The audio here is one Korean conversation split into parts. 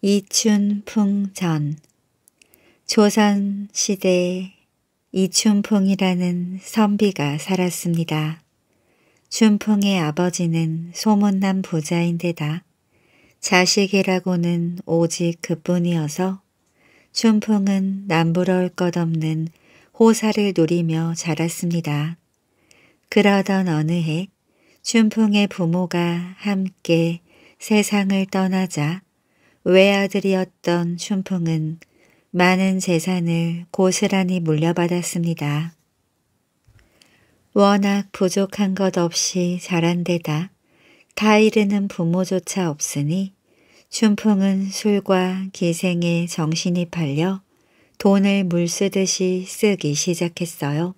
이춘풍전 조선시대 에 이춘풍이라는 선비가 살았습니다. 춘풍의 아버지는 소문난 부자인데다 자식이라고는 오직 그뿐이어서 춘풍은 남부러울 것 없는 호사를 누리며 자랐습니다. 그러던 어느 해 춘풍의 부모가 함께 세상을 떠나자 외아들이었던 춘풍은 많은 재산을 고스란히 물려받았습니다. 워낙 부족한 것 없이 자란 데다 다 이르는 부모조차 없으니 춘풍은 술과 기생에 정신이 팔려 돈을 물쓰듯이 쓰기 시작했어요.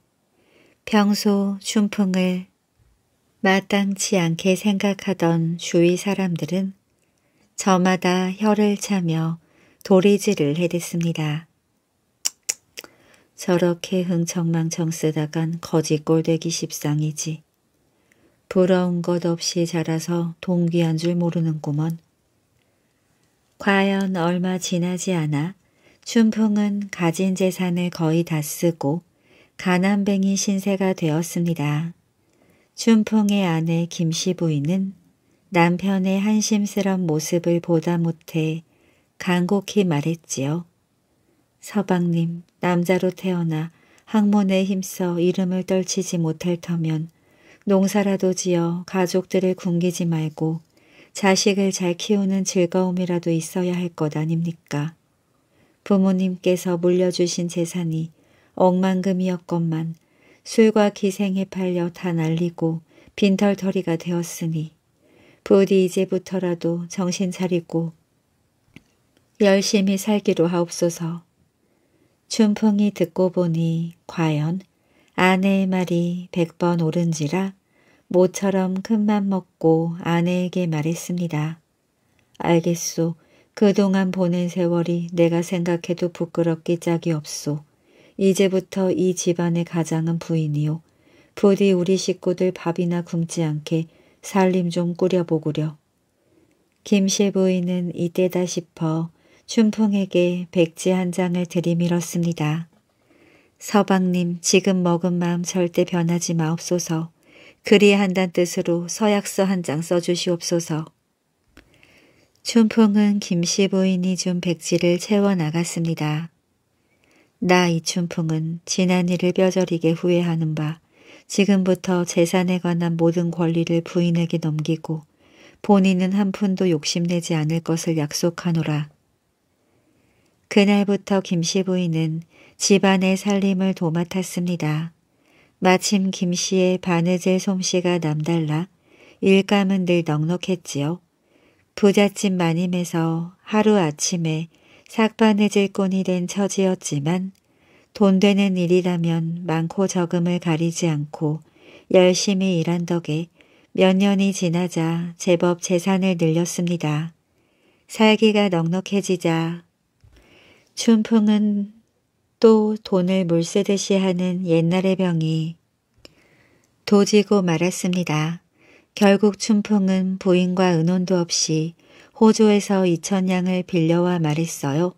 평소 춘풍을 마땅치 않게 생각하던 주위 사람들은 저마다 혀를 차며 도리질을 해댔습니다. 저렇게 흥청망청 쓰다간 거짓골 되기 십상이지. 부러운 것 없이 자라서 동귀한 줄 모르는구먼. 과연 얼마 지나지 않아 춘풍은 가진 재산을 거의 다 쓰고 가난뱅이 신세가 되었습니다. 춘풍의 아내 김씨 부인은 남편의 한심스런 모습을 보다 못해 간곡히 말했지요. 서방님, 남자로 태어나 학문에 힘써 이름을 떨치지 못할 터면 농사라도 지어 가족들을 굶기지 말고 자식을 잘 키우는 즐거움이라도 있어야 할 것 아닙니까? 부모님께서 물려주신 재산이 억만금이었건만 술과 기생에 팔려 다 날리고 빈털터리가 되었으니 부디 이제부터라도 정신 차리고 열심히 살기로 하옵소서. 춘풍이 듣고 보니 과연 아내의 말이 백번 옳은지라 모처럼 큰 맘 먹고 아내에게 말했습니다. 알겠소. 그동안 보낸 세월이 내가 생각해도 부끄럽기 짝이 없소. 이제부터 이 집안의 가장은 부인이요. 부디 우리 식구들 밥이나 굶지 않게 살림 좀 꾸려보구려. 김씨 부인은 이때다 싶어 춘풍에게 백지 한 장을 들이밀었습니다. 서방님 지금 먹은 마음 절대 변하지 마옵소서. 그리한단 뜻으로 서약서 한 장 써주시옵소서. 춘풍은 김씨 부인이 준 백지를 채워나갔습니다. 나 이춘풍은 지난 일을 뼈저리게 후회하는 바 지금부터 재산에 관한 모든 권리를 부인에게 넘기고 본인은 한 푼도 욕심내지 않을 것을 약속하노라. 그날부터 김씨 부인은 집안의 살림을 도맡았습니다. 마침 김씨의 바느질 솜씨가 남달라 일감은 늘 넉넉했지요. 부잣집 마님에서 하루아침에 삭바느질꾼이 된 처지였지만 돈 되는 일이라면 많고 적음을 가리지 않고 열심히 일한 덕에 몇 년이 지나자 제법 재산을 늘렸습니다. 살기가 넉넉해지자 춘풍은 또 돈을 물쓰듯이 하는 옛날의 병이 도지고 말았습니다. 결국 춘풍은 부인과 은혼도 없이 호조에서 이천냥을 빌려와 말했어요.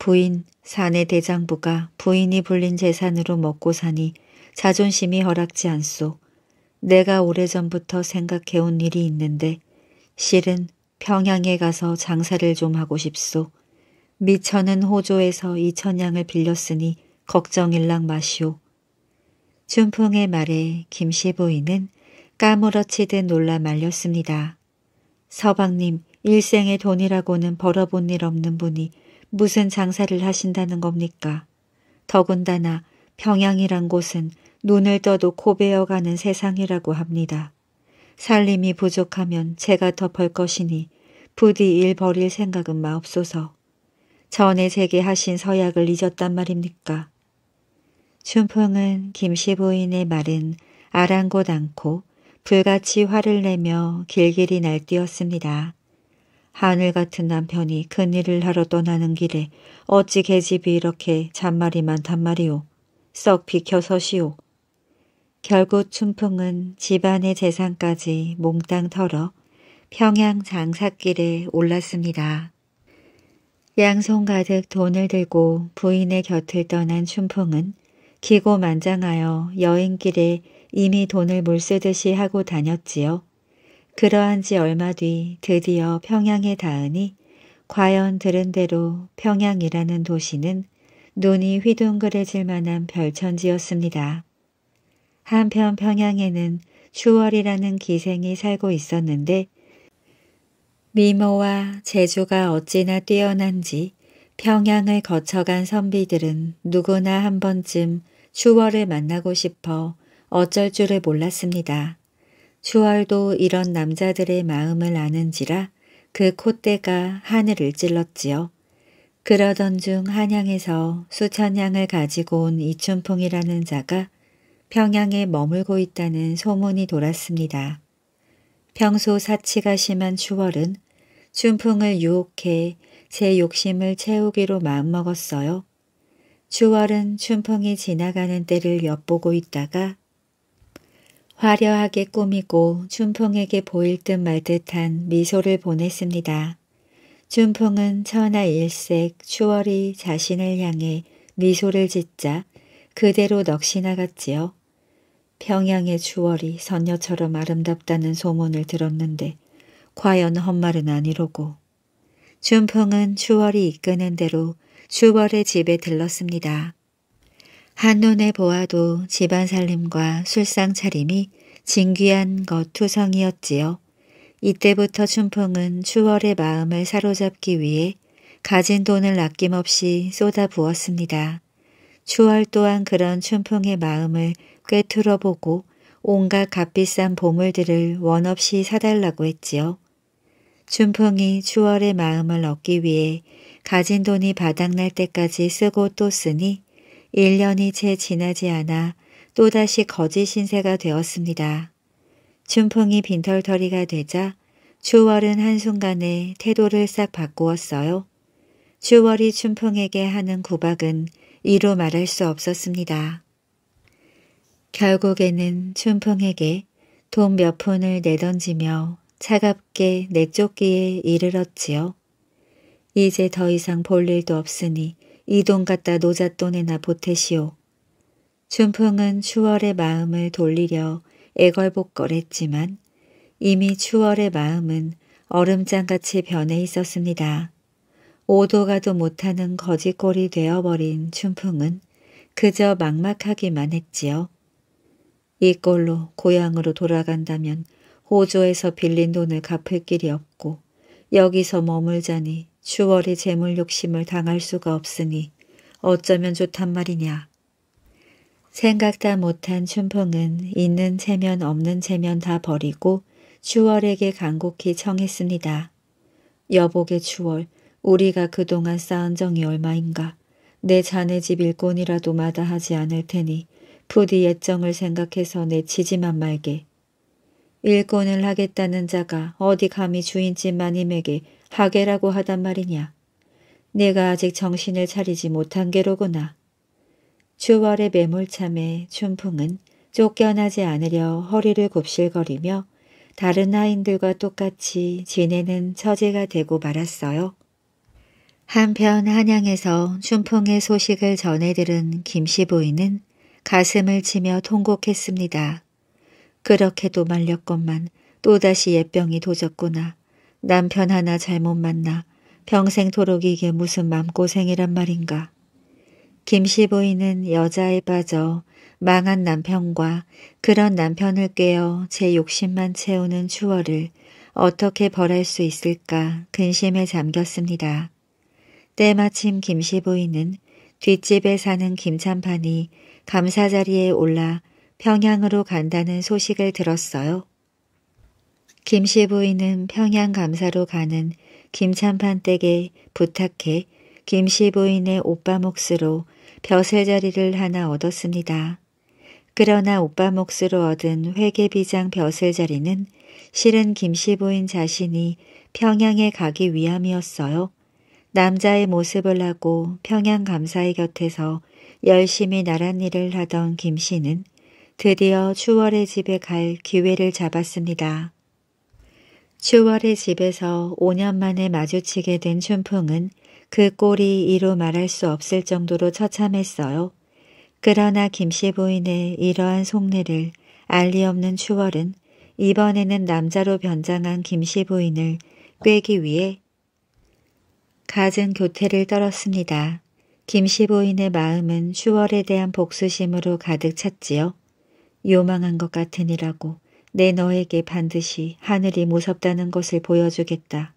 부인, 사내 대장부가 부인이 불린 재산으로 먹고 사니 자존심이 허락지 않소. 내가 오래전부터 생각해온 일이 있는데 실은 평양에 가서 장사를 좀 하고 싶소. 미천은 호조에서 이천양을 빌렸으니 걱정일랑 마시오. 준풍의 말에 김씨 부인은 까무러치듯 놀라 말렸습니다. 서방님 일생의 돈이라고는 벌어본 일 없는 분이 무슨 장사를 하신다는 겁니까? 더군다나 평양이란 곳은 눈을 떠도 고베어가는 세상이라고 합니다. 살림이 부족하면 제가 덮을 것이니 부디 일 버릴 생각은 마옵소서. 전에 제게 하신 서약을 잊었단 말입니까? 춘풍은 김씨 부인의 말은 아랑곳 않고 불같이 화를 내며 길길이 날뛰었습니다. 하늘 같은 남편이 큰일을 하러 떠나는 길에 어찌 계집이 이렇게 잔말이만 단말이오. 썩 비켜서시오. 결국 춘풍은 집안의 재산까지 몽땅 털어 평양 장사길에 올랐습니다. 양손 가득 돈을 들고 부인의 곁을 떠난 춘풍은 기고만장하여 여행길에 이미 돈을 물쓰듯이 하고 다녔지요. 그러한 지 얼마 뒤 드디어 평양에 닿으니 과연 들은 대로 평양이라는 도시는 눈이 휘둥그레질 만한 별천지였습니다. 한편 평양에는 추월이라는 기생이 살고 있었는데 미모와 재주가 어찌나 뛰어난지 평양을 거쳐간 선비들은 누구나 한 번쯤 추월을 만나고 싶어 어쩔 줄을 몰랐습니다. 슈월도 이런 남자들의 마음을 아는지라 그 콧대가 하늘을 찔렀지요. 그러던 중 한양에서 수천 양을 가지고 온 이춘풍이라는 자가 평양에 머물고 있다는 소문이 돌았습니다. 평소 사치가 심한 추월은 춘풍을 유혹해 제 욕심을 채우기로 마음먹었어요. 추월은 춘풍이 지나가는 때를 엿보고 있다가 화려하게 꾸미고 춘풍에게 보일 듯 말듯한 미소를 보냈습니다. 춘풍은 천하일색 추월이 자신을 향해 미소를 짓자 그대로 넋이 나갔지요. 평양의 추월이 선녀처럼 아름답다는 소문을 들었는데 과연 헛말은 아니로고. 춘풍은 추월이 이끄는 대로 추월의 집에 들렀습니다. 한눈에 보아도 집안 살림과 술상 차림이 진귀한 것투성이었지요. 이때부터 춘풍은 추월의 마음을 사로잡기 위해 가진 돈을 아낌없이 쏟아부었습니다. 추월 또한 그런 춘풍의 마음을 꿰뚫어보고 온갖 값비싼 보물들을 원없이 사달라고 했지요. 춘풍이 추월의 마음을 얻기 위해 가진 돈이 바닥날 때까지 쓰고 또 쓰니 1년이 채 지나지 않아 또다시 거짓 신세가 되었습니다. 춘풍이 빈털터리가 되자 추월은 한순간에 태도를 싹 바꾸었어요. 추월이 춘풍에게 하는 구박은 이루 말할 수 없었습니다. 결국에는 춘풍에게 돈 몇 푼을 내던지며 차갑게 내쫓기에 이르렀지요. 이제 더 이상 볼 일도 없으니 이돈 갖다 노잣돈에나 보태시오. 춘풍은 추월의 마음을 돌리려 애걸복걸했지만 이미 추월의 마음은 얼음장같이 변해 있었습니다. 오도 가도 못하는 거지꼴이 되어버린 춘풍은 그저 막막하기만 했지요. 이 꼴로 고향으로 돌아간다면 호조에서 빌린 돈을 갚을 길이 없고 여기서 머물자니 주월의 재물 욕심을 당할 수가 없으니 어쩌면 좋단 말이냐. 생각다 못한 춘풍은 있는 체면 없는 체면 다 버리고 주월에게 간곡히 청했습니다. 여보게주월 우리가 그동안 쌓은 정이 얼마인가. 내 자네 집 일꾼이라도 마다하지 않을 테니 부디 애정을 생각해서 내치지만 말게. 일꾼을 하겠다는 자가 어디 감히 주인집 마님에게 하계라고 하단 말이냐. 내가 아직 정신을 차리지 못한 게로구나. 주월의 매몰참에 춘풍은 쫓겨나지 않으려 허리를 곱실거리며 다른 아인들과 똑같이 지내는 처제가 되고 말았어요. 한편 한양에서 춘풍의 소식을 전해들은 김씨 부인은 가슴을 치며 통곡했습니다. 그렇게도 말렸건만 또다시 예병이 도졌구나. 남편 하나 잘못 만나 평생토록 이게 무슨 맘고생이란 말인가. 김씨 부인은 여자에 빠져 망한 남편과 그런 남편을 꿰어 제 욕심만 채우는 추월을 어떻게 벌할 수 있을까 근심에 잠겼습니다. 때마침 김씨 부인은 뒷집에 사는 김찬판이 감사자리에 올라 평양으로 간다는 소식을 들었어요. 김씨 부인은 평양 감사로 가는 김찬판 댁에 부탁해 김씨 부인의 오빠 몫으로 벼슬 자리를 하나 얻었습니다. 그러나 오빠 몫으로 얻은 회계비장 벼슬 자리는 실은 김씨 부인 자신이 평양에 가기 위함이었어요. 남자의 모습을 하고 평양 감사의 곁에서 열심히 나란 일을 하던 김 씨는 드디어 추월의 집에 갈 기회를 잡았습니다. 1월의 집에서 5년 만에 마주치게 된 춘풍은 그 꼴이 이루 말할 수 없을 정도로 처참했어요. 그러나 김씨 부인의 이러한 속내를 알리 없는 추월은 이번에는 남자로 변장한 김씨 부인을 꿰기 위해 가진 교태를 떨었습니다. 김씨 부인의 마음은 추월에 대한 복수심으로 가득 찼지요. 요망한 것 같으니라고 내 너에게 반드시 하늘이 무섭다는 것을 보여주겠다.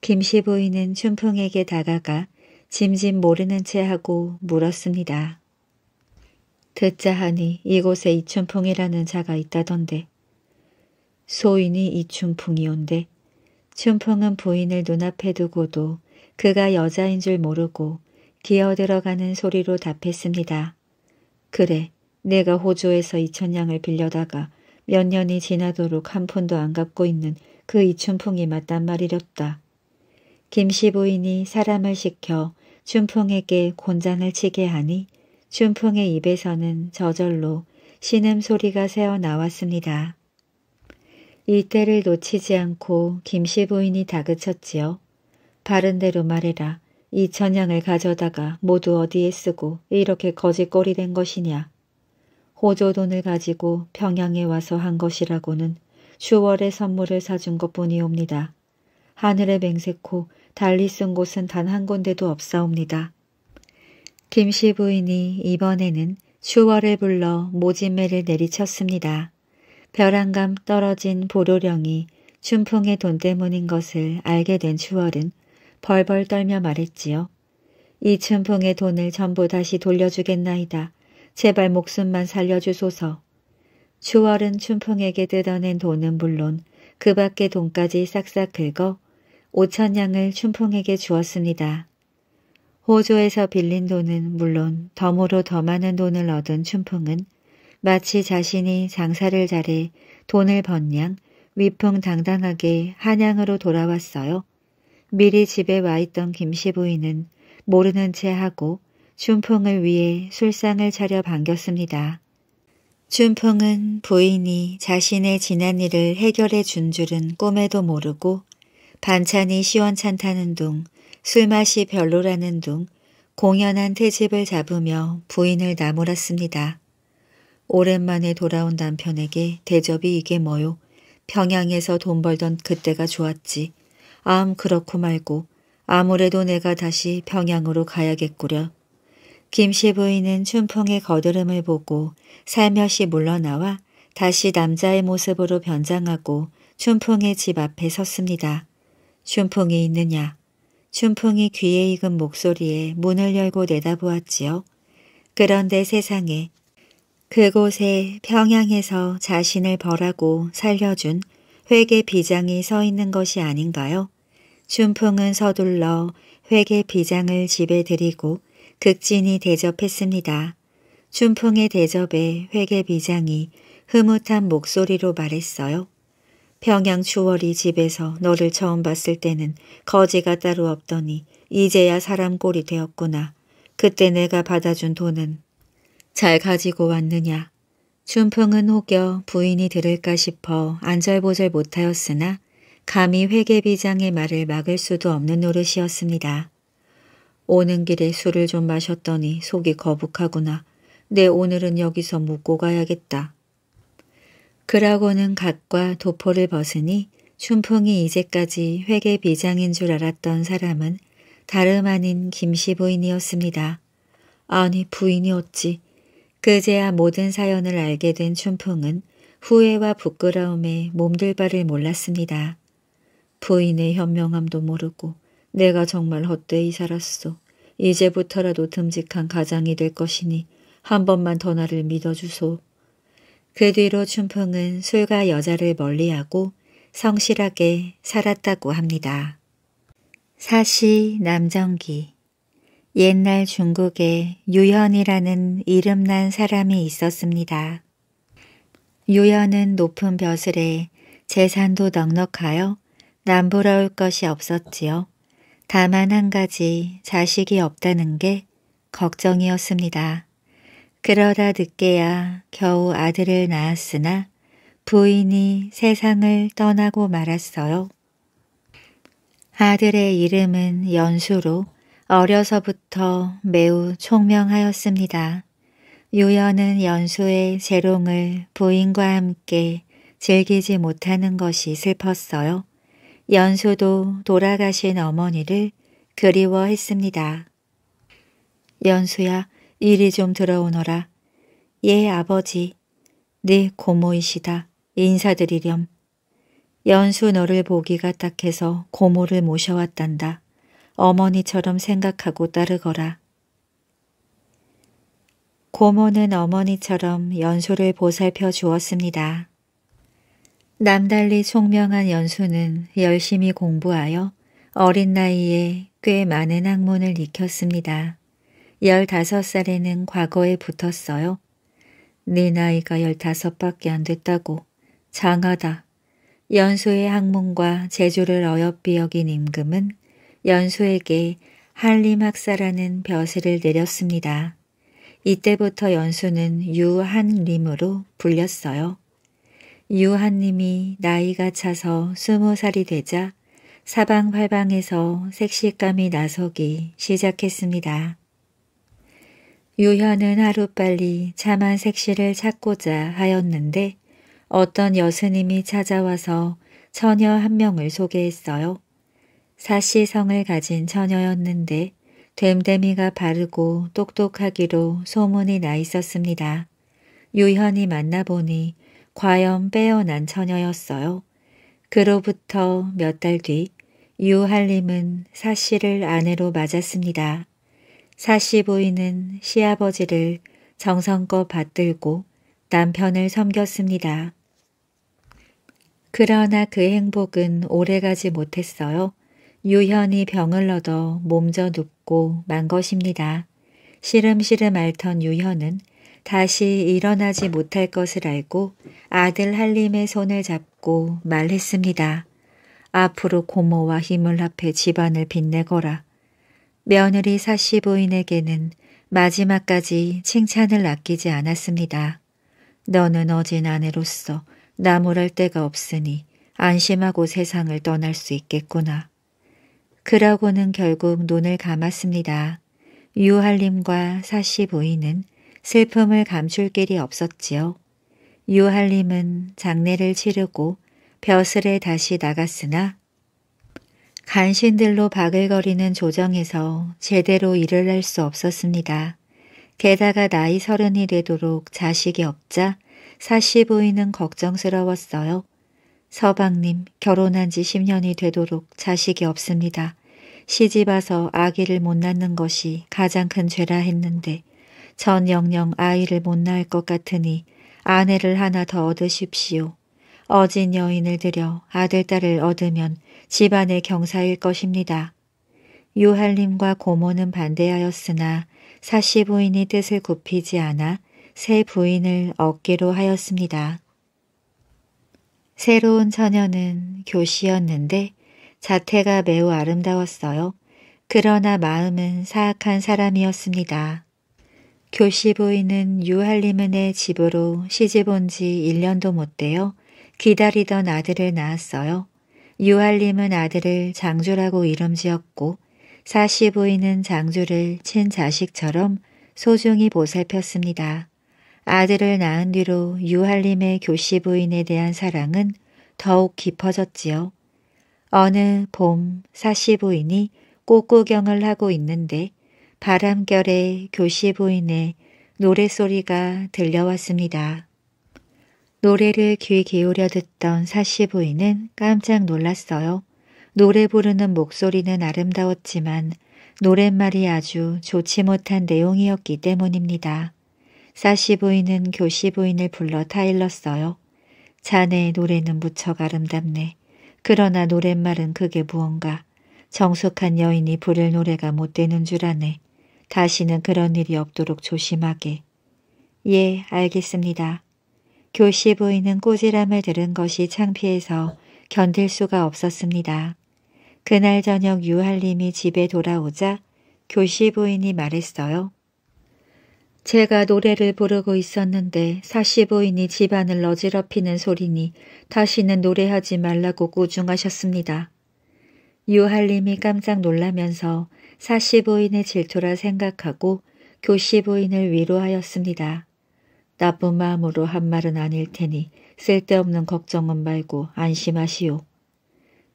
김씨 부인은 춘풍에게 다가가 짐짐 모르는 채 하고 물었습니다. 듣자 하니 이곳에 이춘풍이라는 자가 있다던데. 소인이 이춘풍이온대 춘풍은 부인을 눈앞에 두고도 그가 여자인 줄 모르고 기어들어가는 소리로 답했습니다. 그래, 내가 호주에서 이천냥을 빌려다가 몇 년이 지나도록 한 푼도 안 갚고 있는 그 이춘풍이 맞단 말이렸다. 김씨 부인이 사람을 시켜 춘풍에게 곤장을 치게 하니 춘풍의 입에서는 저절로 신음소리가 새어나왔습니다. 이때를 놓치지 않고 김씨 부인이 다그쳤지요. 바른대로 말해라. 이천양을 가져다가 모두 어디에 쓰고 이렇게 거짓꼴이된 것이냐. 호조돈을 가지고 평양에 와서 한 것이라고는 슈월의 선물을 사준 것뿐이옵니다. 하늘의 맹세코 달리 쓴 곳은 단 한 군데도 없사옵니다. 김씨 부인이 이번에는 슈월을 불러 모진매를 내리쳤습니다. 벼랑감 떨어진 보료령이 춘풍의 돈 때문인 것을 알게 된 슈월은 벌벌 떨며 말했지요. 이 춘풍의 돈을 전부 다시 돌려주겠나이다. 제발 목숨만 살려주소서. 주월은 춘풍에게 뜯어낸 돈은 물론 그 밖에 돈까지 싹싹 긁어 오천냥을 춘풍에게 주었습니다. 호조에서 빌린 돈은 물론 덤으로 더 많은 돈을 얻은 춘풍은 마치 자신이 장사를 잘해 돈을 번냥 위풍당당하게 한양으로 돌아왔어요. 미리 집에 와 있던 김씨 부인은 모르는 채 하고 춘풍을 위해 술상을 차려 반겼습니다. 춘풍은 부인이 자신의 지난 일을 해결해 준 줄은 꿈에도 모르고 반찬이 시원찮다는 둥 술맛이 별로라는 둥 공연한 태집을 잡으며 부인을 나무랐습니다. 오랜만에 돌아온 남편에게 대접이 이게 뭐요. 평양에서 돈 벌던 그때가 좋았지. 암 그렇고 말고 아무래도 내가 다시 평양으로 가야겠구려. 김씨 부인은 춘풍의 거드름을 보고 살며시 물러나와 다시 남자의 모습으로 변장하고 춘풍의 집 앞에 섰습니다. 춘풍이 있느냐? 춘풍이 귀에 익은 목소리에 문을 열고 내다보았지요. 그런데 세상에 그곳에 평양에서 자신을 벌하고 살려준 회계 비장이 서 있는 것이 아닌가요? 춘풍은 서둘러 회계 비장을 집에 들이고 극진히 대접했습니다. 춘풍의 대접에 회계비장이 흐뭇한 목소리로 말했어요. 평양 추월이 집에서 너를 처음 봤을 때는 거지가 따로 없더니 이제야 사람 꼴이 되었구나. 그때 내가 받아준 돈은 잘 가지고 왔느냐. 춘풍은 혹여 부인이 들을까 싶어 안절보절 못하였으나 감히 회계비장의 말을 막을 수도 없는 노릇이었습니다. 오는 길에 술을 좀 마셨더니 속이 거북하구나. 내 네, 오늘은 여기서 묵고 가야겠다. 그라고는 각과 도포를 벗으니 춘풍이 이제까지 회계 비장인 줄 알았던 사람은 다름 아닌 김씨 부인이었습니다. 아니 부인이 어찌. 그제야 모든 사연을 알게 된 춘풍은 후회와 부끄러움에 몸둘 바를 몰랐습니다. 부인의 현명함도 모르고 내가 정말 헛되이 살았소. 이제부터라도 듬직한 가장이 될 것이니 한 번만 더 나를 믿어주소. 그 뒤로 춘풍은 술과 여자를 멀리하고 성실하게 살았다고 합니다. 사시 남정기 옛날 중국에 유현이라는 이름난 사람이 있었습니다. 유현은 높은 벼슬에 재산도 넉넉하여 남부러울 것이 없었지요. 다만 한 가지 자식이 없다는 게 걱정이었습니다. 그러다 늦게야 겨우 아들을 낳았으나 부인이 세상을 떠나고 말았어요. 아들의 이름은 연수로 어려서부터 매우 총명하였습니다. 유연은 연수의 재롱을 부인과 함께 즐기지 못하는 것이 슬펐어요. 연소도 돌아가신 어머니를 그리워했습니다. 연수야, 이리 좀 들어오너라. 예, 아버지. 네 고모이시다. 인사드리렴. 연수 너를 보기가 딱해서 고모를 모셔왔단다. 어머니처럼 생각하고 따르거라. 고모는 어머니처럼 연수를 보살펴 주었습니다. 남달리 총명한 연수는 열심히 공부하여 어린 나이에 꽤 많은 학문을 익혔습니다. 열다섯 살에는 과거에 붙었어요. 네 나이가 열다섯밖에안 됐다고. 장하다. 연수의 학문과 재주를 어여삐 여긴 임금은 연수에게 한림학사라는 벼슬을 내렸습니다. 이때부터 연수는 유한림으로 불렸어요. 유한님이 나이가 차서 스무 살이 되자 사방팔방에서 색시감이 나서기 시작했습니다. 유현은 하루빨리 참한 색시를 찾고자 하였는데 어떤 여스님이 찾아와서 처녀 한 명을 소개했어요. 사시성을 가진 처녀였는데 됨됨이가 바르고 똑똑하기로 소문이 나 있었습니다. 유현이 만나보니 과연 빼어난 처녀였어요. 그로부터 몇 달 뒤 유할림은 사씨를 아내로 맞았습니다. 사씨 부인은 시아버지를 정성껏 받들고 남편을 섬겼습니다. 그러나 그 행복은 오래가지 못했어요. 유현이 병을 얻어 몸져 눕고 만 것입니다. 시름시름 앓던 유현은 다시 일어나지 못할 것을 알고 아들 할림의 손을 잡고 말했습니다. 앞으로 고모와 힘을 합해 집안을 빛내거라. 며느리 사시 부인에게는 마지막까지 칭찬을 아끼지 않았습니다. 너는 어진 아내로서 나무랄 데가 없으니 안심하고 세상을 떠날 수 있겠구나. 그러고는 결국 눈을 감았습니다. 유할림과 사시 부인은 슬픔을 감출 길이 없었지요. 유할림은 장례를 치르고 벼슬에 다시 나갔으나 간신들로 바글거리는 조정에서 제대로 일을 할 수 없었습니다. 게다가 나이 서른이 되도록 자식이 없자 사시 부인은 걱정스러웠어요. 서방님 결혼한 지 10년이 되도록 자식이 없습니다. 시집와서 아기를 못 낳는 것이 가장 큰 죄라 했는데 전 영영 아이를 못 낳을 것 같으니 아내를 하나 더 얻으십시오. 어진 여인을 들여 아들, 딸을 얻으면 집안의 경사일 것입니다. 유할림과 고모는 반대하였으나 사시 부인이 뜻을 굽히지 않아 새 부인을 얻기로 하였습니다. 새로운 처녀는 교시였는데 자태가 매우 아름다웠어요. 그러나 마음은 사악한 사람이었습니다. 교시 부인은 유할리문의 집으로 시집 온지 1년도 못 되어 기다리던 아들을 낳았어요. 유할림은 아들을 장주라고 이름 지었고 사시 부인은 장주를 친자식처럼 소중히 보살폈습니다. 아들을 낳은 뒤로 유할림의 교시 부인에 대한 사랑은 더욱 깊어졌지요. 어느 봄 사시 부인이 꽃구경을 하고 있는데 바람결에 교시 부인의 노래소리가 들려왔습니다. 노래를 귀 기울여 듣던 사시 부인은 깜짝 놀랐어요. 노래 부르는 목소리는 아름다웠지만 노랫말이 아주 좋지 못한 내용이었기 때문입니다. 사시 부인은 교시 부인을 불러 타일렀어요. 자네의 노래는 무척 아름답네. 그러나 노랫말은 그게 무언가. 정숙한 여인이 부를 노래가 못되는 줄 아네. 다시는 그런 일이 없도록 조심하게. 예, 알겠습니다. 교시 보이는 꼬지람을 들은 것이 창피해서 견딜 수가 없었습니다. 그날 저녁 유할님이 집에 돌아오자 교시 부인이 말했어요. 제가 노래를 부르고 있었는데 사시 부인이 집안을 어지럽히는 소리니 다시는 노래하지 말라고 꾸중하셨습니다. 유할님이 깜짝 놀라면서 사시부인의 질투라 생각하고 교시부인을 위로하였습니다. 나쁜 마음으로 한 말은 아닐 테니 쓸데없는 걱정은 말고 안심하시오.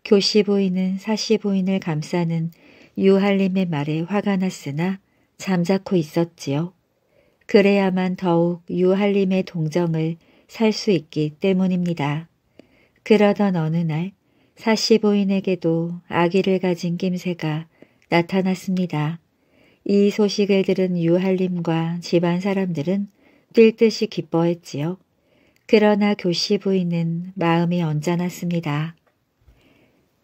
교시부인은 사시부인을 감싸는 유할림의 말에 화가 났으나 잠자코 있었지요. 그래야만 더욱 유할림의 동정을 살 수 있기 때문입니다. 그러던 어느 날 사시부인에게도 아기를 가진 김새가 나타났습니다. 이 소식을 들은 유할림과 집안 사람들은 뛸 듯이 기뻐했지요. 그러나 교시 부인은 마음이 언짢았습니다.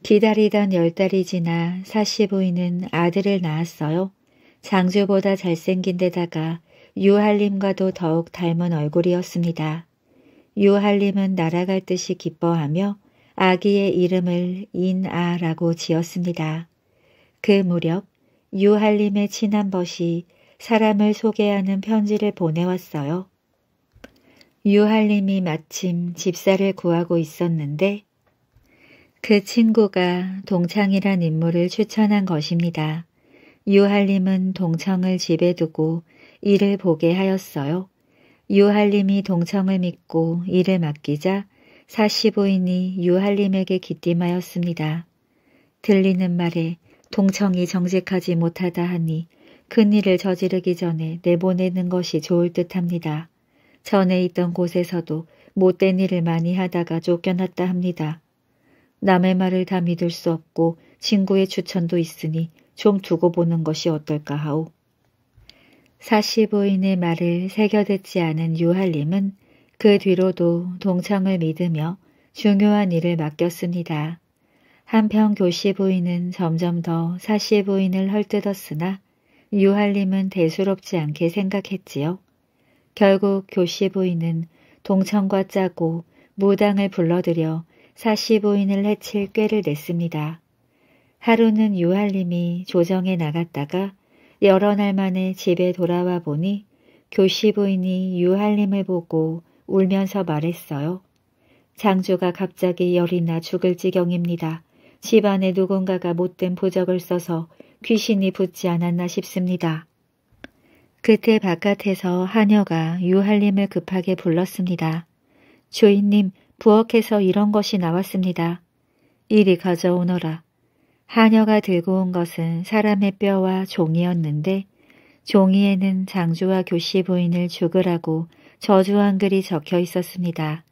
기다리던 열 달이 지나 사시 부인은 아들을 낳았어요. 장주보다 잘생긴 데다가 유할림과도 더욱 닮은 얼굴이었습니다. 유할림은 날아갈 듯이 기뻐하며 아기의 이름을 인아라고 지었습니다. 그 무렵 유할림의 친한 벗이 사람을 소개하는 편지를 보내왔어요. 유할림이 마침 집사를 구하고 있었는데 그 친구가 동창이란 인물을 추천한 것입니다. 유할림은 동창을 집에 두고 이를 보게 하였어요. 유할림이 동창을 믿고 이를 맡기자 사시부인이 유할림에게 기띔하였습니다. 들리는 말에 동청이 정직하지 못하다 하니 큰일을 저지르기 전에 내보내는 것이 좋을 듯합니다. 전에 있던 곳에서도 못된 일을 많이 하다가 쫓겨났다 합니다. 남의 말을 다 믿을 수 없고 친구의 추천도 있으니 좀 두고 보는 것이 어떨까 하오. 사시부인의 말을 새겨듣지 않은 유할림은 그 뒤로도 동창을 믿으며 중요한 일을 맡겼습니다. 한편 교시 부인은 점점 더 사시 부인을 헐뜯었으나 유할림은 대수롭지 않게 생각했지요. 결국 교시 부인은 동천과 짜고 무당을 불러들여 사시 부인을 해칠 꾀를 냈습니다. 하루는 유할림이 조정에 나갔다가 여러 날 만에 집에 돌아와 보니 교시 부인이 유할림을 보고 울면서 말했어요. 장조가 갑자기 열이나 죽을 지경입니다. 집안에 누군가가 못된 보적을 써서 귀신이 붙지 않았나 싶습니다. 그때 바깥에서 하녀가 유할님을 급하게 불렀습니다. 주인님, 부엌에서 이런 것이 나왔습니다. 이리 가져오너라. 하녀가 들고 온 것은 사람의 뼈와 종이였는데 종이에는 장주와 교씨 부인을 죽으라고 저주한 글이 적혀 있었습니다.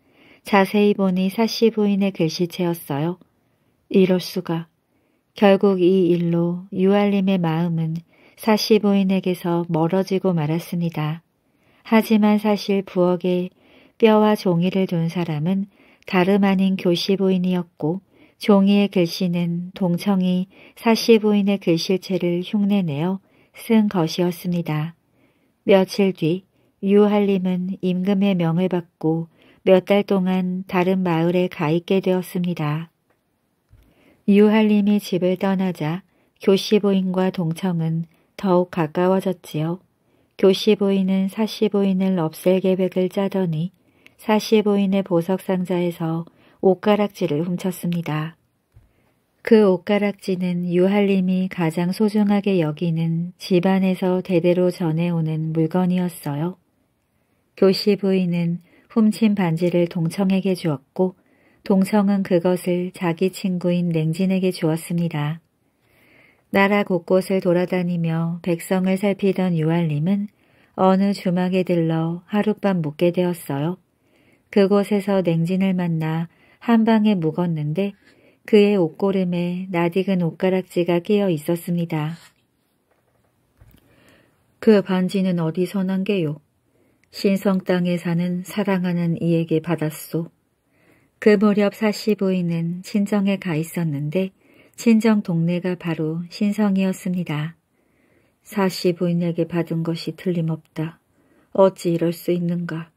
자세히 보니 사씨 부인의 글씨체였어요. 이럴 수가. 결국 이 일로 유알림의 마음은 사시부인에게서 멀어지고 말았습니다. 하지만 사실 부엌에 뼈와 종이를 둔 사람은 다름 아닌 교시부인이었고 종이의 글씨는 동청이 사시부인의 글씨체를 흉내내어 쓴 것이었습니다. 며칠 뒤 유할림은 임금의 명을 받고 몇 달 동안 다른 마을에 가 있게 되었습니다. 유할님이 집을 떠나자 교시부인과 동청은 더욱 가까워졌지요. 교시부인은 사시부인을 없앨 계획을 짜더니 사시부인의 보석상자에서 옷가락지를 훔쳤습니다. 그 옷가락지는 유할님이 가장 소중하게 여기는 집안에서 대대로 전해오는 물건이었어요. 교시 부인은 훔친 반지를 동청에게 주었고 동성은 그것을 자기 친구인 냉진에게 주었습니다. 나라 곳곳을 돌아다니며 백성을 살피던 유알림은 어느 주막에 들러 하룻밤 묵게 되었어요. 그곳에서 냉진을 만나 한방에 묵었는데 그의 옷고름에 낯익은 옷가락지가 끼어 있었습니다. 그 반지는 어디서 난 게요? 신성 땅에 사는 사랑하는 이에게 받았소. 그 무렵 사시 부인은 친정에 가 있었는데 친정 동네가 바로 신성이었습니다. 사시 부인에게 받은 것이 틀림없다. 어찌 이럴 수 있는가.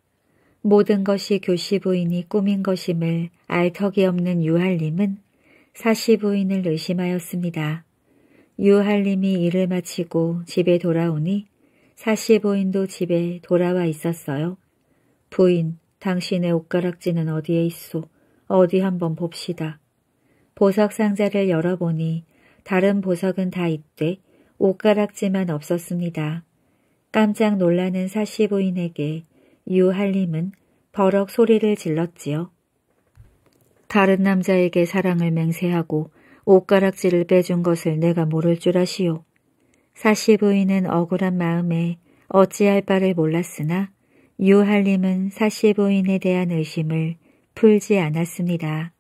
모든 것이 교시 부인이 꾸민 것임을 알 턱이 없는 유할림은 사시 부인을 의심하였습니다. 유할림이 일을 마치고 집에 돌아오니 사시 부인도 집에 돌아와 있었어요. 부인, 당신의 옷가락지는 어디에 있소? 어디 한번 봅시다. 보석 상자를 열어보니 다른 보석은 다 있되 옷가락지만 없었습니다. 깜짝 놀라는 사시 부인에게 유할림은 버럭 소리를 질렀지요. 다른 남자에게 사랑을 맹세하고 옷가락지를 빼준 것을 내가 모를 줄 아시오. 사시 부인은 억울한 마음에 어찌할 바를 몰랐으나 유할림은 사시 부인에 대한 의심을 풀지 않았습니다.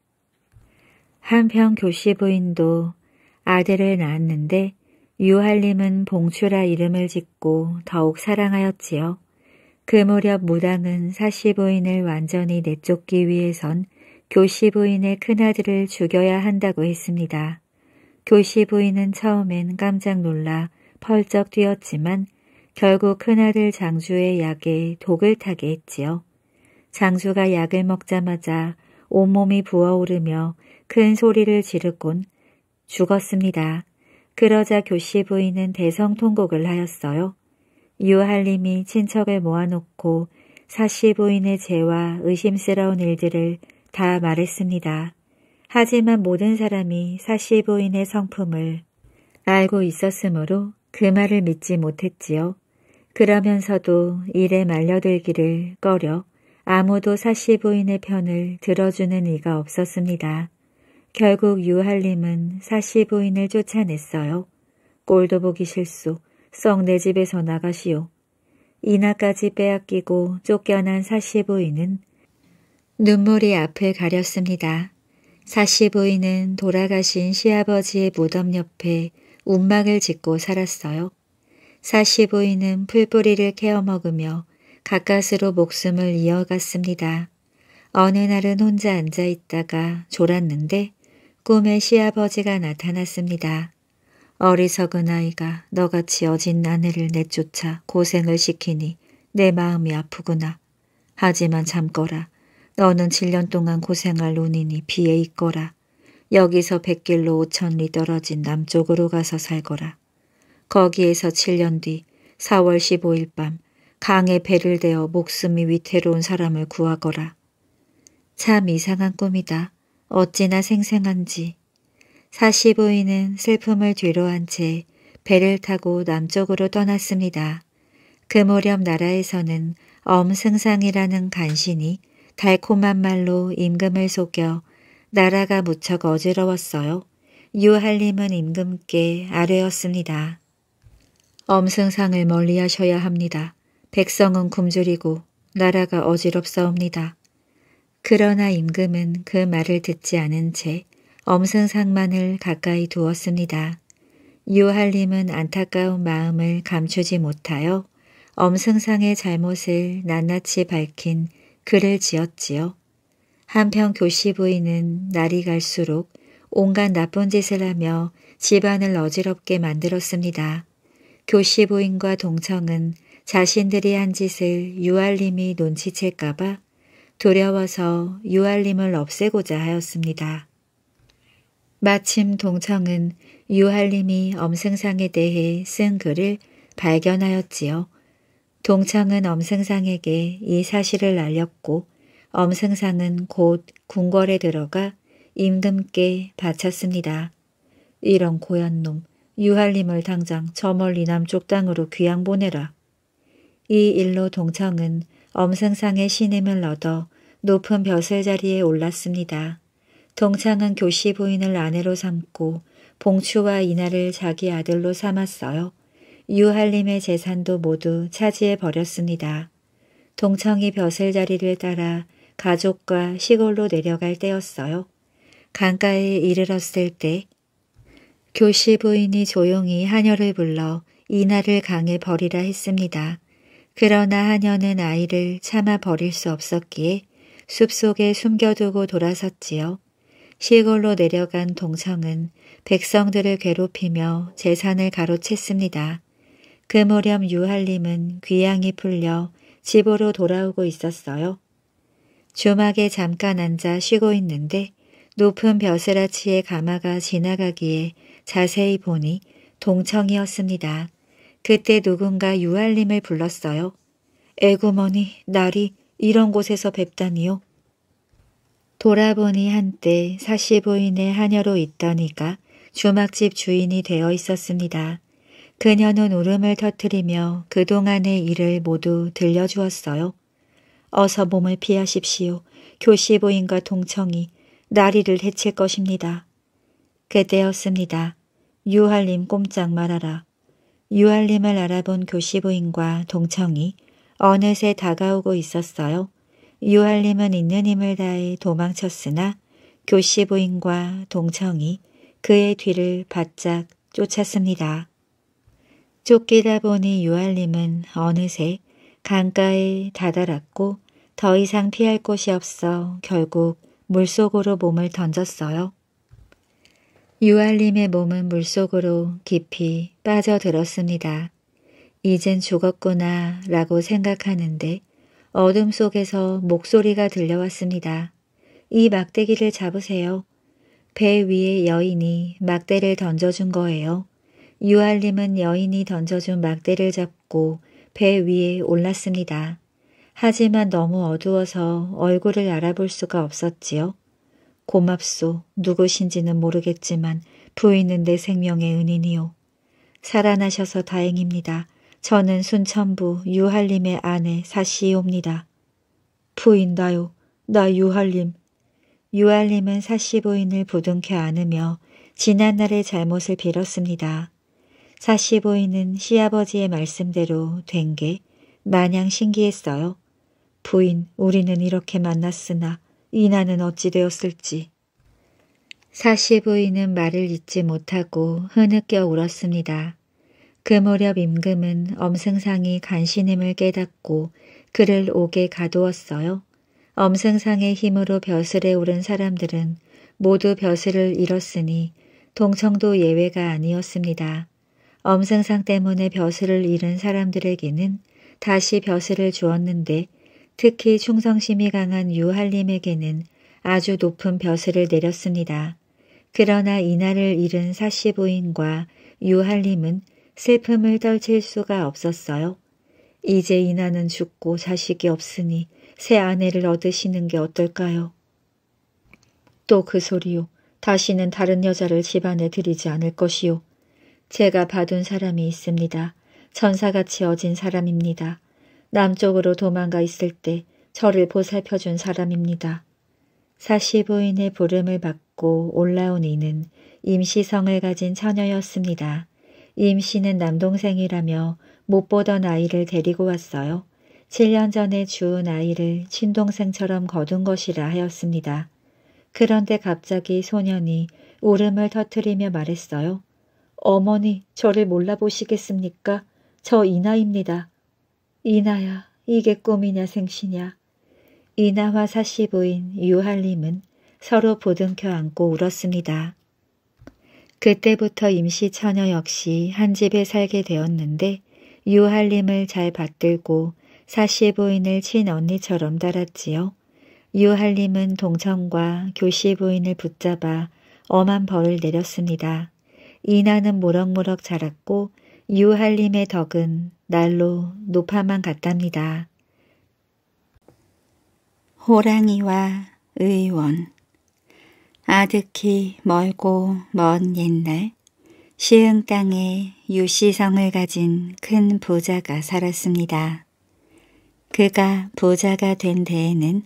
한편 교시 부인도 아들을 낳았는데 유할림은 봉추라 이름을 짓고 더욱 사랑하였지요. 그 무렵 무당은 사시 부인을 완전히 내쫓기 위해선 교시 부인의 큰아들을 죽여야 한다고 했습니다. 교시 부인은 처음엔 깜짝 놀라 펄쩍 뛰었지만 결국 큰아들 장주의 약에 독을 타게 했지요. 장수가 약을 먹자마자 온몸이 부어오르며 큰 소리를 지르곤 죽었습니다. 그러자 교씨 부인은 대성통곡을 하였어요. 유할림이 친척을 모아놓고 사씨 부인의 죄와 의심스러운 일들을 다 말했습니다. 하지만 모든 사람이 사씨 부인의 성품을 알고 있었으므로 그 말을 믿지 못했지요. 그러면서도 일에 말려들기를 꺼려 아무도 사시 부인의 편을 들어주는 이가 없었습니다. 결국 유할님은 사시 부인을 쫓아냈어요. 꼴도 보기 실수, 썩 내 집에서 나가시오. 이나까지 빼앗기고 쫓겨난 사시 부인은 눈물이 앞을 가렸습니다. 사시 부인은 돌아가신 시아버지의 무덤 옆에 운막을 짓고 살았어요. 사시 보이는 풀뿌리를 캐어 먹으며 가까스로 목숨을 이어갔습니다. 어느 날은 혼자 앉아 있다가 졸았는데 꿈에 시아버지가 나타났습니다. 어리석은 아이가 너같이 어진 아내를 내쫓아 고생을 시키니 내 마음이 아프구나. 하지만 잠거라. 너는 7년 동안 고생할 운이니 비에 있거라. 여기서 백길로 5천리 떨어진 남쪽으로 가서 살거라. 거기에서 7년 뒤 4월 15일 밤 강에 배를 대어 목숨이 위태로운 사람을 구하거라. 참 이상한 꿈이다. 어찌나 생생한지. 4 5인은 슬픔을 뒤로한 채 배를 타고 남쪽으로 떠났습니다. 그 무렵 나라에서는 엄승상이라는 간신이 달콤한 말로 임금을 속여 나라가 무척 어지러웠어요. 유할림은 임금께 아뢰었습니다. 엄승상을 멀리하셔야 합니다. 백성은 굶주리고 나라가 어지럽사옵니다. 그러나 임금은 그 말을 듣지 않은 채 엄승상만을 가까이 두었습니다. 유할림은 안타까운 마음을 감추지 못하여 엄승상의 잘못을 낱낱이 밝힌 글을 지었지요. 한편 교시 부인은 날이 갈수록 온갖 나쁜 짓을 하며 집안을 어지럽게 만들었습니다. 교시 부인과 동청은 자신들이 한 짓을 유알림이 눈치챌까봐 두려워서 유알림을 없애고자 하였습니다. 마침 동청은 유알림이 엄승상에 대해 쓴 글을 발견하였지요. 동청은 엄승상에게 이 사실을 알렸고 엄승상은 곧 궁궐에 들어가 임금께 바쳤습니다. 이런 고얀 놈, 유할님을 당장 저 멀리 남쪽 땅으로 귀양 보내라. 이 일로 동청은 엄승상의 신임을 얻어 높은 벼슬 자리에 올랐습니다. 동창은 교시 부인을 아내로 삼고 봉추와 이나를 자기 아들로 삼았어요. 유할림의 재산도 모두 차지해 버렸습니다. 동창이 벼슬 자리를 따라 가족과 시골로 내려갈 때였어요. 강가에 이르렀을 때 교시 부인이 조용히 하녀를 불러 이날을 강에 버리라 했습니다. 그러나 하녀는 아이를 참아 버릴 수 없었기에 숲속에 숨겨두고 돌아섰지요. 시골로 내려간 동성은 백성들을 괴롭히며 재산을 가로챘습니다. 그 무렵 유할림은 귀양이 풀려 집으로 돌아오고 있었어요. 주막에 잠깐 앉아 쉬고 있는데 높은 벼슬아치의 가마가 지나가기에 자세히 보니 동청이었습니다. 그때 누군가 유알림을 불렀어요. 에구머니 날이 이런 곳에서 뵙다니요. 돌아보니 한때 사시부인의 하녀로 있더니가 주막집 주인이 되어 있었습니다. 그녀는 울음을 터뜨리며 그동안의 일을 모두 들려주었어요. 어서 몸을 피하십시오. 교시부인과 동청이 나리를 해칠 것입니다. 그때였습니다. 유할님 꼼짝 말아라. 유할님을 알아본 교시부인과 동청이 어느새 다가오고 있었어요. 유할님은 있는 힘을 다해 도망쳤으나 교시부인과 동청이 그의 뒤를 바짝 쫓았습니다. 쫓기다 보니 유할님은 어느새 강가에 다다랐고 더 이상 피할 곳이 없어 결국 물속으로 몸을 던졌어요. 유알림의 몸은 물속으로 깊이 빠져들었습니다. 이젠 죽었구나 라고 생각하는데 어둠 속에서 목소리가 들려왔습니다. 이 막대기를 잡으세요. 배 위에 여인이 막대를 던져준 거예요. 유알림은 여인이 던져준 막대를 잡고 배 위에 올랐습니다. 하지만 너무 어두워서 얼굴을 알아볼 수가 없었지요. 고맙소 누구신지는 모르겠지만 부인은 내 생명의 은인이오 살아나셔서 다행입니다. 저는 순천부 유할림의 아내 사시옵니다. 부인 다요나 유할림. 유할림은 사시 부인을 부둥켜 안으며 지난날의 잘못을 빌었습니다. 사시 부인은 시아버지의 말씀대로 된 게 마냥 신기했어요. 부인, 우리는 이렇게 만났으나 이나는 어찌 되었을지. 사시 부인은 말을 잊지 못하고 흐느껴 울었습니다. 그 무렵 임금은 엄승상이 간신임을 깨닫고 그를 오게 가두었어요. 엄승상의 힘으로 벼슬에 오른 사람들은 모두 벼슬을 잃었으니 동청도 예외가 아니었습니다. 엄승상 때문에 벼슬을 잃은 사람들에게는 다시 벼슬을 주었는데 특히 충성심이 강한 유할림에게는 아주 높은 벼슬을 내렸습니다. 그러나 이날을 잃은 사시부인과 유할림은 슬픔을 떨칠 수가 없었어요. 이제 이나는 죽고 자식이 없으니 새 아내를 얻으시는 게 어떨까요? 또 그 소리요. 다시는 다른 여자를 집안에 들이지 않을 것이요. 제가 봐둔 사람이 있습니다. 천사같이 어진 사람입니다. 남쪽으로 도망가 있을 때 저를 보살펴준 사람입니다. 사시부인의 부름을 받고 올라온 이는 임시성을 가진 처녀였습니다. 임씨는 남동생이라며 못 보던 아이를 데리고 왔어요. 7년 전에 주운 아이를 친동생처럼 거둔 것이라 하였습니다. 그런데 갑자기 소년이 울음을 터뜨리며 말했어요. 어머니, 저를 몰라보시겠습니까? 저 이나입니다. 이나야 이게 꿈이냐 생시냐. 이나와 사시 부인 유할림은 서로 보듬켜 안고 울었습니다. 그때부터 임시 처녀 역시 한 집에 살게 되었는데 유할림을 잘 받들고 사시 부인을 친언니처럼 달았지요. 유할림은 동청과 교시 부인을 붙잡아 엄한 벌을 내렸습니다. 이나는 무럭무럭 자랐고 유할림의 덕은 날로 높아만 갔답니다. 호랑이와 의원 아득히 멀고 먼 옛날 시흥 땅에 유시성을 가진 큰 부자가 살았습니다. 그가 부자가 된 데에는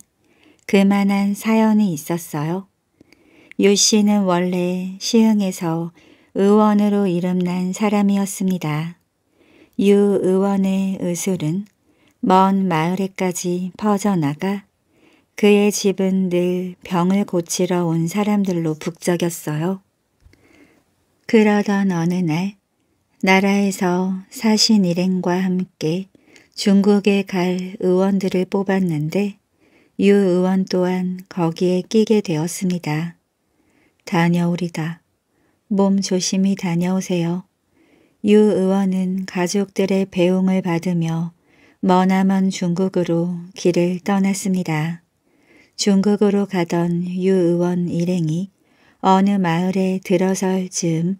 그만한 사연이 있었어요. 유씨는 원래 시흥에서 의원으로 이름난 사람이었습니다. 유 의원의 의술은 먼 마을에까지 퍼져나가 그의 집은 늘 병을 고치러 온 사람들로 북적였어요. 그러던 어느 날 나라에서 사신 일행과 함께 중국에 갈 의원들을 뽑았는데 유 의원 또한 거기에 끼게 되었습니다. 다녀오리다. 몸 조심히 다녀오세요. 유 의원은 가족들의 배웅을 받으며 머나먼 중국으로 길을 떠났습니다. 중국으로 가던 유 의원 일행이 어느 마을에 들어설 즈음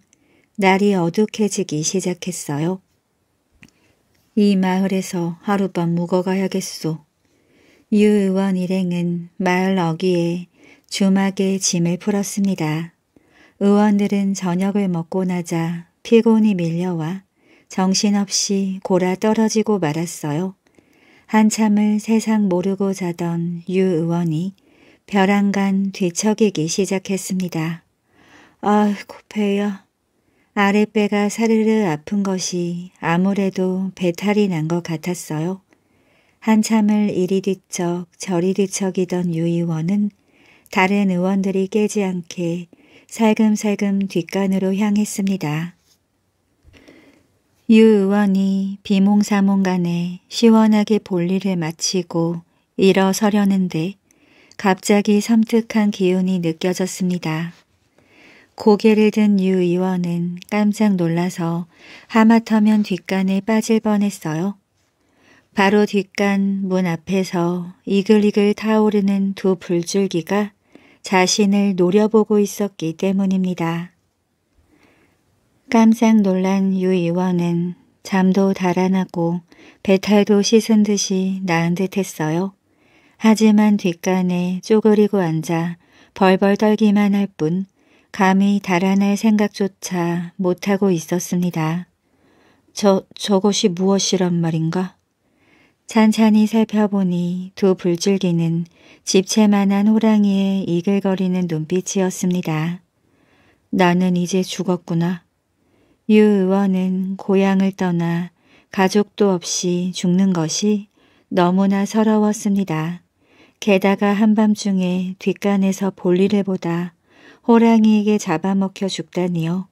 날이 어둑해지기 시작했어요. 이 마을에서 하룻밤 묵어가야겠소. 유 의원 일행은 마을 어귀에 주막에 짐을 풀었습니다. 의원들은 저녁을 먹고 나자 피곤이 밀려와 정신없이 골아 떨어지고 말았어요. 한참을 세상 모르고 자던 유 의원이 벼랑간 뒤척이기 시작했습니다. 아이고 배야. 아랫배가 사르르 아픈 것이 아무래도 배탈이 난 것 같았어요. 한참을 이리 뒤척 저리 뒤척이던 유 의원은 다른 의원들이 깨지 않게 살금살금 뒷간으로 향했습니다. 유 의원이 비몽사몽간에 시원하게 볼일을 마치고 일어서려는데 갑자기 섬뜩한 기운이 느껴졌습니다. 고개를 든 유 의원은 깜짝 놀라서 하마터면 뒷간에 빠질 뻔했어요. 바로 뒷간 문 앞에서 이글이글 타오르는 두 불줄기가 자신을 노려보고 있었기 때문입니다. 깜짝 놀란 유의원은 잠도 달아나고 배탈도 씻은 듯이 나은 듯 했어요. 하지만 뒷간에 쪼그리고 앉아 벌벌 떨기만 할 뿐 감히 달아날 생각조차 못하고 있었습니다. 저, 저것이 무엇이란 말인가? 찬찬히 살펴보니 두 불줄기는 집채만한 호랑이의 이글거리는 눈빛이었습니다. 나는 이제 죽었구나. 유 의원은 고향을 떠나 가족도 없이 죽는 것이 너무나 서러웠습니다. 게다가 한밤중에 뒷간에서 볼일을 보다 호랑이에게 잡아먹혀 죽다니요.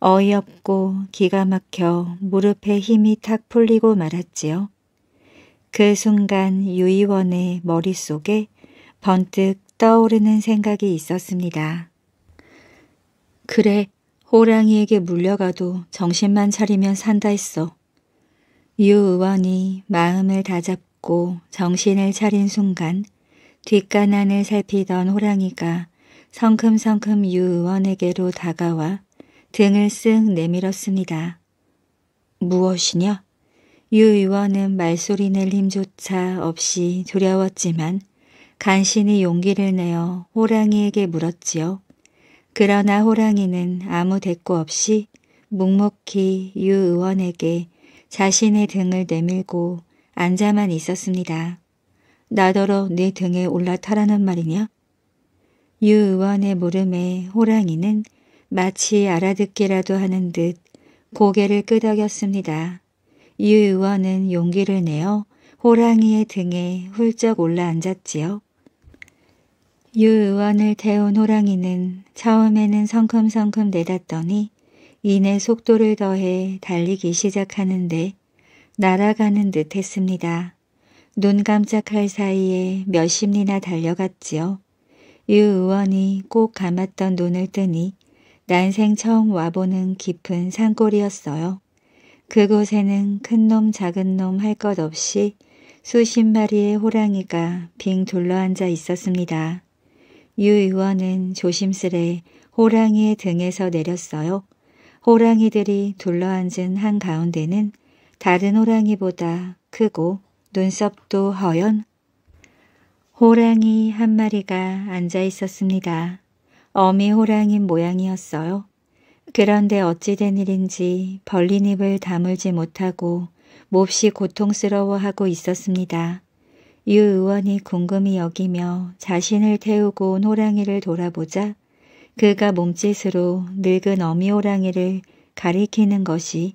어이없고 기가 막혀 무릎에 힘이 탁 풀리고 말았지요. 그 순간 유이원의 머릿속에 번뜩 떠오르는 생각이 있었습니다. 그래, 호랑이에게 물려가도 정신만 차리면 산다 했어. 유 의원이 마음을 다잡고 정신을 차린 순간 뒷가난을 살피던 호랑이가 성큼성큼 유 의원에게로 다가와 등을 쓱 내밀었습니다. 무엇이냐? 유 의원은 말소리 낼 힘조차 없이 두려웠지만 간신히 용기를 내어 호랑이에게 물었지요. 그러나 호랑이는 아무 대꾸 없이 묵묵히 유 의원에게 자신의 등을 내밀고 앉아만 있었습니다. 나더러 네 등에 올라타라는 말이냐? 유 의원의 물음에 호랑이는 마치 알아듣기라도 하는 듯 고개를 끄덕였습니다. 이 의원은 용기를 내어 호랑이의 등에 훌쩍 올라앉았지요. 유 의원을 태운 호랑이는 처음에는 성큼성큼 내닫더니 이내 속도를 더해 달리기 시작하는데 날아가는 듯 했습니다. 눈 깜짝할 사이에 몇 십 리나 달려갔지요. 유 의원이 꼭 감았던 눈을 뜨니 난생 처음 와보는 깊은 산골이었어요. 그곳에는 큰놈 작은 놈 할 것 없이 수십 마리의 호랑이가 빙 둘러앉아 있었습니다. 유 의원은 조심스레 호랑이의 등에서 내렸어요. 호랑이들이 둘러앉은 한가운데는 다른 호랑이보다 크고 눈썹도 허연 호랑이 한 마리가 앉아 있었습니다. 어미 호랑이 모양이었어요. 그런데 어찌된 일인지 벌린 입을 다물지 못하고 몹시 고통스러워하고 있었습니다. 유 의원이 궁금히 여기며 자신을 태우고 온 호랑이를 돌아보자 그가 몸짓으로 늙은 어미 호랑이를 가리키는 것이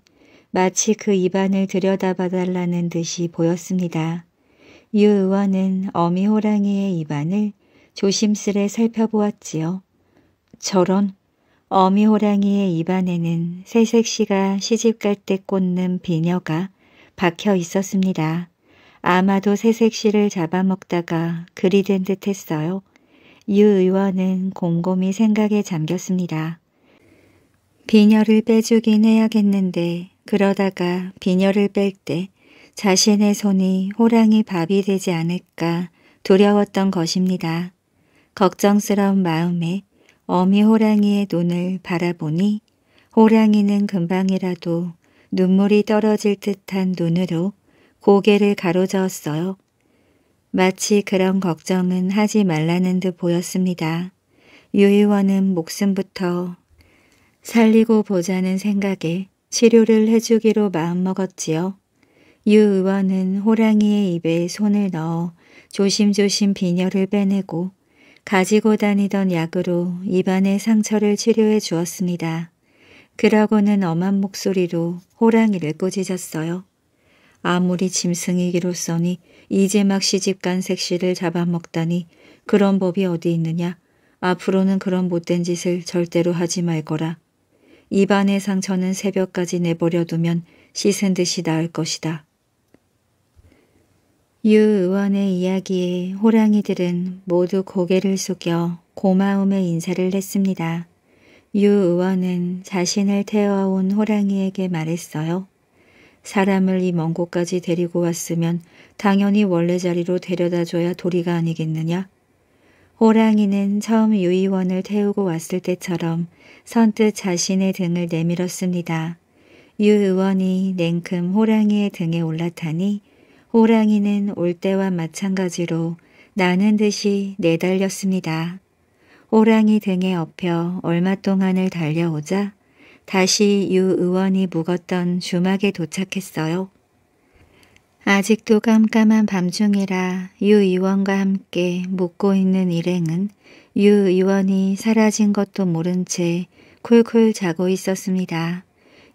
마치 그 입안을 들여다봐달라는 듯이 보였습니다. 유 의원은 어미 호랑이의 입안을 조심스레 살펴보았지요. 저런 어미 호랑이의 입안에는 새색시가 시집갈 때 꽂는 비녀가 박혀 있었습니다. 아마도 새색시를 잡아먹다가 그리 된듯 했어요. 유 의원은 곰곰이 생각에 잠겼습니다. 비녀를 빼주긴 해야겠는데 그러다가 비녀를 뺄 때 자신의 손이 호랑이 밥이 되지 않을까 두려웠던 것입니다. 걱정스러운 마음에 어미 호랑이의 눈을 바라보니 호랑이는 금방이라도 눈물이 떨어질 듯한 눈으로 고개를 가로저었어요. 마치 그런 걱정은 하지 말라는 듯 보였습니다. 유의원은 목숨부터 살리고 보자는 생각에 치료를 해주기로 마음먹었지요. 유 의원은 호랑이의 입에 손을 넣어 조심조심 비녀를 빼내고 가지고 다니던 약으로 입안의 상처를 치료해 주었습니다. 그러고는 엄한 목소리로 호랑이를 꼬지졌어요. 아무리 짐승이기로서니 이제 막 시집간 색시를 잡아먹다니 그런 법이 어디 있느냐. 앞으로는 그런 못된 짓을 절대로 하지 말거라. 입안의 상처는 새벽까지 내버려두면 씻은 듯이 나을 것이다. 유 의원의 이야기에 호랑이들은 모두 고개를 숙여 고마움의 인사를 했습니다. 유 의원은 자신을 태워온 호랑이에게 말했어요. 사람을 이 먼 곳까지 데리고 왔으면 당연히 원래 자리로 데려다줘야 도리가 아니겠느냐? 호랑이는 처음 유의원을 태우고 왔을 때처럼 선뜻 자신의 등을 내밀었습니다. 유 의원이 냉큼 호랑이의 등에 올라타니 호랑이는 올 때와 마찬가지로 나는 듯이 내달렸습니다. 호랑이 등에 업혀 얼마 동안을 달려오자 다시 유 의원이 묵었던 주막에 도착했어요. 아직도 깜깜한 밤중이라 유 의원과 함께 묵고 있는 일행은 유 의원이 사라진 것도 모른 채 쿨쿨 자고 있었습니다.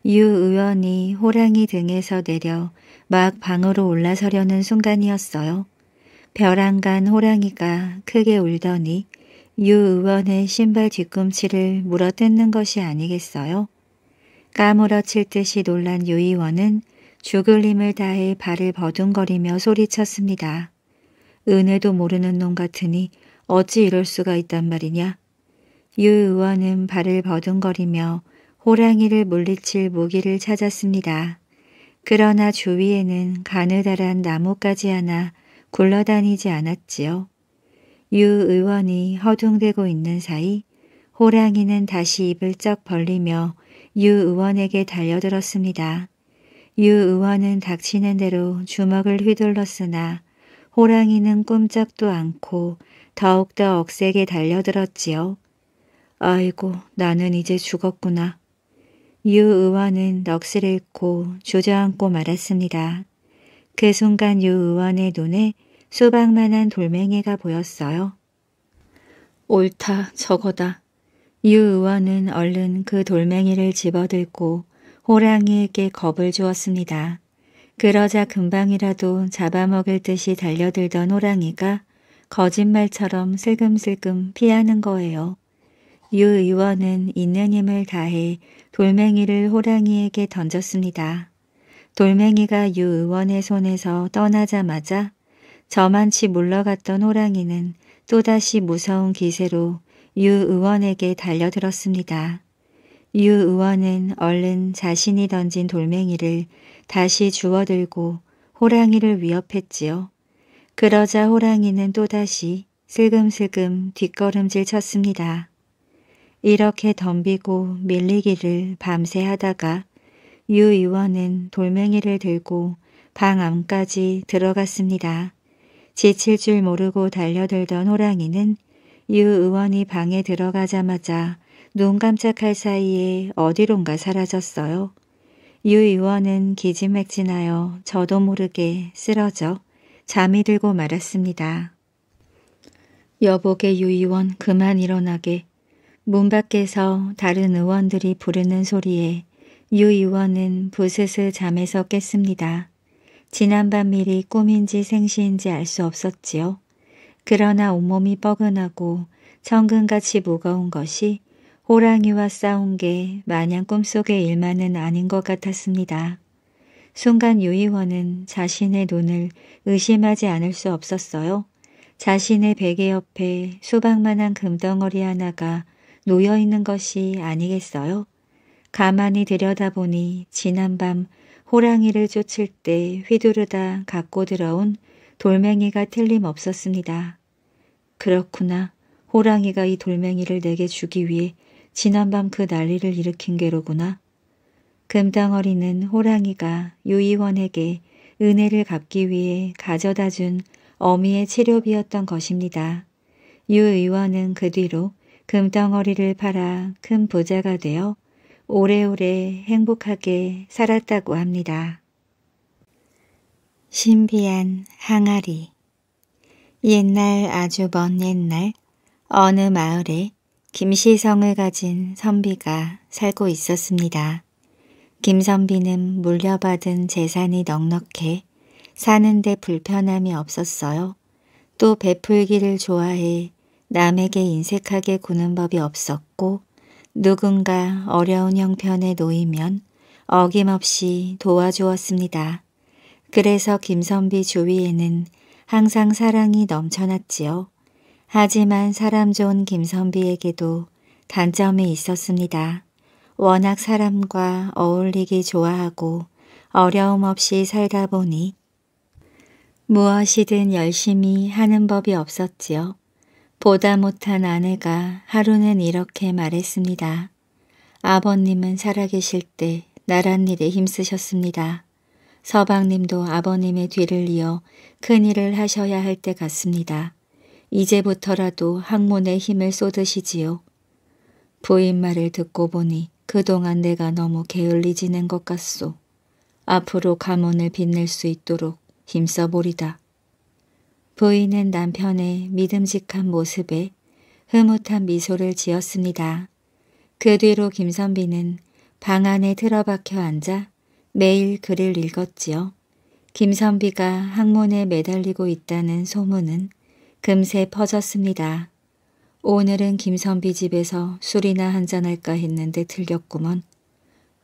유 의원이 호랑이 등에서 내려 막 방으로 올라서려는 순간이었어요. 벼랑간 호랑이가 크게 울더니 유 의원의 신발 뒤꿈치를 물어뜯는 것이 아니겠어요? 까무러칠 듯이 놀란 유 의원은 죽을 힘을 다해 발을 버둥거리며 소리쳤습니다. 은혜도 모르는 놈 같으니 어찌 이럴 수가 있단 말이냐. 유 의원은 발을 버둥거리며 호랑이를 물리칠 무기를 찾았습니다. 그러나 주위에는 가느다란 나뭇가지 하나 굴러다니지 않았지요. 유 의원이 허둥대고 있는 사이 호랑이는 다시 입을 쩍 벌리며 유 의원에게 달려들었습니다. 유 의원은 닥치는 대로 주먹을 휘둘렀으나 호랑이는 꼼짝도 않고 더욱더 억세게 달려들었지요. 아이고 나는 이제 죽었구나. 유 의원은 넋을 잃고 주저앉고 말았습니다. 그 순간 유 의원의 눈에 수박만한 돌멩이가 보였어요. 옳다 저거다. 유 의원은 얼른 그 돌멩이를 집어들고 호랑이에게 겁을 주었습니다. 그러자 금방이라도 잡아먹을 듯이 달려들던 호랑이가 거짓말처럼 슬금슬금 피하는 거예요. 유 의원은 있는 힘을 다해 돌멩이를 호랑이에게 던졌습니다. 돌멩이가 유 의원의 손에서 떠나자마자 저만치 물러갔던 호랑이는 또다시 무서운 기세로 유 의원에게 달려들었습니다. 유 의원은 얼른 자신이 던진 돌멩이를 다시 주워들고 호랑이를 위협했지요. 그러자 호랑이는 또다시 슬금슬금 뒷걸음질 쳤습니다. 이렇게 덤비고 밀리기를 밤새 하다가 유 의원은 돌멩이를 들고 방 안까지 들어갔습니다. 지칠 줄 모르고 달려들던 호랑이는 유 의원이 방에 들어가자마자 눈 깜짝할 사이에 어디론가 사라졌어요. 유 의원은 기진맥진하여 저도 모르게 쓰러져 잠이 들고 말았습니다. 여보게 유 의원 그만 일어나게 문 밖에서 다른 의원들이 부르는 소리에 유 의원은 부스스 잠에서 깼습니다. 지난밤 미리 꿈인지 생시인지 알 수 없었지요. 그러나 온몸이 뻐근하고 천근같이 무거운 것이 호랑이와 싸운 게 마냥 꿈속의 일만은 아닌 것 같았습니다. 순간 유의원은 자신의 눈을 의심하지 않을 수 없었어요. 자신의 베개 옆에 수박만한 금덩어리 하나가 놓여 있는 것이 아니겠어요? 가만히 들여다보니 지난밤 호랑이를 쫓을 때 휘두르다 갖고 들어온 돌멩이가 틀림없었습니다. 그렇구나. 호랑이가 이 돌멩이를 내게 주기 위해 지난밤 그 난리를 일으킨 게로구나. 금덩어리는 호랑이가 유이원에게 은혜를 갚기 위해 가져다 준 어미의 치료비였던 것입니다. 유 의원은 그 뒤로 금덩어리를 팔아 큰 부자가 되어 오래오래 행복하게 살았다고 합니다. 신비한 항아리 옛날 아주 먼 옛날 어느 마을에 김시성을 가진 선비가 살고 있었습니다. 김선비는 물려받은 재산이 넉넉해 사는데 불편함이 없었어요. 또 베풀기를 좋아해 남에게 인색하게 구는 법이 없었고 누군가 어려운 형편에 놓이면 어김없이 도와주었습니다. 그래서 김선비 주위에는 항상 사랑이 넘쳐났지요. 하지만 사람 좋은 김선비에게도 단점이 있었습니다. 워낙 사람과 어울리기 좋아하고 어려움 없이 살다 보니 무엇이든 열심히 하는 법이 없었지요. 보다 못한 아내가 하루는 이렇게 말했습니다. 아버님은 살아계실 때 나란 일에 힘쓰셨습니다. 서방님도 아버님의 뒤를 이어 큰일을 하셔야 할 때 같습니다. 이제부터라도 학문에 힘을 쏟으시지요. 부인 말을 듣고 보니 그동안 내가 너무 게을리지는 것 같소. 앞으로 가문을 빛낼 수 있도록 힘써보리다. 보이는 남편의 믿음직한 모습에 흐뭇한 미소를 지었습니다. 그 뒤로 김선비는 방 안에 틀어박혀 앉아 매일 글을 읽었지요. 김선비가 학문에 매달리고 있다는 소문은 금세 퍼졌습니다. 오늘은 김선비 집에서 술이나 한잔할까 했는데 틀렸구먼.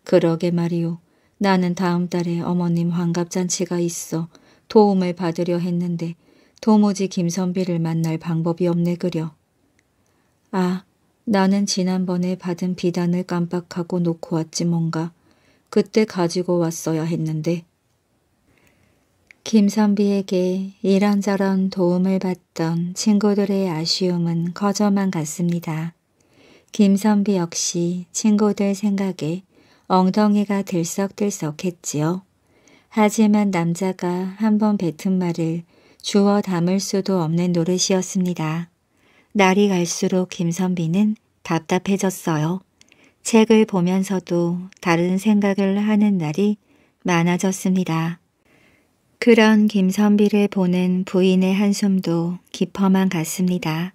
그러게 말이오. 나는 다음 달에 어머님 환갑잔치가 있어 도움을 받으려 했는데 도무지 김선비를 만날 방법이 없네 그려. 아, 나는 지난번에 받은 비단을 깜빡하고 놓고 왔지 뭔가. 그때 가지고 왔어야 했는데. 김선비에게 이런저런 도움을 받던 친구들의 아쉬움은 커져만 갔습니다. 김선비 역시 친구들 생각에 엉덩이가 들썩들썩했지요. 하지만 남자가 한 번 뱉은 말을 주워 담을 수도 없는 노릇이었습니다. 날이 갈수록 김선비는 답답해졌어요. 책을 보면서도 다른 생각을 하는 날이 많아졌습니다. 그런 김선비를 보는 부인의 한숨도 깊어만 갔습니다.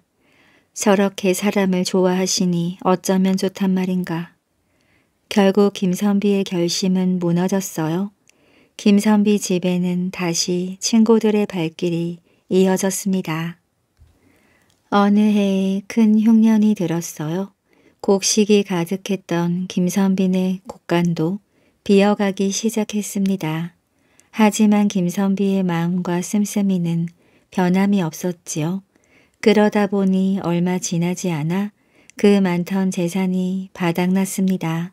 저렇게 사람을 좋아하시니 어쩌면 좋단 말인가. 결국 김선비의 결심은 무너졌어요. 김선비 집에는 다시 친구들의 발길이 이어졌습니다. 어느 해에 큰 흉년이 들었어요. 곡식이 가득했던 김선빈의 곡간도 비어가기 시작했습니다. 하지만 김선비의 마음과 씀씀이는 변함이 없었지요. 그러다 보니 얼마 지나지 않아 그 많던 재산이 바닥났습니다.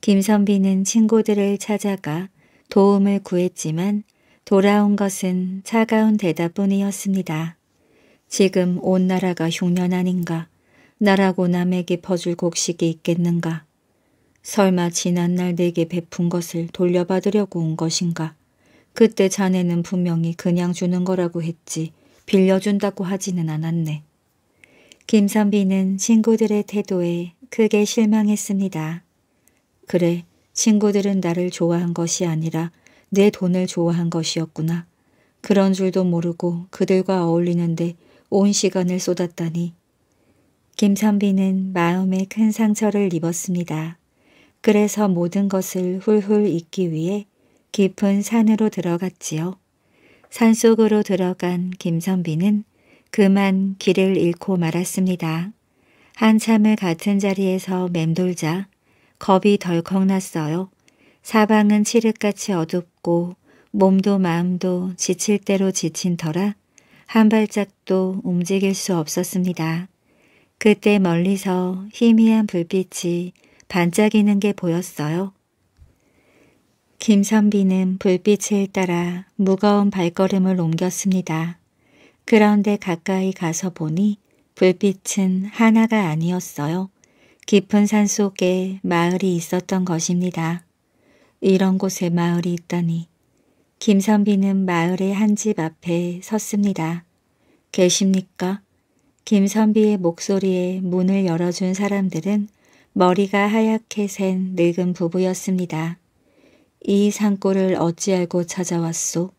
김선비는 친구들을 찾아가 도움을 구했지만 돌아온 것은 차가운 대답뿐이었습니다. 지금 온 나라가 흉년 아닌가? 나라고 남에게 퍼줄 곡식이 있겠는가? 설마 지난날 내게 베푼 것을 돌려받으려고 온 것인가? 그때 자네는 분명히 그냥 주는 거라고 했지 빌려준다고 하지는 않았네. 김선비는 친구들의 태도에 크게 실망했습니다. 그래, 친구들은 나를 좋아한 것이 아니라 내 돈을 좋아한 것이었구나. 그런 줄도 모르고 그들과 어울리는데 온 시간을 쏟았다니. 김선비는 마음에 큰 상처를 입었습니다. 그래서 모든 것을 훌훌 잊기 위해 깊은 산으로 들어갔지요. 산속으로 들어간 김선비는 그만 길을 잃고 말았습니다. 한참을 같은 자리에서 맴돌자 겁이 덜컥 났어요. 사방은 칠흑같이 어둡고 몸도 마음도 지칠 대로 지친 터라 한 발짝도 움직일 수 없었습니다. 그때 멀리서 희미한 불빛이 반짝이는 게 보였어요. 김선비는 불빛을 따라 무거운 발걸음을 옮겼습니다. 그런데 가까이 가서 보니 불빛은 하나가 아니었어요. 깊은 산속에 마을이 있었던 것입니다. 이런 곳에 마을이 있다니 김선비는 마을의 한 집 앞에 섰습니다. 계십니까? 김선비의 목소리에 문을 열어준 사람들은 머리가 하얗게 센 늙은 부부였습니다. 이 산골을 어찌 알고 찾아왔소?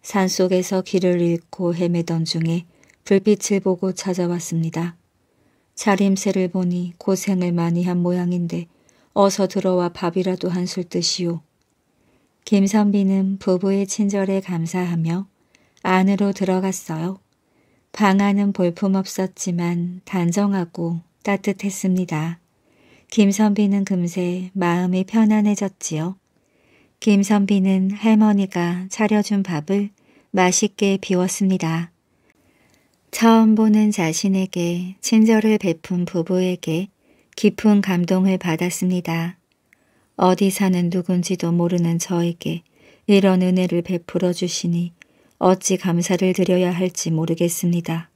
산속에서 길을 잃고 헤매던 중에 불빛을 보고 찾아왔습니다. 자림새를 보니 고생을 많이 한 모양인데 어서 들어와 밥이라도 한 술 드시오. 김선비는 부부의 친절에 감사하며 안으로 들어갔어요. 방 안은 볼품없었지만 단정하고 따뜻했습니다. 김선비는 금세 마음이 편안해졌지요. 김선비는 할머니가 차려준 밥을 맛있게 비웠습니다. 처음 보는 자신에게 친절을 베푼 부부에게 깊은 감동을 받았습니다. 어디 사는 누군지도 모르는 저에게 이런 은혜를 베풀어 주시니 어찌 감사를 드려야 할지 모르겠습니다.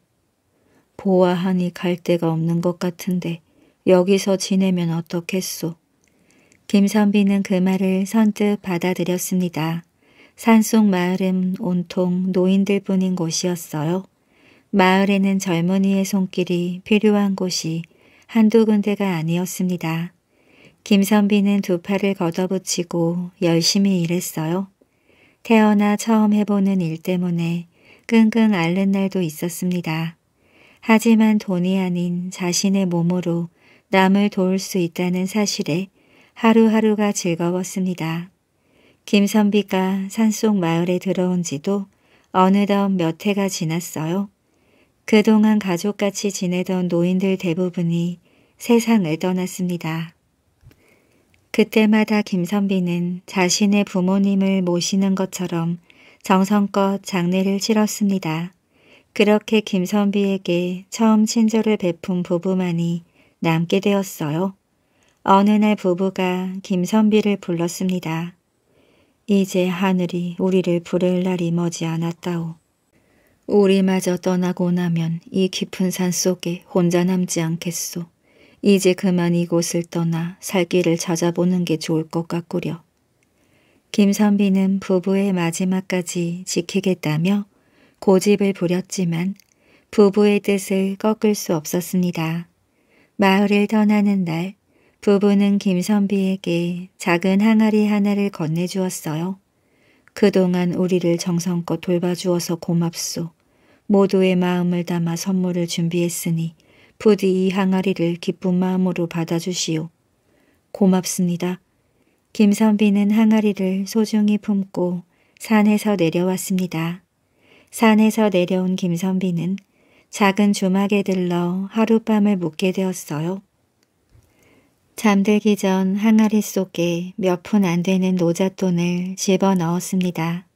보아하니 갈 데가 없는 것 같은데 여기서 지내면 어떻겠소. 김선비는 그 말을 선뜻 받아들였습니다. 산속 마을은 온통 노인들뿐인 곳이었어요. 마을에는 젊은이의 손길이 필요한 곳이 한두 군데가 아니었습니다. 김선비는 두 팔을 걷어붙이고 열심히 일했어요. 태어나 처음 해보는 일 때문에 끙끙 앓는 날도 있었습니다. 하지만 돈이 아닌 자신의 몸으로 남을 도울 수 있다는 사실에 하루하루가 즐거웠습니다. 김선비가 산속 마을에 들어온 지도 어느덧 몇 해가 지났어요. 그동안 가족같이 지내던 노인들 대부분이 세상을 떠났습니다. 그때마다 김선비는 자신의 부모님을 모시는 것처럼 정성껏 장례를 치렀습니다. 그렇게 김선비에게 처음 친절을 베푼 부부만이 남게 되었어요. 어느 날 부부가 김선비를 불렀습니다. 이제 하늘이 우리를 부를 날이 머지않았다오. 우리마저 떠나고 나면 이 깊은 산속에 혼자 남지 않겠소. 이제 그만 이곳을 떠나 살 길을 찾아보는 게 좋을 것 같구려. 김선비는 부부의 마지막까지 지키겠다며 고집을 부렸지만 부부의 뜻을 꺾을 수 없었습니다. 마을을 떠나는 날 부부는 김선비에게 작은 항아리 하나를 건네주었어요. 그동안 우리를 정성껏 돌봐주어서 고맙소. 모두의 마음을 담아 선물을 준비했으니 부디 이 항아리를 기쁜 마음으로 받아주시오. 고맙습니다. 김선비는 항아리를 소중히 품고 산에서 내려왔습니다. 산에서 내려온 김선비는 작은 주막에 들러 하룻밤을 묵게 되었어요. 잠들기 전 항아리 속에 몇 푼 안 되는 노잣돈을 집어넣었습니다.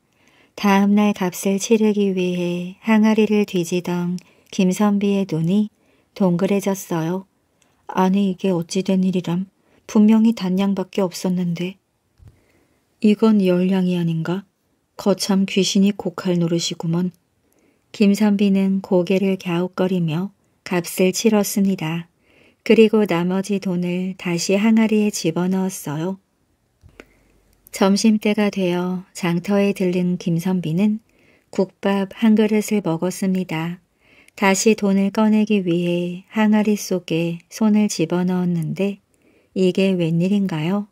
다음날 값을 치르기 위해 항아리를 뒤지던 김선비의 눈이 동그래졌어요. 아니 이게 어찌 된 일이람. 분명히 단양밖에 없었는데. 이건 열량이 아닌가? 거참 귀신이 곡할 노릇이구먼. 김선비는 고개를 갸웃거리며 값을 치렀습니다. 그리고 나머지 돈을 다시 항아리에 집어넣었어요. 점심때가 되어 장터에 들른 김선비는 국밥 한 그릇을 먹었습니다. 다시 돈을 꺼내기 위해 항아리 속에 손을 집어넣었는데 이게 웬일인가요?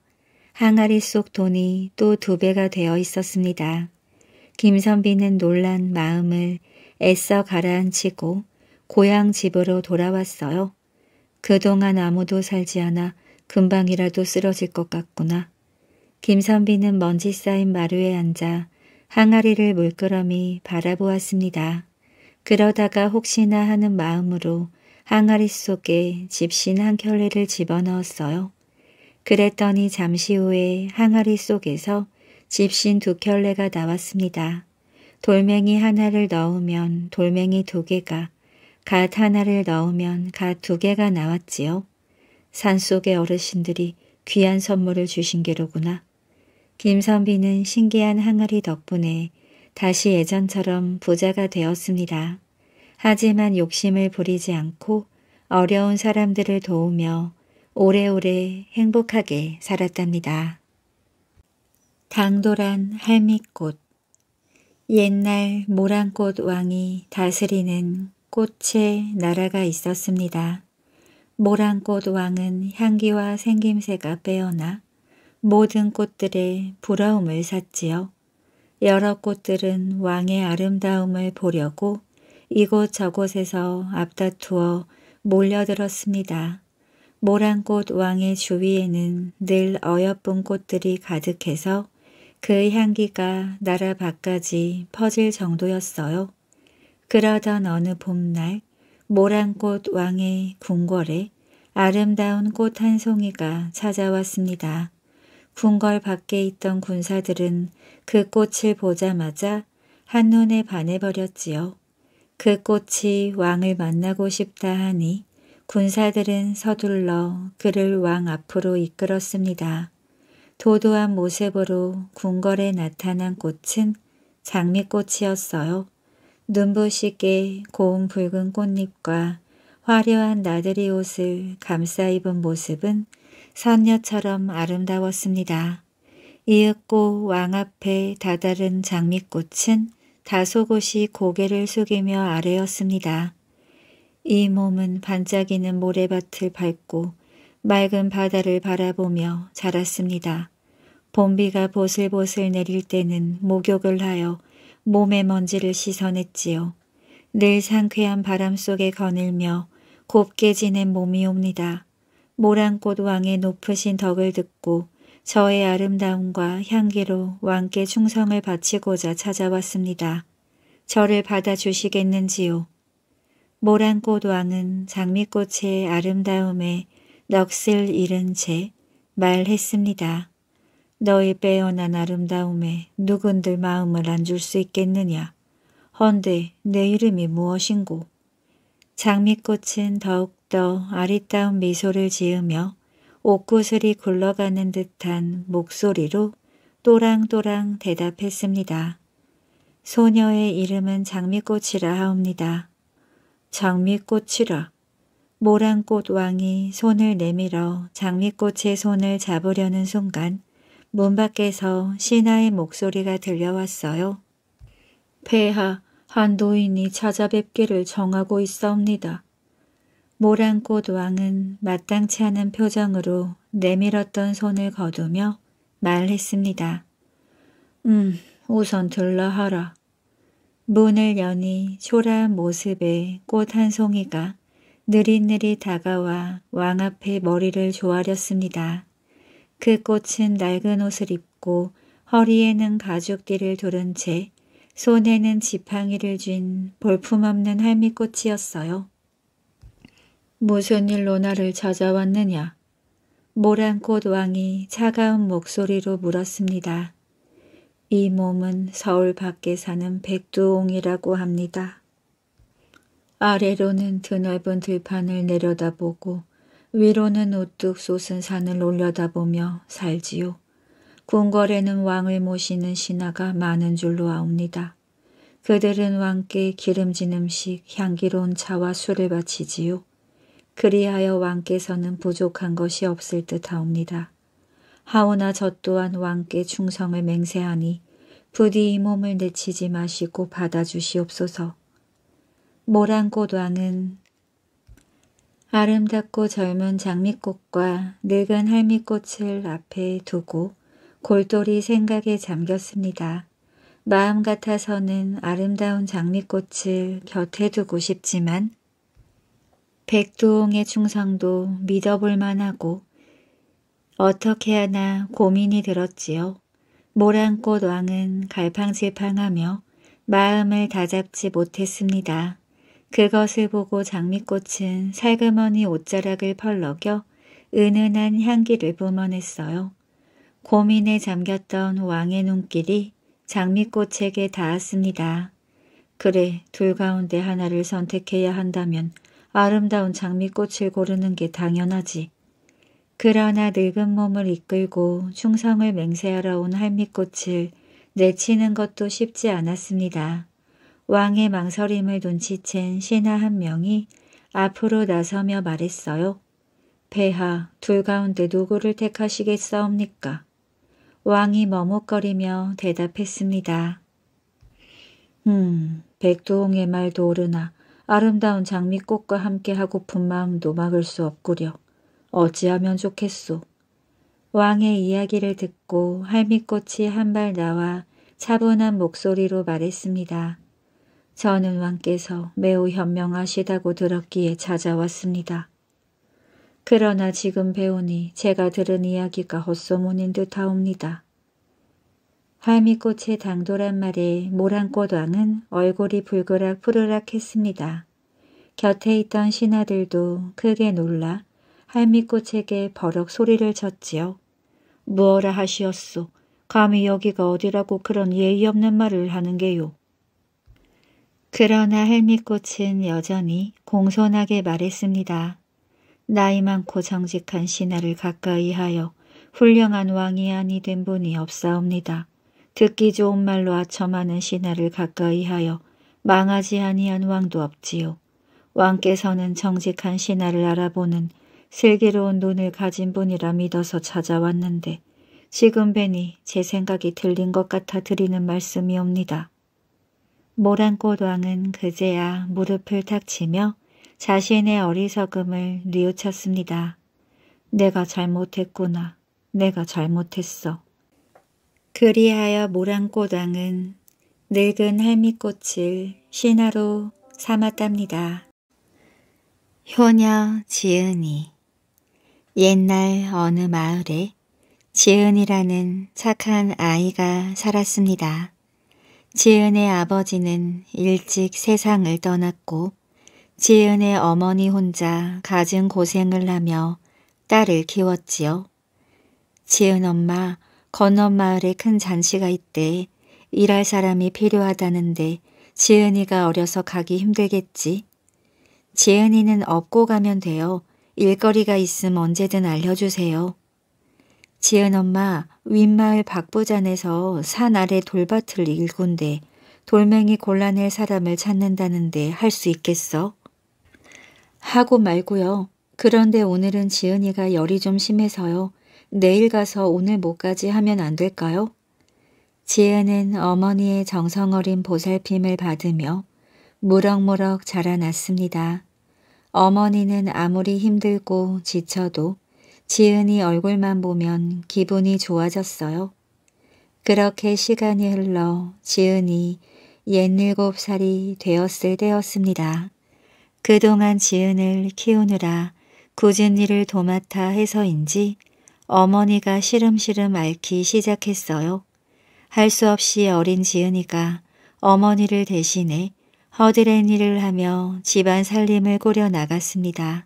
항아리 속 돈이 또 두 배가 되어 있었습니다. 김선비는 놀란 마음을 애써 가라앉히고 고향 집으로 돌아왔어요. 그동안 아무도 살지 않아 금방이라도 쓰러질 것 같구나. 김선비는 먼지 쌓인 마루에 앉아 항아리를 물끄러미 바라보았습니다. 그러다가 혹시나 하는 마음으로 항아리 속에 집신 한 켤레를 집어넣었어요. 그랬더니 잠시 후에 항아리 속에서 집신 두 켤레가 나왔습니다. 돌멩이 하나를 넣으면 돌멩이 두 개가, 갓 하나를 넣으면 갓 두 개가 나왔지요. 산속의 어르신들이 귀한 선물을 주신 게로구나. 김선비는 신기한 항아리 덕분에 다시 예전처럼 부자가 되었습니다. 하지만 욕심을 부리지 않고 어려운 사람들을 도우며 오래오래 행복하게 살았답니다. 당돌한 할미꽃 옛날 모란꽃 왕이 다스리는 꽃의 나라가 있었습니다. 모란꽃 왕은 향기와 생김새가 빼어나 모든 꽃들의 부러움을 샀지요. 여러 꽃들은 왕의 아름다움을 보려고 이곳저곳에서 앞다투어 몰려들었습니다. 모란꽃 왕의 주위에는 늘 어여쁜 꽃들이 가득해서 그 향기가 나라 밖까지 퍼질 정도였어요. 그러던 어느 봄날 모란꽃 왕의 궁궐에 아름다운 꽃 한 송이가 찾아왔습니다. 궁궐 밖에 있던 군사들은 그 꽃을 보자마자 한눈에 반해버렸지요. 그 꽃이 왕을 만나고 싶다 하니 군사들은 서둘러 그를 왕 앞으로 이끌었습니다. 도도한 모습으로 궁궐에 나타난 꽃은 장미꽃이었어요. 눈부시게 고운 붉은 꽃잎과 화려한 나들이 옷을 감싸 입은 모습은 선녀처럼 아름다웠습니다. 이윽고 왕 앞에 다다른 장미꽃은 다소곳이 고개를 숙이며 아래였습니다. 이 몸은 반짝이는 모래밭을 밟고 맑은 바다를 바라보며 자랐습니다. 봄비가 보슬보슬 내릴 때는 목욕을 하여 몸의 먼지를 씻어냈지요. 늘 상쾌한 바람 속에 거닐며 곱게 지낸 몸이 옵니다. 모란꽃 왕의 높으신 덕을 듣고 저의 아름다움과 향기로 왕께 충성을 바치고자 찾아왔습니다. 저를 받아주시겠는지요. 모란꽃 왕은 장미꽃의 아름다움에 넋을 잃은 채 말했습니다. 너희 빼어난 아름다움에 누군들 마음을 안 줄 수 있겠느냐. 헌데 내 이름이 무엇인고. 장미꽃은 더욱 떠 아리따운 미소를 지으며 옷구슬이 굴러가는 듯한 목소리로 또랑또랑 대답했습니다. 소녀의 이름은 장미꽃이라 하옵니다. 장미꽃이라. 모란꽃 왕이 손을 내밀어 장미꽃의 손을 잡으려는 순간 문 밖에서 신하의 목소리가 들려왔어요. 폐하, 한도인이 찾아뵙기를 정하고 있사옵니다. 모란꽃 왕은 마땅치 않은 표정으로 내밀었던 손을 거두며 말했습니다. 음, 우선 들러하라. 문을 여니 초라한 모습의 꽃한 송이가 느릿느릿 다가와 왕 앞에 머리를 조아렸습니다. 그 꽃은 낡은 옷을 입고 허리에는 가죽띠를 두른 채 손에는 지팡이를 쥔 볼품없는 할미꽃이었어요. 무슨 일로 나를 찾아왔느냐? 모란꽃 왕이 차가운 목소리로 물었습니다. 이 몸은 서울 밖에 사는 백두옹이라고 합니다. 아래로는 드넓은 들판을 내려다보고 위로는 우뚝 솟은 산을 올려다보며 살지요. 궁궐에는 왕을 모시는 신하가 많은 줄로 아옵니다. 그들은 왕께 기름진 음식, 향기로운 차와 술을 바치지요. 그리하여 왕께서는 부족한 것이 없을 듯하옵니다. 하오나 저 또한 왕께 충성을 맹세하니 부디 이 몸을 내치지 마시고 받아주시옵소서. 모란꽃 왕은 아름답고 젊은 장미꽃과 늙은 할미꽃을 앞에 두고 골똘히 생각에 잠겼습니다. 마음 같아서는 아름다운 장미꽃을 곁에 두고 싶지만 백두홍의 충성도 믿어볼 만하고 어떻게 하나 고민이 들었지요. 모란꽃 왕은 갈팡질팡하며 마음을 다잡지 못했습니다. 그것을 보고 장미꽃은 살그머니 옷자락을 펄럭여 은은한 향기를 뿜어냈어요. 고민에 잠겼던 왕의 눈길이 장미꽃에게 닿았습니다. 그래, 둘 가운데 하나를 선택해야 한다면 아름다운 장미꽃을 고르는 게 당연하지. 그러나 늙은 몸을 이끌고 충성을 맹세하러 온 할미꽃을 내치는 것도 쉽지 않았습니다. 왕의 망설임을 눈치챈 신하 한 명이 앞으로 나서며 말했어요. 배하, 둘 가운데 누구를 택하시겠사옵니까? 왕이 머뭇거리며 대답했습니다. 음, 백두홍의 말도 오르나 아름다운 장미꽃과 함께 하고픈 마음도 막을 수 없구려. 어찌하면 좋겠소. 왕의 이야기를 듣고 할미꽃이 한 발 나와 차분한 목소리로 말했습니다. 저는 왕께서 매우 현명하시다고 들었기에 찾아왔습니다. 그러나 지금 배우니 제가 들은 이야기가 헛소문인 듯 하옵니다. 할미꽃의 당돌한 말에 모란꽃 왕은 얼굴이 붉으락 푸르락 했습니다. 곁에 있던 신하들도 크게 놀라 할미꽃에게 버럭 소리를 쳤지요. 무어라 하시었소. 감히 여기가 어디라고 그런 예의 없는 말을 하는 게요. 그러나 할미꽃은 여전히 공손하게 말했습니다. 나이 많고 정직한 신하를 가까이 하여 훌륭한 왕이 아니 된 분이 없사옵니다. 듣기 좋은 말로 아첨하는 신하를 가까이하여 망하지 아니한 왕도 없지요. 왕께서는 정직한 신하를 알아보는 슬기로운 눈을 가진 분이라 믿어서 찾아왔는데 지금 뵈니 제 생각이 들린 것 같아 드리는 말씀이옵니다. 모란꽃 왕은 그제야 무릎을 탁치며 자신의 어리석음을 뉘우쳤습니다. 내가 잘못했구나. 내가 잘못했어. 그리하여 모란꼬당은 늙은 할미꽃을 신하로 삼았답니다. 효녀 지은이 옛날 어느 마을에 지은이라는 착한 아이가 살았습니다. 지은의 아버지는 일찍 세상을 떠났고 지은의 어머니 혼자 가진 고생을 하며 딸을 키웠지요. 지은 엄마 건너 마을에 큰 잔치가 있대. 일할 사람이 필요하다는데 지은이가 어려서 가기 힘들겠지. 지은이는 업고 가면 돼요. 일거리가 있음 언제든 알려주세요. 지은 엄마 윗마을 박부잔에서 산 아래 돌밭을 일군데 돌멩이 골라낼 사람을 찾는다는데 할 수 있겠어? 하고 말고요. 그런데 오늘은 지은이가 열이 좀 심해서요. 내일 가서 오늘 못까지 하면 안 될까요? 지혜는 어머니의 정성어린 보살핌을 받으며 무럭무럭 자라났습니다. 어머니는 아무리 힘들고 지쳐도 지은이 얼굴만 보면 기분이 좋아졌어요. 그렇게 시간이 흘러 지은이 옛일곱 살이 되었을 때였습니다. 그동안 지은을 키우느라 굳은 일을 도맡아 해서인지 어머니가 시름시름 앓기 시작했어요. 할 수 없이 어린 지은이가 어머니를 대신해 허드렛 일을 하며 집안 살림을 꾸려 나갔습니다.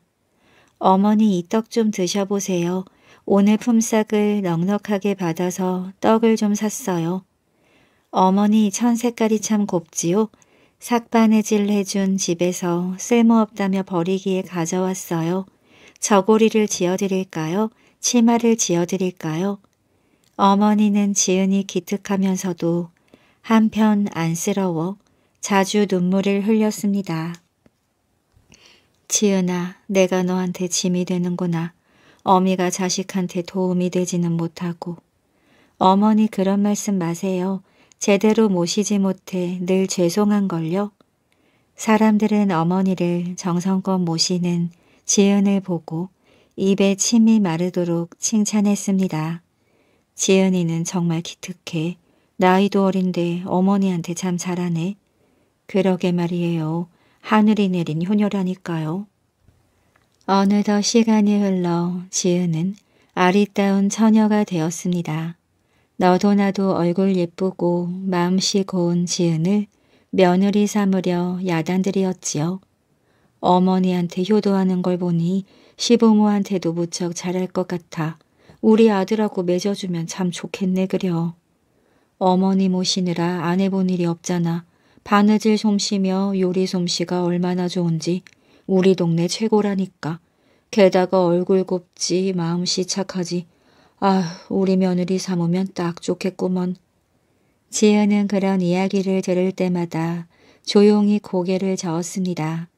어머니 이 떡 좀 드셔보세요. 오늘 품삯을 넉넉하게 받아서 떡을 좀 샀어요. 어머니 천 색깔이 참 곱지요. 삭바느질 해준 집에서 쓸모없다며 버리기에 가져왔어요. 저고리를 지어드릴까요? 치마를 지어드릴까요? 어머니는 지은이 기특하면서도 한편 안쓰러워 자주 눈물을 흘렸습니다. 지은아, 내가 너한테 짐이 되는구나. 어미가 자식한테 도움이 되지는 못하고. 어머니 그런 말씀 마세요. 제대로 모시지 못해 늘 죄송한걸요. 사람들은 어머니를 정성껏 모시는 지은을 보고 입에 침이 마르도록 칭찬했습니다. 지은이는 정말 기특해. 나이도 어린데 어머니한테 참 잘하네. 그러게 말이에요. 하늘이 내린 효녀라니까요. 어느덧 시간이 흘러 지은은 아리따운 처녀가 되었습니다. 너도 나도 얼굴 예쁘고 마음씨 고운 지은을 며느리 삼으려 야단들이었지요. 어머니한테 효도하는 걸 보니 시부모한테도 무척 잘할 것 같아. 우리 아들하고 맺어주면 참 좋겠네 그려. 어머니 모시느라 안 해본 일이 없잖아. 바느질 솜씨며 요리 솜씨가 얼마나 좋은지 우리 동네 최고라니까. 게다가 얼굴 곱지 마음씨 착하지. 아 우리 며느리 삼으면 딱 좋겠구먼. 지은은 그런 이야기를 들을 때마다 조용히 고개를 저었습니다.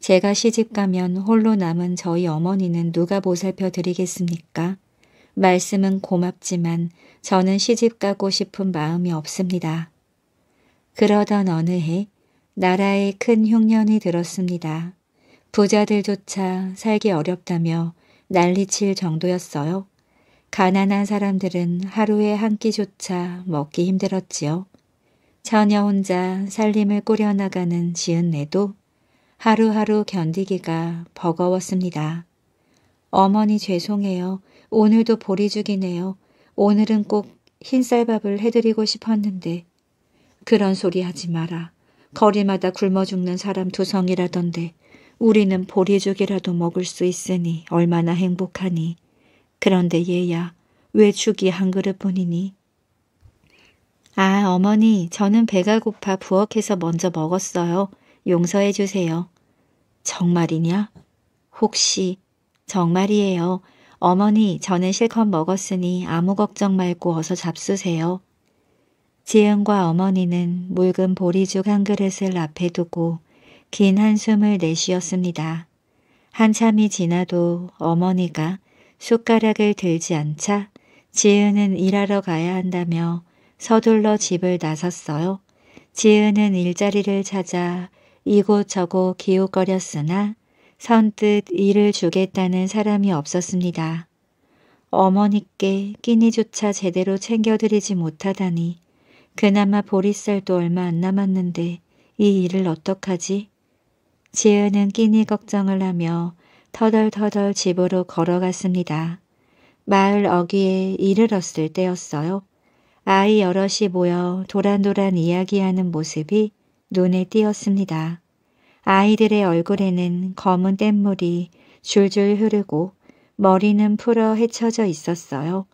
제가 시집가면 홀로 남은 저희 어머니는 누가 보살펴 드리겠습니까? 말씀은 고맙지만 저는 시집가고 싶은 마음이 없습니다. 그러던 어느 해 나라에 큰 흉년이 들었습니다. 부자들조차 살기 어렵다며 난리칠 정도였어요. 가난한 사람들은 하루에 한 끼조차 먹기 힘들었지요. 처녀 혼자 살림을 꾸려나가는 지은내도 하루하루 견디기가 버거웠습니다. 어머니 죄송해요. 오늘도 보리죽이네요. 오늘은 꼭 흰쌀밥을 해드리고 싶었는데. 그런 소리 하지 마라. 거리마다 굶어 죽는 사람 두성이라던데 우리는 보리죽이라도 먹을 수 있으니 얼마나 행복하니. 그런데 얘야, 왜 죽이 한 그릇뿐이니? 아, 어머니, 저는 배가 고파 부엌에서 먼저 먹었어요. 용서해 주세요. 정말이냐? 혹시 정말이에요. 어머니, 저는 실컷 먹었으니 아무 걱정 말고 어서 잡수세요. 지은과 어머니는 묽은 보리죽 한 그릇을 앞에 두고 긴 한숨을 내쉬었습니다. 한참이 지나도 어머니가 숟가락을 들지 않자 지은은 일하러 가야 한다며 서둘러 집을 나섰어요. 지은은 일자리를 찾아 이곳저곳 기웃거렸으나 선뜻 일을 주겠다는 사람이 없었습니다. 어머니께 끼니조차 제대로 챙겨드리지 못하다니 그나마 보리쌀도 얼마 안 남았는데 이 일을 어떡하지? 지은은 끼니 걱정을 하며 터덜터덜 집으로 걸어갔습니다. 마을 어귀에 이르렀을 때였어요. 아이 여럿이 모여 도란도란 이야기하는 모습이 눈에 띄었습니다. 아이들의 얼굴에는 검은 뗏물이 줄줄 흐르고 머리는 풀어 헤쳐져 있었어요.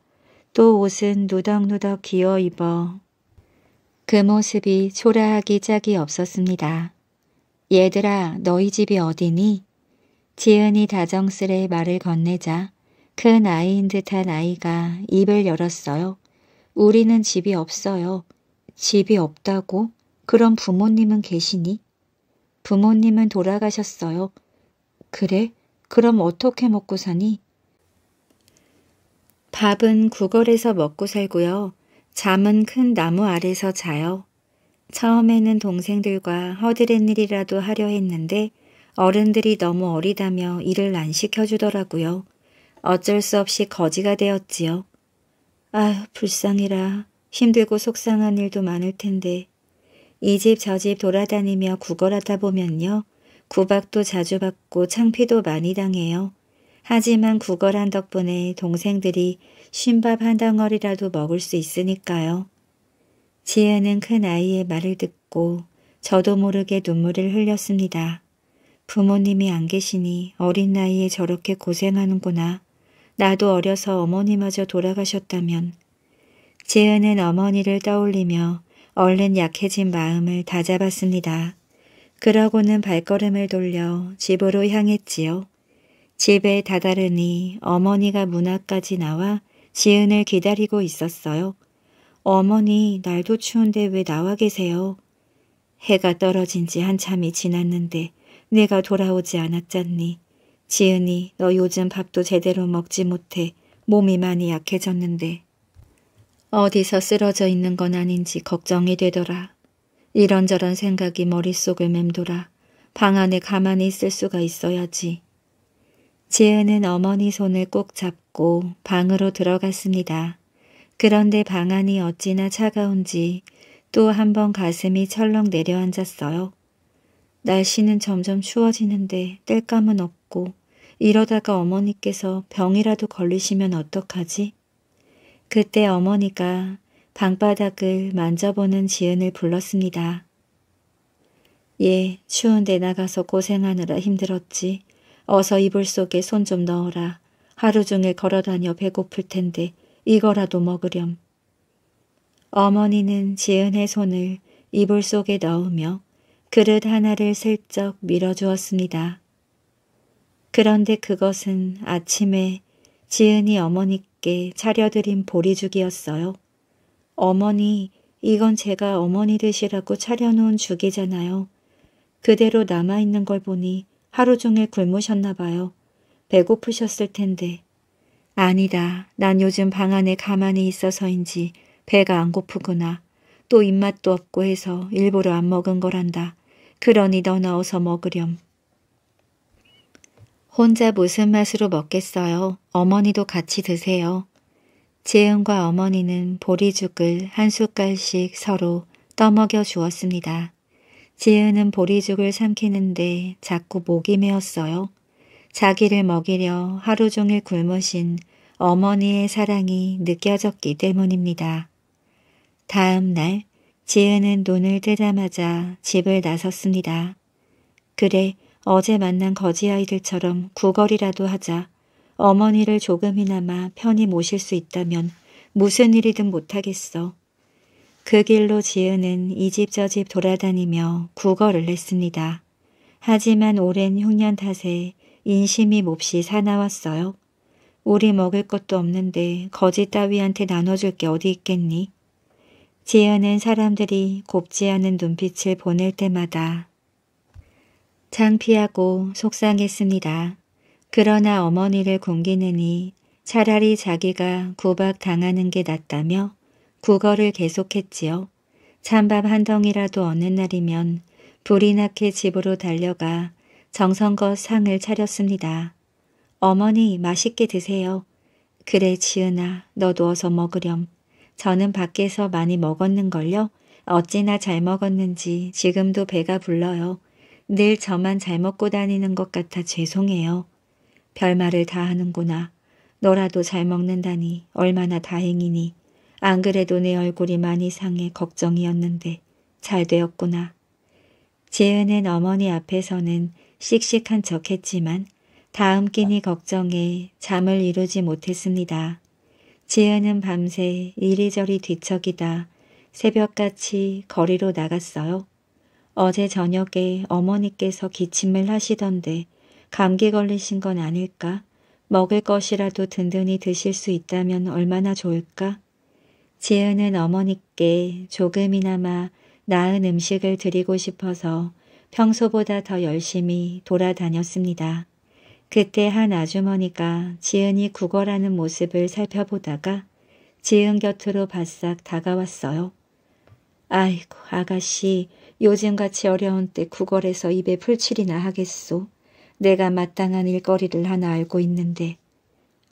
또 옷은 누덕누덕 기어 입어 그 모습이 초라하기 짝이 없었습니다. 얘들아 너희 집이 어디니? 지은이 다정스레 말을 건네자 큰 아이인 듯한 아이가 입을 열었어요. 우리는 집이 없어요. 집이 없다고? 그럼 부모님은 계시니? 부모님은 돌아가셨어요. 그래? 그럼 어떻게 먹고 사니? 밥은 구걸해서 먹고 살고요. 잠은 큰 나무 아래서 자요. 처음에는 동생들과 허드렛일이라도 하려 했는데 어른들이 너무 어리다며 일을 안 시켜주더라고요. 어쩔 수 없이 거지가 되었지요. 아휴 불쌍해라. 힘들고 속상한 일도 많을 텐데 이집저집 돌아다니며 구걸하다 보면요. 구박도 자주 받고 창피도 많이 당해요. 하지만 구걸한 덕분에 동생들이 쉰밥 한 덩어리라도 먹을 수 있으니까요. 지혜는 큰아이의 말을 듣고 저도 모르게 눈물을 흘렸습니다. 부모님이 안 계시니 어린 나이에 저렇게 고생하는구나. 나도 어려서 어머니마저 돌아가셨다면. 지은은 어머니를 떠올리며 얼른 약해진 마음을 다잡았습니다. 그러고는 발걸음을 돌려 집으로 향했지요. 집에 다다르니 어머니가 문 앞까지 나와 지은을 기다리고 있었어요. 어머니 날도 추운데 왜 나와 계세요? 해가 떨어진 지 한참이 지났는데 내가 돌아오지 않았잖니. 지은이 너 요즘 밥도 제대로 먹지 못해 몸이 많이 약해졌는데 어디서 쓰러져 있는 건 아닌지 걱정이 되더라. 이런저런 생각이 머릿속을 맴돌아 방 안에 가만히 있을 수가 있어야지. 지은은 어머니 손을 꼭 잡고 방으로 들어갔습니다. 그런데 방 안이 어찌나 차가운지 또 한 번 가슴이 철렁 내려앉았어요. 날씨는 점점 추워지는데 땔감은 없고 이러다가 어머니께서 병이라도 걸리시면 어떡하지? 그때 어머니가 방바닥을 만져보는 지은을 불렀습니다. 예, 추운데 나가서 고생하느라 힘들었지. 어서 이불 속에 손 좀 넣어라. 하루 종일 걸어다녀 배고플 텐데 이거라도 먹으렴. 어머니는 지은의 손을 이불 속에 넣으며 그릇 하나를 슬쩍 밀어주었습니다. 그런데 그것은 아침에 지은이 어머니께 차려드린 보리죽이었어요. 어머니, 이건 제가 어머니 드시라고 차려놓은 죽이잖아요. 그대로 남아있는 걸 보니 하루 종일 굶으셨나 봐요. 배고프셨을 텐데. 아니다. 난 요즘 방 안에 가만히 있어서인지 배가 안 고프구나. 또 입맛도 없고 해서 일부러 안 먹은 거란다. 그러니 너나 어서 먹으렴. 혼자 무슨 맛으로 먹겠어요. 어머니도 같이 드세요. 지은과 어머니는 보리죽을 한 숟갈씩 서로 떠먹여 주었습니다. 지은은 보리죽을 삼키는데 자꾸 목이 메었어요. 자기를 먹이려 하루 종일 굶으신 어머니의 사랑이 느껴졌기 때문입니다. 다음 날 지은은 눈을 뜨자마자 집을 나섰습니다. 그래 어제 만난 거지아이들처럼 구걸이라도 하자 어머니를 조금이나마 편히 모실 수 있다면 무슨 일이든 못하겠어. 그 길로 지은은 이 집 저 집 돌아다니며 구걸을 했습니다. 하지만 오랜 흉년 탓에 인심이 몹시 사나웠어요. 우리 먹을 것도 없는데 거지 따위한테 나눠줄 게 어디 있겠니? 지은은 사람들이 곱지 않은 눈빛을 보낼 때마다 창피하고 속상했습니다. 그러나 어머니를 공기느니 차라리 자기가 구박당하는 게 낫다며 구어를 계속했지요. 찬밥 한 덩이라도 얻는 날이면 불이 나게 집으로 달려가 정성껏 상을 차렸습니다. 어머니 맛있게 드세요. 그래 지은아 너누워서 먹으렴. 저는 밖에서 많이 먹었는걸요. 어찌나 잘 먹었는지 지금도 배가 불러요. 늘 저만 잘 먹고 다니는 것 같아 죄송해요. 별말을 다 하는구나. 너라도 잘 먹는다니 얼마나 다행이니. 안 그래도 내 얼굴이 많이 상해 걱정이었는데 잘 되었구나. 재은은 어머니 앞에서는 씩씩한 척 했지만 다음 끼니 걱정에 잠을 이루지 못했습니다. 지은은 밤새 이리저리 뒤척이다 새벽같이 거리로 나갔어요. 어제 저녁에 어머니께서 기침을 하시던데 감기 걸리신 건 아닐까? 먹을 것이라도 든든히 드실 수 있다면 얼마나 좋을까? 지은은 어머니께 조금이나마 나은 음식을 드리고 싶어서 평소보다 더 열심히 돌아다녔습니다. 그때 한 아주머니가 지은이 구걸하는 모습을 살펴보다가 지은 곁으로 바싹 다가왔어요. 아이고 아가씨 요즘같이 어려운 때 구걸해서 입에 풀칠이나 하겠소. 내가 마땅한 일거리를 하나 알고 있는데.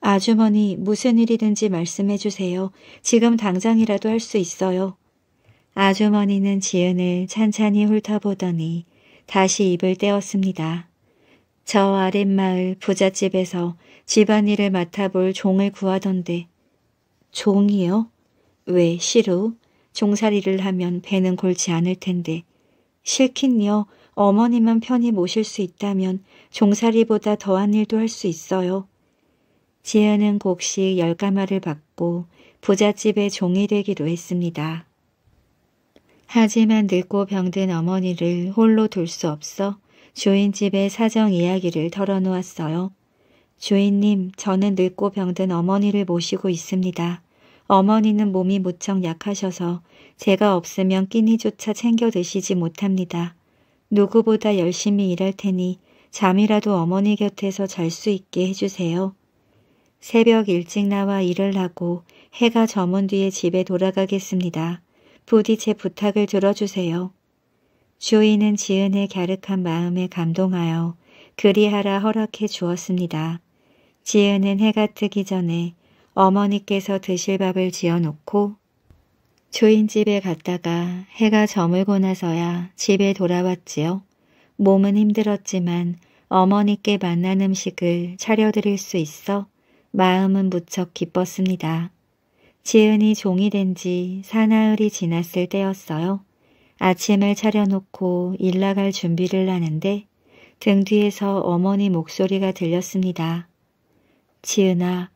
아주머니 무슨 일이든지 말씀해 주세요. 지금 당장이라도 할 수 있어요. 아주머니는 지은을 찬찬히 훑어보더니 다시 입을 떼었습니다. 저 아랫마을 부잣집에서 집안일을 맡아볼 종을 구하던데. 종이요? 왜 싫어? 종살이를 하면 배는 골지 않을 텐데 싫긴요. 어머니만 편히 모실 수 있다면 종살이보다 더한 일도 할 수 있어요. 지은은 곡식 열가마를 받고 부잣집의 종이 되기로 했습니다. 하지만 늙고 병든 어머니를 홀로 둘 수 없어 주인집의 사정 이야기를 털어놓았어요. 주인님, 저는 늙고 병든 어머니를 모시고 있습니다. 어머니는 몸이 무척 약하셔서 제가 없으면 끼니조차 챙겨 드시지 못합니다. 누구보다 열심히 일할 테니 잠이라도 어머니 곁에서 잘 수 있게 해주세요. 새벽 일찍 나와 일을 하고 해가 저문 뒤에 집에 돌아가겠습니다. 부디 제 부탁을 들어주세요. 주인은 지은의 갸륵한 마음에 감동하여 그리하라 허락해 주었습니다. 지은은 해가 뜨기 전에 어머니께서 드실 밥을 지어놓고 주인집에 갔다가 해가 저물고 나서야 집에 돌아왔지요. 몸은 힘들었지만 어머니께 만난 음식을 차려드릴 수 있어 마음은 무척 기뻤습니다. 지은이 종이 된 지 사나흘이 지났을 때였어요. 아침을 차려놓고 일 나갈 준비를 하는데 등 뒤에서 어머니 목소리가 들렸습니다. 지은아,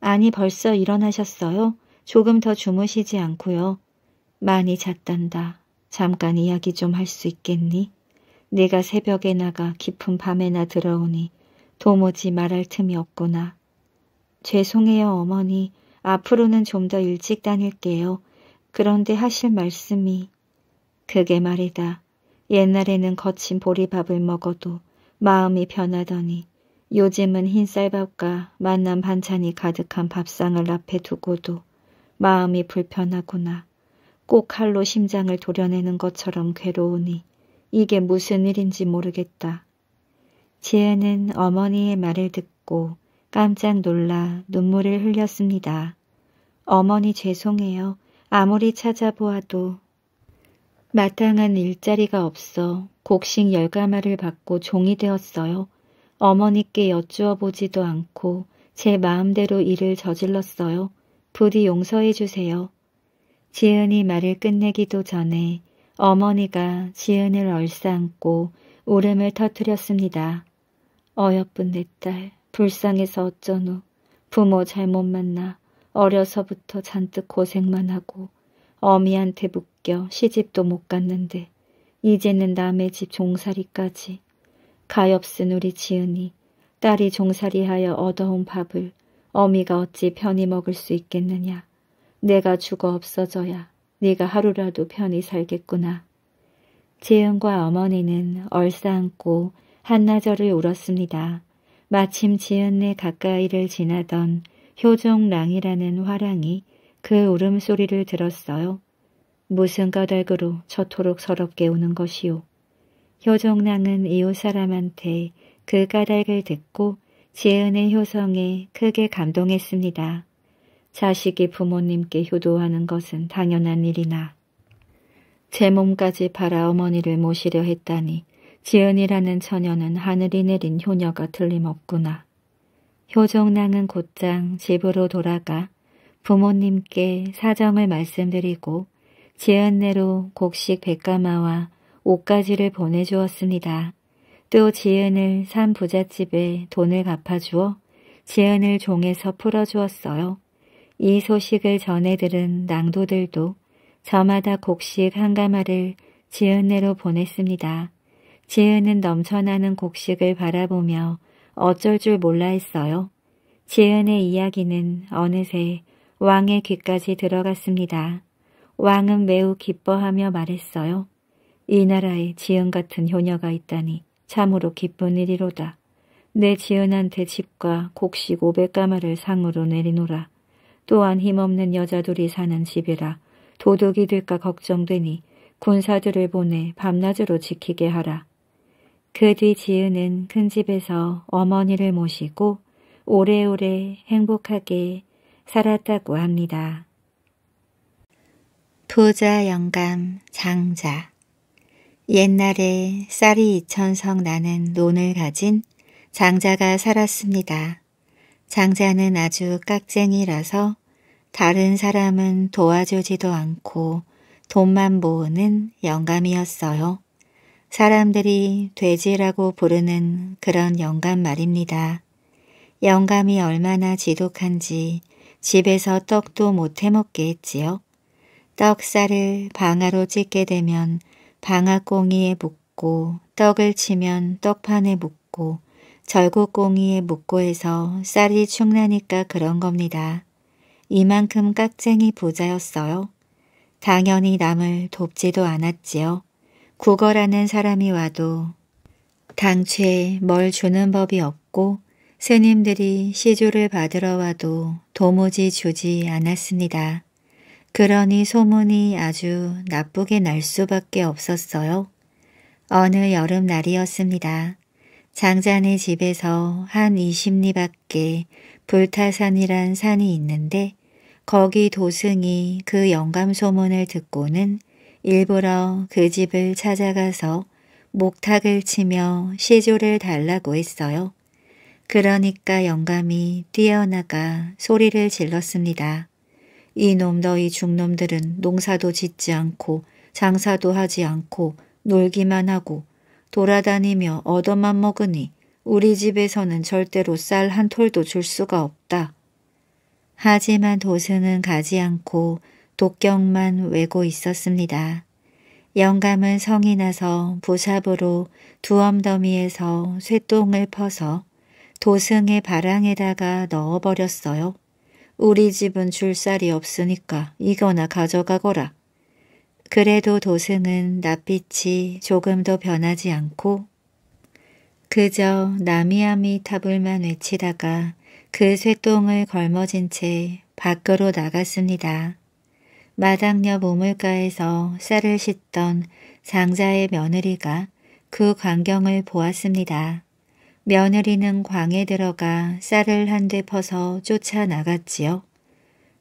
아니 벌써 일어나셨어요? 조금 더 주무시지 않고요. 많이 잤단다. 잠깐 이야기 좀 할 수 있겠니? 내가 새벽에 나가 깊은 밤에나 들어오니 도무지 말할 틈이 없구나. 죄송해요 어머니. 앞으로는 좀 더 일찍 다닐게요. 그런데 하실 말씀이... 그게 말이다. 옛날에는 거친 보리밥을 먹어도 마음이 변하더니 요즘은 흰쌀밥과 만난 반찬이 가득한 밥상을 앞에 두고도 마음이 불편하구나. 꼭 칼로 심장을 도려내는 것처럼 괴로우니 이게 무슨 일인지 모르겠다. 지혜는 어머니의 말을 듣고 깜짝 놀라 눈물을 흘렸습니다. 어머니 죄송해요. 아무리 찾아보아도 마땅한 일자리가 없어 곡식 열가마를 받고 종이 되었어요. 어머니께 여쭈어 보지도 않고 제 마음대로 일을 저질렀어요. 부디 용서해 주세요. 지은이 말을 끝내기도 전에 어머니가 지은을 얼싸안고 울음을 터뜨렸습니다. 어여쁜 내 딸, 불쌍해서 어쩌노. 부모 잘못 만나 어려서부터 잔뜩 고생만 하고 어미한테 묶여 시집도 못 갔는데 이제는 남의 집 종살이까지 가엾은 우리 지은이 딸이 종살이하여 얻어온 밥을 어미가 어찌 편히 먹을 수 있겠느냐. 내가 죽어 없어져야 네가 하루라도 편히 살겠구나. 지은과 어머니는 얼싸안고 한나절을 울었습니다. 마침 지은네 가까이를 지나던 효종랑이라는 화랑이 그 울음소리를 들었어요. 무슨 까닭으로 저토록 서럽게 우는 것이오. 효종랑은 이웃 사람한테 그 까닭을 듣고 지은의 효성에 크게 감동했습니다. 자식이 부모님께 효도하는 것은 당연한 일이나 제 몸까지 팔아 어머니를 모시려 했다니 지은이라는 처녀는 하늘이 내린 효녀가 틀림없구나. 효종랑은 곧장 집으로 돌아가 부모님께 사정을 말씀드리고 지은내로 곡식 백가마와 옷가지를 보내주었습니다. 또 지은을 산 부잣집에 돈을 갚아주어 지은을 종에서 풀어주었어요. 이 소식을 전해 들은 낭도들도 저마다 곡식 한 가마를 지은네로 보냈습니다. 지은은 넘쳐나는 곡식을 바라보며 어쩔 줄 몰라 했어요. 지은의 이야기는 어느새 왕의 귀까지 들어갔습니다. 왕은 매우 기뻐하며 말했어요. 이 나라에 지은 같은 효녀가 있다니 참으로 기쁜 일이로다. 내 지은한테 집과 곡식 오백 가마를 상으로 내리노라. 또한 힘없는 여자들이 사는 집이라 도둑이 될까 걱정되니 군사들을 보내 밤낮으로 지키게 하라. 그 뒤 지은은 큰 집에서 어머니를 모시고 오래오래 행복하게 살았다고 합니다. 부자 영감 장자 옛날에 쌀이 이천석 나는 논을 가진 장자가 살았습니다. 장자는 아주 깍쟁이라서 다른 사람은 도와주지도 않고 돈만 모으는 영감이었어요. 사람들이 돼지라고 부르는 그런 영감 말입니다. 영감이 얼마나 지독한지 집에서 떡도 못 해먹게 했지요. 떡살을 방아로 찢게 되면 방아꽁이에 묻고 떡을 치면 떡판에 묻고 절구꽁이에 묻고 해서 쌀이 축나니까 그런 겁니다. 이만큼 깍쟁이 부자였어요. 당연히 남을 돕지도 않았지요. 국어라는 사람이 와도 당최 뭘 주는 법이 없고 스님들이 시조를 받으러 와도 도무지 주지 않았습니다. 그러니 소문이 아주 나쁘게 날 수밖에 없었어요. 어느 여름날이었습니다. 장자네 집에서 한 20리 밖에 불타산이란 산이 있는데 거기 도승이 그 영감 소문을 듣고는 일부러 그 집을 찾아가서 목탁을 치며 시조를 달라고 했어요. 그러니까 영감이 뛰어나가 소리를 질렀습니다. 이놈 너희 중놈들은 농사도 짓지 않고 장사도 하지 않고 놀기만 하고 돌아다니며 얻어만 먹으니 우리 집에서는 절대로 쌀 한 톨도 줄 수가 없다. 하지만 도승은 가지 않고 독경만 외고 있었습니다. 영감은 성이 나서 부삽으로 두엄더미에서 쇠똥을 퍼서 도승의 바랑에다가 넣어버렸어요. 우리 집은 줄살이 없으니까 이거나 가져가거라. 그래도 도승은 낯빛이 조금도 변하지 않고 그저 나미아미 타불만 외치다가 그 쇠똥을 걸머진 채 밖으로 나갔습니다. 마당 옆 우물가에서 쌀을 씻던 장자의 며느리가 그 광경을 보았습니다. 며느리는 광에 들어가 쌀을 한 대 퍼서 쫓아나갔지요.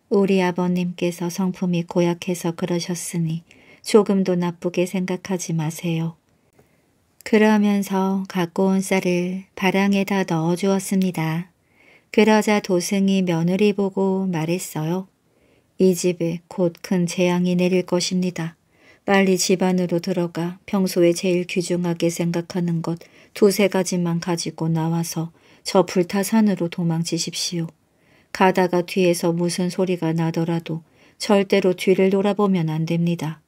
우리 아버님께서 성품이 고약해서 그러셨으니 조금도 나쁘게 생각하지 마세요. 그러면서 갖고 온 쌀을 바랑에다 넣어주었습니다. 그러자 도승이 며느리 보고 말했어요. 이 집에 곧 큰 재앙이 내릴 것입니다. 빨리 집안으로 들어가 평소에 제일 귀중하게 생각하는 것 두세 가지만 가지고 나와서 저 불타산으로 도망치십시오. 가다가 뒤에서 무슨 소리가 나더라도 절대로 뒤를 돌아보면 안 됩니다.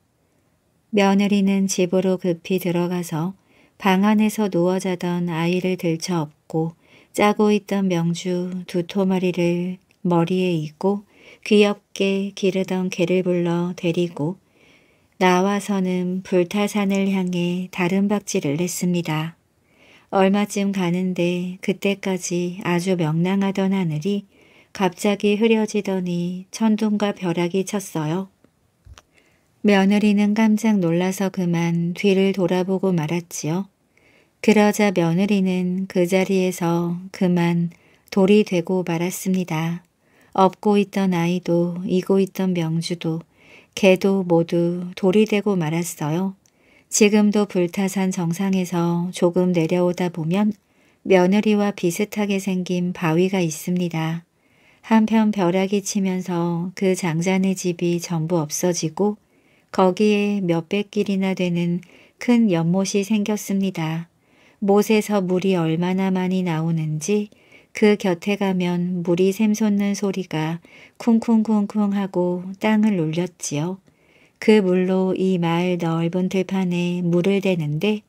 며느리는 집으로 급히 들어가서 방 안에서 누워 자던 아이를 들쳐 업고 짜고 있던 명주 두토마리를 머리에 이고 귀엽게 기르던 개를 불러 데리고 나와서는 불타산을 향해 다른 박지를 냈습니다. 얼마쯤 가는데 그때까지 아주 명랑하던 하늘이 갑자기 흐려지더니 천둥과 벼락이 쳤어요. 며느리는 깜짝 놀라서 그만 뒤를 돌아보고 말았지요. 그러자 며느리는 그 자리에서 그만 돌이 되고 말았습니다. 업고 있던 아이도 이고 있던 명주도 개도 모두 돌이 되고 말았어요. 지금도 불타산 정상에서 조금 내려오다 보면 며느리와 비슷하게 생긴 바위가 있습니다. 한편 벼락이 치면서 그 장자네 집이 전부 없어지고 거기에 몇백 길이나 되는 큰 연못이 생겼습니다. 못에서 물이 얼마나 많이 나오는지 그 곁에 가면 물이 샘솟는 소리가 쿵쿵쿵쿵 하고 땅을 울렸지요. 그 물로 이 마을 넓은 들판에 물을 대는데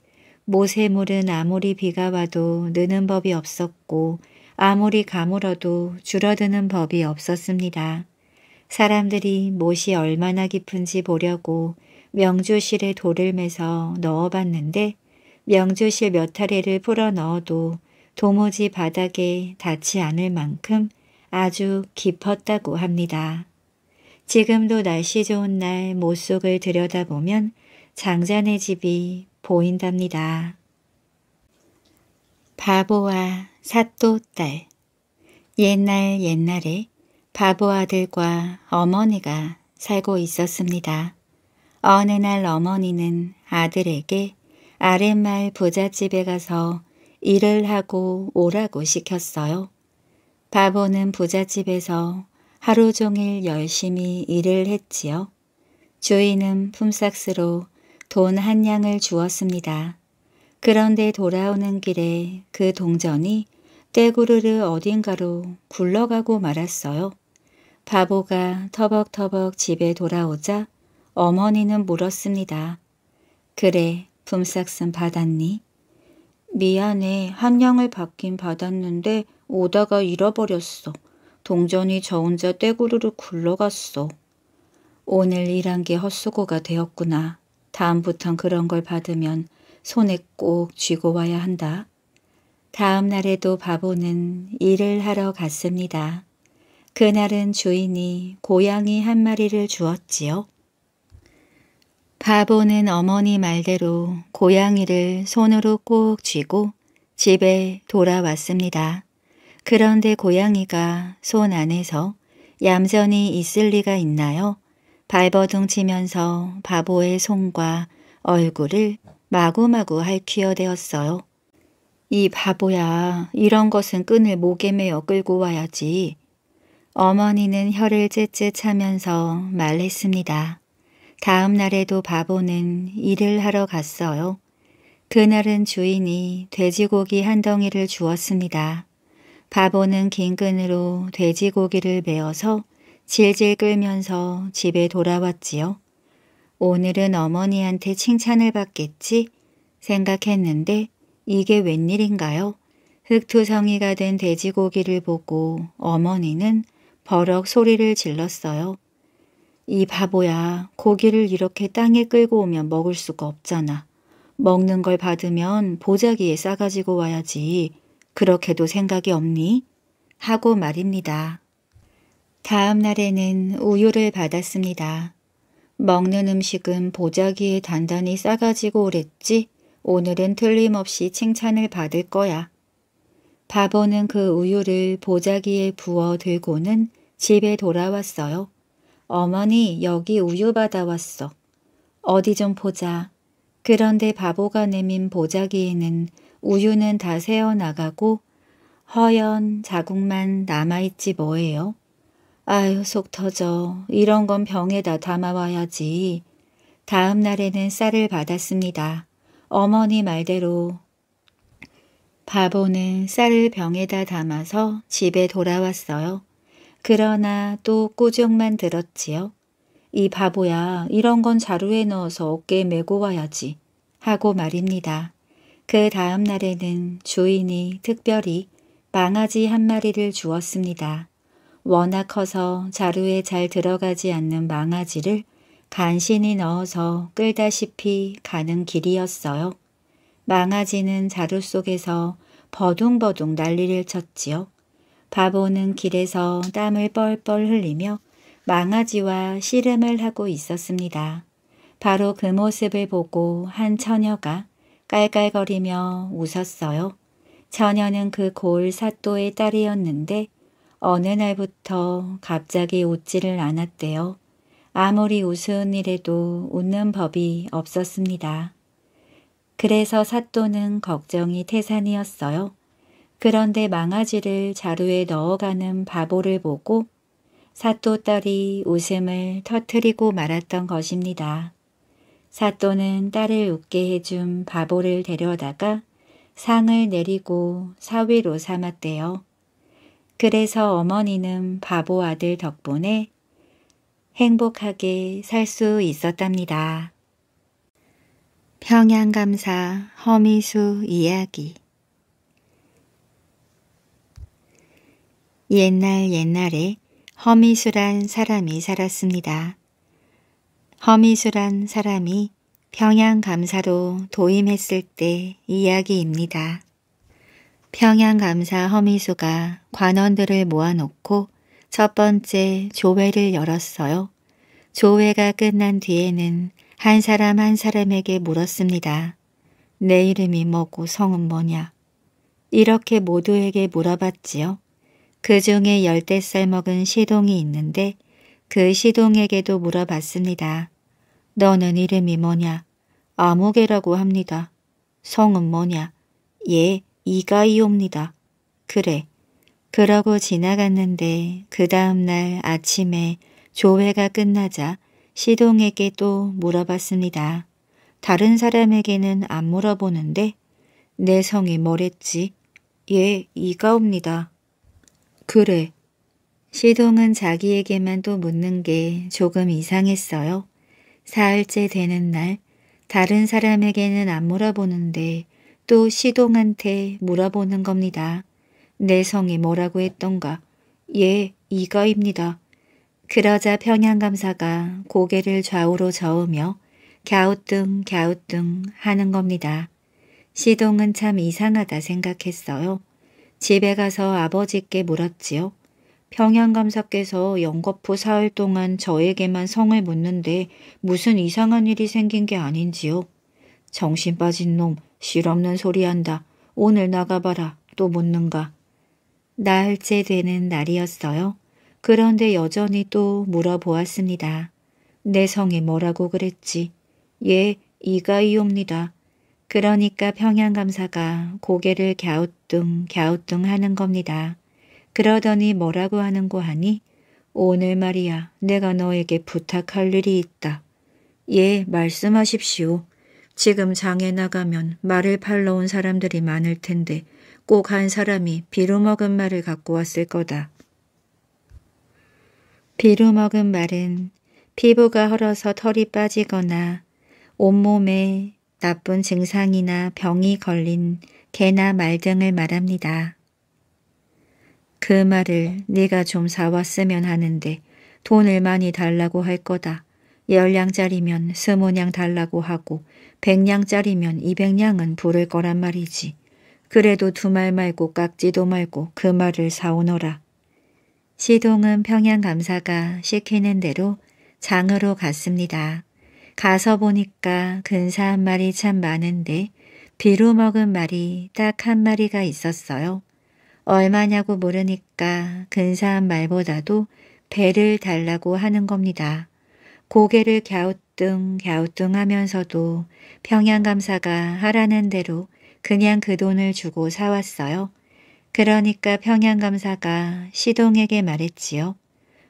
모세물은 아무리 비가 와도 느는 법이 없었고 아무리 가물어도 줄어드는 법이 없었습니다. 사람들이 못이 얼마나 깊은지 보려고 명주실에 돌을 매서 넣어봤는데 명주실 몇 타래를 풀어 넣어도 도무지 바닥에 닿지 않을 만큼 아주 깊었다고 합니다. 지금도 날씨 좋은 날 모속을 들여다보면 장자네 집이 보인답니다. 바보와 사또딸 옛날 옛날에 바보 아들과 어머니가 살고 있었습니다. 어느 날 어머니는 아들에게 아랫마을 부잣집에 가서 일을 하고 오라고 시켰어요. 바보는 부잣집에서 하루 종일 열심히 일을 했지요. 주인은 품삯으로 돈 한 양을 주었습니다. 그런데 돌아오는 길에 그 동전이 떼구르르 어딘가로 굴러가고 말았어요. 바보가 터벅터벅 집에 돌아오자 어머니는 물었습니다. 그래, 품삯은 받았니? 미안해, 한 양을 받긴 받았는데 오다가 잃어버렸어. 동전이 저 혼자 떼구르르 굴러갔어. 오늘 일한 게 헛수고가 되었구나. 다음부턴 그런 걸 받으면 손에 꼭 쥐고 와야 한다. 다음 날에도 바보는 일을 하러 갔습니다. 그날은 주인이 고양이 한 마리를 주었지요. 바보는 어머니 말대로 고양이를 손으로 꼭 쥐고 집에 돌아왔습니다. 그런데 고양이가 손 안에서 얌전히 있을 리가 있나요? 발버둥 치면서 바보의 손과 얼굴을 마구마구 할퀴어대었어요. 이 바보야, 이런 것은 끈을 목에 메어 끌고 와야지. 어머니는 혀를 째째 차면서 말했습니다. 다음 날에도 바보는 일을 하러 갔어요. 그날은 주인이 돼지고기 한 덩이를 주었습니다. 바보는 긴 끈으로 돼지고기를 메어서 질질 끌면서 집에 돌아왔지요. 오늘은 어머니한테 칭찬을 받겠지 생각했는데 이게 웬일인가요? 흑투성이가 된 돼지고기를 보고 어머니는 버럭 소리를 질렀어요. 이 바보야 고기를 이렇게 땅에 끌고 오면 먹을 수가 없잖아. 먹는 걸 받으면 보자기에 싸가지고 와야지. 그렇게도 생각이 없니? 하고 말입니다. 다음 날에는 우유를 받았습니다. 먹는 음식은 보자기에 단단히 싸가지고 오랬지 오늘은 틀림없이 칭찬을 받을 거야. 바보는 그 우유를 보자기에 부어 들고는 집에 돌아왔어요. 어머니 여기 우유 받아왔어. 어디 좀 보자. 그런데 바보가 내민 보자기에는 우유는 다 새어나가고 허연 자국만 남아있지 뭐예요. 아유 속 터져. 이런 건 병에다 담아와야지. 다음 날에는 쌀을 받았습니다. 어머니 말대로 바보는 쌀을 병에다 담아서 집에 돌아왔어요. 그러나 또 꾸중만 들었지요. 이 바보야 이런 건 자루에 넣어서 어깨에 메고 와야지 하고 말입니다. 그 다음 날에는 주인이 특별히 망아지 한 마리를 주었습니다. 워낙 커서 자루에 잘 들어가지 않는 망아지를 간신히 넣어서 끌다시피 가는 길이었어요. 망아지는 자루 속에서 버둥버둥 난리를 쳤지요. 바보는 길에서 땀을 뻘뻘 흘리며 망아지와 씨름을 하고 있었습니다. 바로 그 모습을 보고 한 처녀가 깔깔거리며 웃었어요. 처녀는 그 고을 사또의 딸이었는데 어느 날부터 갑자기 웃지를 않았대요. 아무리 우스운 일에도 웃는 법이 없었습니다. 그래서 사또는 걱정이 태산이었어요. 그런데 망아지를 자루에 넣어가는 바보를 보고 사또 딸이 웃음을 터뜨리고 말았던 것입니다. 사또는 딸을 웃게 해준 바보를 데려다가 상을 내리고 사위로 삼았대요. 그래서 어머니는 바보 아들 덕분에 행복하게 살 수 있었답니다. 평양감사 허미수 이야기 옛날 옛날에 허미수란 사람이 살았습니다. 허미수란 사람이 평양감사로 도임했을 때 이야기입니다. 평양감사 허미수가 관원들을 모아놓고 첫 번째 조회를 열었어요. 조회가 끝난 뒤에는 한 사람 한 사람에게 물었습니다. 내 이름이 뭐고 성은 뭐냐? 이렇게 모두에게 물어봤지요. 그 중에 열댓 살 먹은 시동이 있는데 그 시동에게도 물어봤습니다. 너는 이름이 뭐냐? 아무개라고 합니다. 성은 뭐냐? 예, 이가이옵니다. 그래. 그러고 지나갔는데 그 다음날 아침에 조회가 끝나자 시동에게 또 물어봤습니다. 다른 사람에게는 안 물어보는데 내 성이 뭐랬지? 예, 이가옵니다. 그래, 시동은 자기에게만 또 묻는 게 조금 이상했어요. 사흘째 되는 날 다른 사람에게는 안 물어보는데 또 시동한테 물어보는 겁니다. 내 성이 뭐라고 했던가? 예, 이거입니다. 그러자 평양감사가 고개를 좌우로 저으며 갸우뚱 갸우뚱 하는 겁니다. 시동은 참 이상하다 생각했어요. 집에 가서 아버지께 물었지요. 평양감사께서 영거푸 사흘 동안 저에게만 성을 묻는데 무슨 이상한 일이 생긴 게 아닌지요. 정신 빠진 놈, 실없는 소리 한다. 오늘 나가봐라. 또 묻는가. 나흘째 되는 날이었어요. 그런데 여전히 또 물어보았습니다. 내성이 뭐라고 그랬지? 예, 이가이옵니다. 그러니까 평양감사가 고개를 갸우뚱 갸우뚱 하는 겁니다. 그러더니 뭐라고 하는고 하니 오늘 말이야 내가 너에게 부탁할 일이 있다. 예 말씀하십시오. 지금 장에 나가면 말을 팔러 온 사람들이 많을 텐데 꼭 한 사람이 비루 먹은 말을 갖고 왔을 거다. 비루 먹은 말은 피부가 헐어서 털이 빠지거나 온몸에 나쁜 증상이나 병이 걸린 개나 말 등을 말합니다. 그 말을 네가 좀 사왔으면 하는데 돈을 많이 달라고 할 거다. 열량짜리면 스무냥 달라고 하고 백냥짜리면 이백냥은 부를 거란 말이지. 그래도 두 말 말고 깍지도 말고 그 말을 사오너라. 시동은 평양감사가 시키는 대로 장으로 갔습니다. 가서 보니까 근사한 말이 참 많은데 비로 먹은 말이 딱 한 마리가 있었어요. 얼마냐고 모르니까 근사한 말보다도 배를 달라고 하는 겁니다. 고개를 갸우뚱 갸우뚱 하면서도 평양감사가 하라는 대로 그냥 그 돈을 주고 사왔어요. 그러니까 평양감사가 시동에게 말했지요.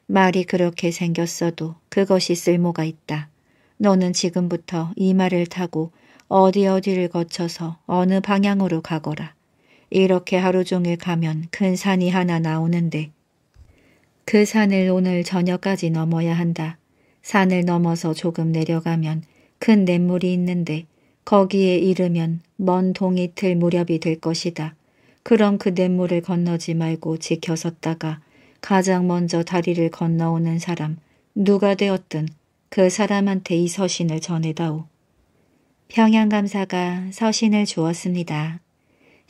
말이 그렇게 생겼어도 그것이 쓸모가 있다. 너는 지금부터 이 말을 타고 어디 어디를 거쳐서 어느 방향으로 가거라. 이렇게 하루 종일 가면 큰 산이 하나 나오는데 그 산을 오늘 저녁까지 넘어야 한다. 산을 넘어서 조금 내려가면 큰 냇물이 있는데 거기에 이르면 먼 동이틀 무렵이 될 것이다. 그럼 그 냇물을 건너지 말고 지켜섰다가 가장 먼저 다리를 건너오는 사람 누가 되었든 그 사람한테 이 서신을 전해다오. 평양감사가 서신을 주었습니다.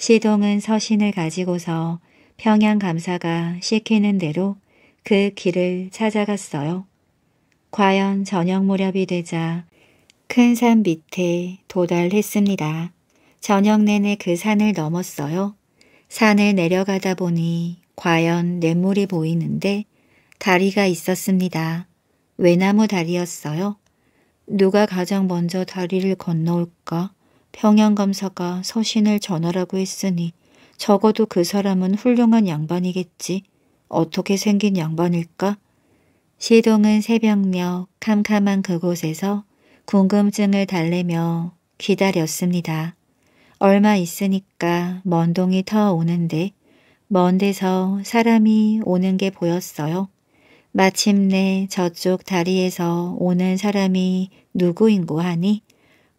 시동은 서신을 가지고서 평양 감사가 시키는 대로 그 길을 찾아갔어요. 과연 저녁 무렵이 되자 큰 산 밑에 도달했습니다. 저녁 내내 그 산을 넘었어요. 산을 내려가다 보니 과연 냇물이 보이는데 다리가 있었습니다. 외나무 다리였어요. 누가 가장 먼저 다리를 건너올까? 평양감사가 서신을 전하라고 했으니 적어도 그 사람은 훌륭한 양반이겠지. 어떻게 생긴 양반일까? 시동은 새벽녘 캄캄한 그곳에서 궁금증을 달래며 기다렸습니다. 얼마 있으니까 먼 동이 터오는데 먼 데서 사람이 오는 게 보였어요. 마침내 저쪽 다리에서 오는 사람이 누구인고 하니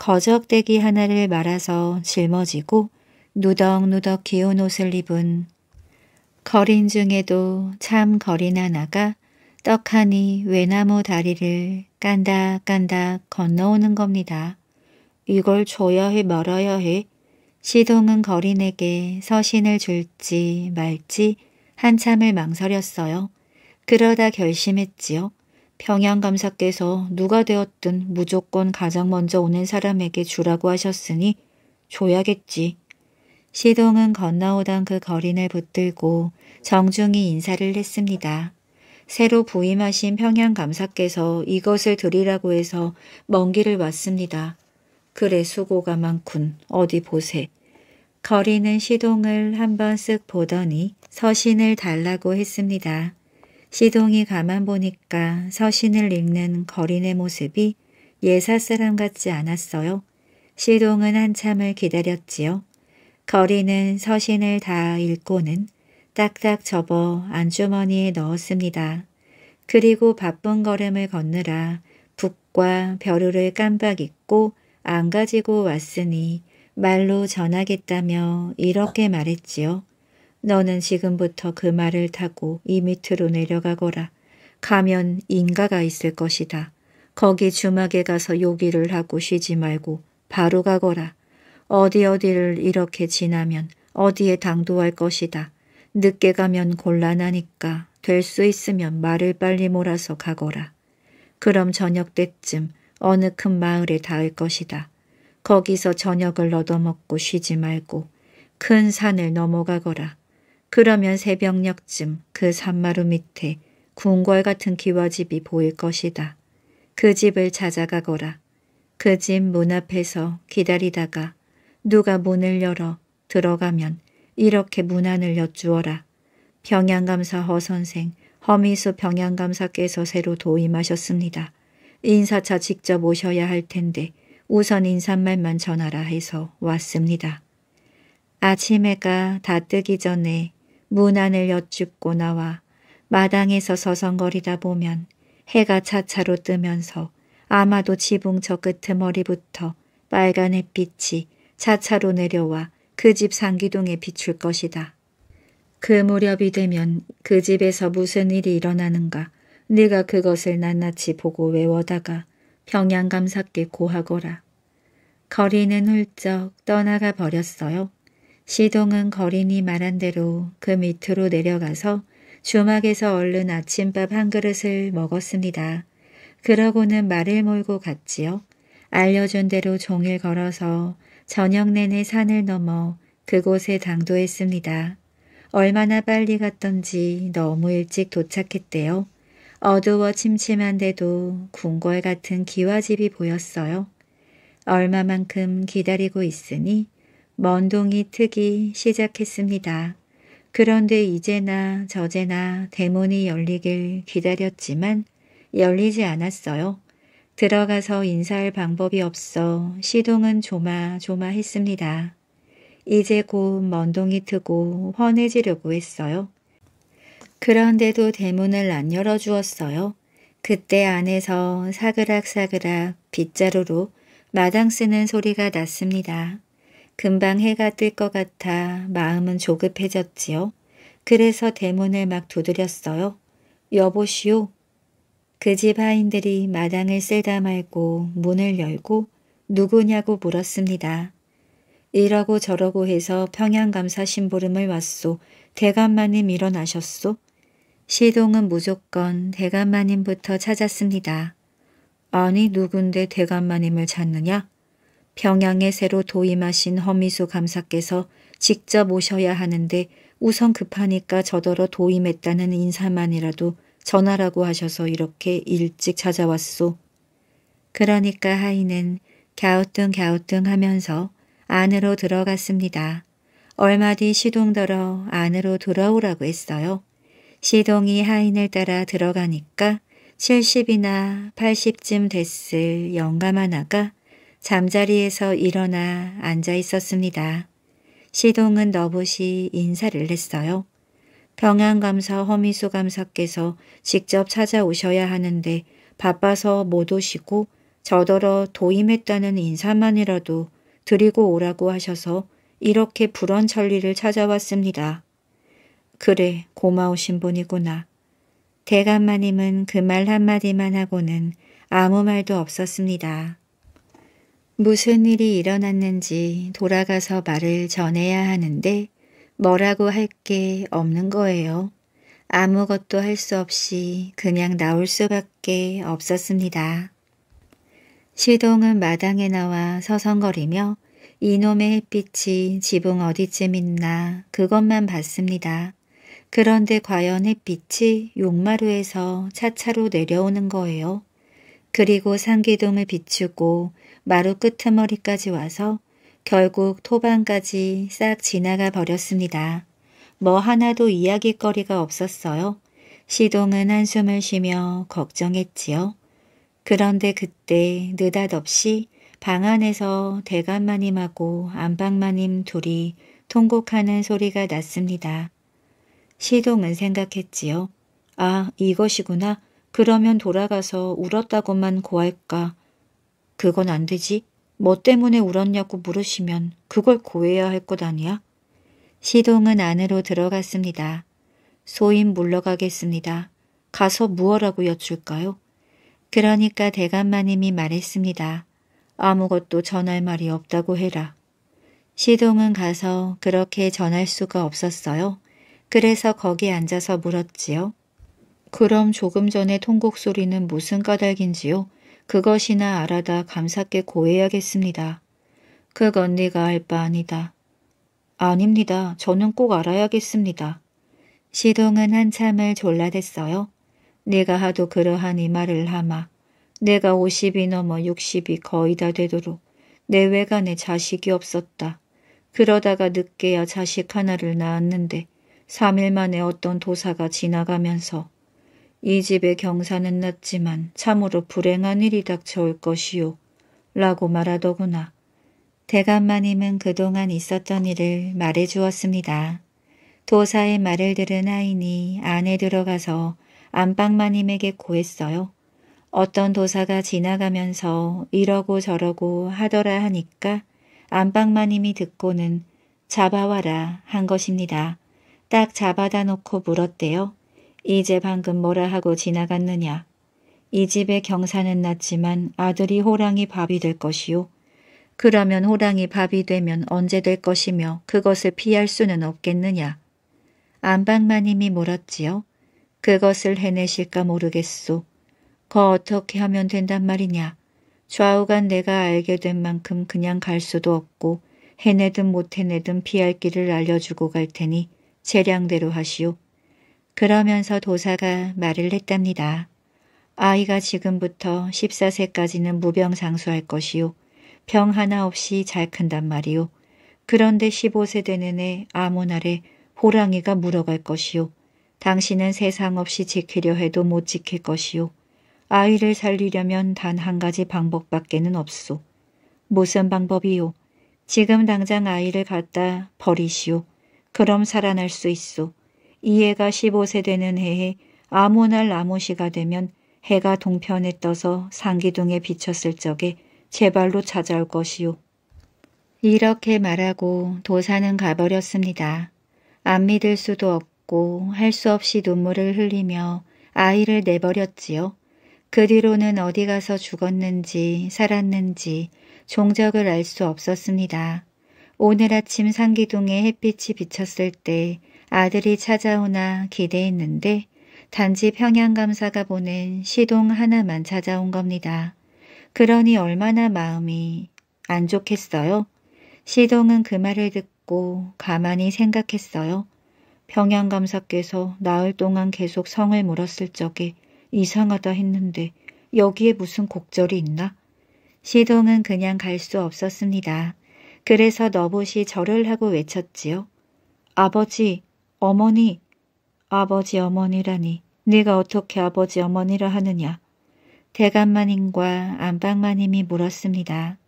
거적대기 하나를 말아서 짊어지고 누덕누덕 기운 옷을 입은 거린 중에도 참 거린 하나가 떡하니 외나무 다리를 깐다깐닥 건너오는 겁니다. 이걸 줘야 해 말아야 해. 시동은 거린에게 서신을 줄지 말지 한참을 망설였어요. 그러다 결심했지요. 평양감사께서 누가 되었든 무조건 가장 먼저 오는 사람에게 주라고 하셨으니 줘야겠지. 시동은 건너오던 그 거린을 붙들고 정중히 인사를 했습니다. 새로 부임하신 평양감사께서 이것을 드리라고 해서 먼 길을 왔습니다. 그래 수고가 많군. 어디 보세. 거리는 시동을 한번 쓱 보더니 서신을 달라고 했습니다. 시동이 가만 보니까 서신을 읽는 거린의 모습이 예사 사람 같지 않았어요. 시동은 한참을 기다렸지요. 거리는 서신을 다 읽고는 딱딱 접어 안주머니에 넣었습니다. 그리고 바쁜 걸음을 걷느라 북과 벼루를 깜빡 잊고 안 가지고 왔으니 말로 전하겠다며 이렇게 말했지요. 너는 지금부터 그 말을 타고 이 밑으로 내려가거라. 가면 인가가 있을 것이다. 거기 주막에 가서 요기를 하고 쉬지 말고 바로 가거라. 어디 어디를 이렇게 지나면 어디에 당도할 것이다. 늦게 가면 곤란하니까 될 수 있으면 말을 빨리 몰아서 가거라. 그럼 저녁 때쯤 어느 큰 마을에 닿을 것이다. 거기서 저녁을 얻어먹고 쉬지 말고 큰 산을 넘어가거라. 그러면 새벽녘쯤 그 산마루 밑에 궁궐 같은 기와집이 보일 것이다. 그 집을 찾아가거라. 그 집 문 앞에서 기다리다가 누가 문을 열어 들어가면 이렇게 문안을 여쭈어라. 병양감사 허선생, 허미수 병양감사께서 새로 도임하셨습니다. 인사차 직접 오셔야 할 텐데 우선 인사말만 전하라 해서 왔습니다. 아침 해가 다 뜨기 전에 문 안을 여쭙고 나와 마당에서 서성거리다 보면 해가 차차로 뜨면서 아마도 지붕 저 끄트머리부터 빨간 햇빛이 차차로 내려와 그 집 상기둥에 비출 것이다. 그 무렵이 되면 그 집에서 무슨 일이 일어나는가 네가 그것을 낱낱이 보고 외워다가 평양감사께 고하거라. 거리는 훌쩍 떠나가 버렸어요. 시동은 거린이 말한 대로 그 밑으로 내려가서 주막에서 얼른 아침밥 한 그릇을 먹었습니다. 그러고는 말을 몰고 갔지요. 알려준 대로 종일 걸어서 저녁 내내 산을 넘어 그곳에 당도했습니다. 얼마나 빨리 갔던지 너무 일찍 도착했대요. 어두워 침침한데도 궁궐 같은 기와집이 보였어요. 얼마만큼 기다리고 있으니 먼동이 트기 시작했습니다. 그런데 이제나 저제나 대문이 열리길 기다렸지만 열리지 않았어요. 들어가서 인사할 방법이 없어 시동은 조마조마했습니다. 이제 곧 먼동이 트고 훤해지려고 했어요. 그런데도 대문을 안 열어주었어요. 그때 안에서 사그락사그락 빗자루로 마당 쓰는 소리가 났습니다. 금방 해가 뜰 것 같아 마음은 조급해졌지요. 그래서 대문을 막 두드렸어요. 여보시오. 그 집 하인들이 마당을 쓸다 말고 문을 열고 누구냐고 물었습니다. 이러고 저러고 해서 평양감사 심부름을 왔소. 대감마님 일어나셨소. 시동은 무조건 대감마님부터 찾았습니다. 아니 누군데 대감마님을 찾느냐? 병양에 새로 도임하신 허미수 감사께서 직접 오셔야 하는데 우선 급하니까 저더러 도임했다는 인사만이라도 전하라고 하셔서 이렇게 일찍 찾아왔소. 그러니까 하이는 갸우뚱갸우뚱 하면서 안으로 들어갔습니다. 얼마 뒤 시동더러 안으로 돌아오라고 했어요. 시동이 하인을 따라 들어가니까 70이나 80쯤 됐을 영감 하나가 잠자리에서 일어나 앉아 있었습니다. 시동은 너봇이 인사를 했어요 평양감사 허미수 감사께서 직접 찾아오셔야 하는데 바빠서 못 오시고 저더러 도임했다는 인사만이라도 드리고 오라고 하셔서 이렇게 불언천리를 찾아왔습니다. 그래 고마우신 분이구나. 대감마님은 그 말 한마디만 하고는 아무 말도 없었습니다. 무슨 일이 일어났는지 돌아가서 말을 전해야 하는데 뭐라고 할 게 없는 거예요. 아무것도 할 수 없이 그냥 나올 수밖에 없었습니다. 시동은 마당에 나와 서성거리며 이놈의 햇빛이 지붕 어디쯤 있나 그것만 봤습니다. 그런데 과연 햇빛이 용마루에서 차차로 내려오는 거예요. 그리고 상기둥을 비추고 마루 끄트머리까지 와서 결국 토방까지 싹 지나가 버렸습니다. 뭐 하나도 이야기거리가 없었어요. 시동은 한숨을 쉬며 걱정했지요. 그런데 그때 느닷없이 방 안에서 대감마님하고 안방마님 둘이 통곡하는 소리가 났습니다. 시동은 생각했지요. 아, 이것이구나. 그러면 돌아가서 울었다고만 고할까. 그건 안 되지. 뭐 때문에 울었냐고 물으시면 그걸 고해야 할 것 아니야? 시동은 안으로 들어갔습니다. 소인 물러가겠습니다. 가서 무엇라고 여쭐까요? 그러니까 대감마님이 말했습니다. 아무것도 전할 말이 없다고 해라. 시동은 가서 그렇게 전할 수가 없었어요. 그래서 거기 앉아서 물었지요. 그럼 조금 전에 통곡 소리는 무슨 까닭인지요? 그것이나 알아다 감사께 고해야겠습니다. 그건네가알 바 아니다. 아닙니다. 저는 꼭 알아야겠습니다. 시동은 한참을 졸라댔어요. 네가 하도 그러한 이 말을 하마. 내가 50이 넘어 60이 거의 다 되도록 내 외간에 자식이 없었다. 그러다가 늦게야 자식 하나를 낳았는데 3일 만에 어떤 도사가 지나가면서 이 집의 경사는 낮지만 참으로 불행한 일이 닥쳐올 것이요. 라고 말하더구나. 대감마님은 그동안 있었던 일을 말해 주었습니다. 도사의 말을 들은 아인이 안에 들어가서 안방마님에게 고했어요. 어떤 도사가 지나가면서 이러고 저러고 하더라 하니까 안방마님이 듣고는 잡아와라 한 것입니다. 딱 잡아다 놓고 물었대요. 이제 방금 뭐라 하고 지나갔느냐. 이 집의 경사는 낮지만 아들이 호랑이 밥이 될것이오 그러면 호랑이 밥이 되면 언제 될 것이며 그것을 피할 수는 없겠느냐. 안방마님이 물었지요. 그것을 해내실까 모르겠소. 거 어떻게 하면 된단 말이냐. 좌우간 내가 알게 된 만큼 그냥 갈 수도 없고 해내든 못 해내든 피할 길을 알려주고 갈 테니 재량대로 하시오. 그러면서 도사가 말을 했답니다. 아이가 지금부터 14세까지는 무병장수할 것이요. 병 하나 없이 잘 큰단 말이요. 그런데 15세 되는 애 아모날에 호랑이가 물어갈 것이요. 당신은 세상 없이 지키려 해도 못 지킬 것이요. 아이를 살리려면 단 한 가지 방법밖에는 없소. 무슨 방법이요? 지금 당장 아이를 갖다 버리시오. 그럼 살아날 수 있소. 이해가 15세 되는 해에 아모날 아모시가 되면 해가 동편에 떠서 상기둥에 비쳤을 적에 제 발로 찾아올 것이요. 이렇게 말하고 도사는 가버렸습니다. 안 믿을 수도 없고 할 수 없이 눈물을 흘리며 아이를 내버렸지요. 그 뒤로는 어디 가서 죽었는지 살았는지 종적을 알 수 없었습니다. 오늘 아침 상기둥에 햇빛이 비쳤을 때 아들이 찾아오나 기대했는데 단지 평양감사가 보낸 시동 하나만 찾아온 겁니다. 그러니 얼마나 마음이 안 좋겠어요? 시동은 그 말을 듣고 가만히 생각했어요. 평양감사께서 나흘 동안 계속 성을 물었을 적에 이상하다 했는데 여기에 무슨 곡절이 있나? 시동은 그냥 갈 수 없었습니다. 그래서 너봇이 절을 하고 외쳤지요. 아버지, 어머니, 아버지 어머니라니 네가 어떻게 아버지 어머니라 하느냐. 대간만인과안방만님이 물었습니다.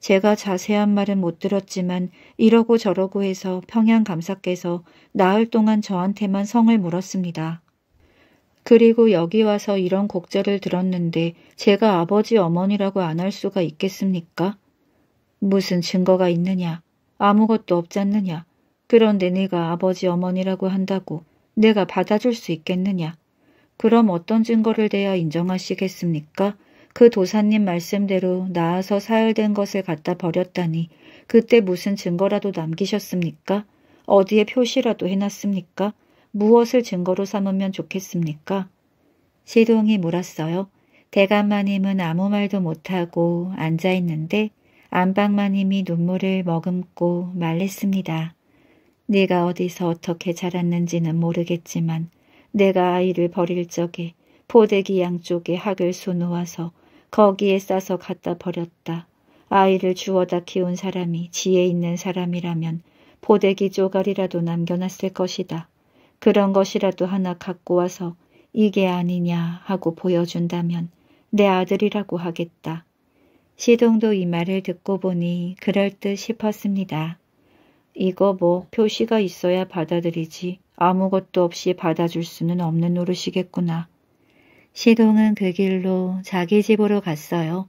제가 자세한 말은 못 들었지만 이러고 저러고 해서 평양 감사께서 나흘 동안 저한테만 성을 물었습니다. 그리고 여기 와서 이런 곡절을 들었는데 제가 아버지 어머니라고 안 할 수가 있겠습니까? 무슨 증거가 있느냐? 아무것도 없잖느냐 그런데 네가 아버지 어머니라고 한다고 내가 받아줄 수 있겠느냐? 그럼 어떤 증거를 대야 인정하시겠습니까? 그 도사님 말씀대로 나아서 사흘된 것을 갖다 버렸다니 그때 무슨 증거라도 남기셨습니까? 어디에 표시라도 해놨습니까? 무엇을 증거로 삼으면 좋겠습니까? 시동이 물었어요. 대감마님은 아무 말도 못하고 앉아있는데 안방마님이 눈물을 머금고 말했습니다. 네가 어디서 어떻게 자랐는지는 모르겠지만 내가 아이를 버릴 적에 포대기 양쪽에 학을 수놓아서 거기에 싸서 갖다 버렸다. 아이를 주워다 키운 사람이 지혜 있는 사람이라면 포대기 조각이라도 남겨놨을 것이다. 그런 것이라도 하나 갖고 와서 이게 아니냐 하고 보여준다면 내 아들이라고 하겠다. 시동도 이 말을 듣고 보니 그럴듯 싶었습니다. 이거 뭐 표시가 있어야 받아들이지 아무것도 없이 받아줄 수는 없는 노릇이겠구나. 시동은 그 길로 자기 집으로 갔어요.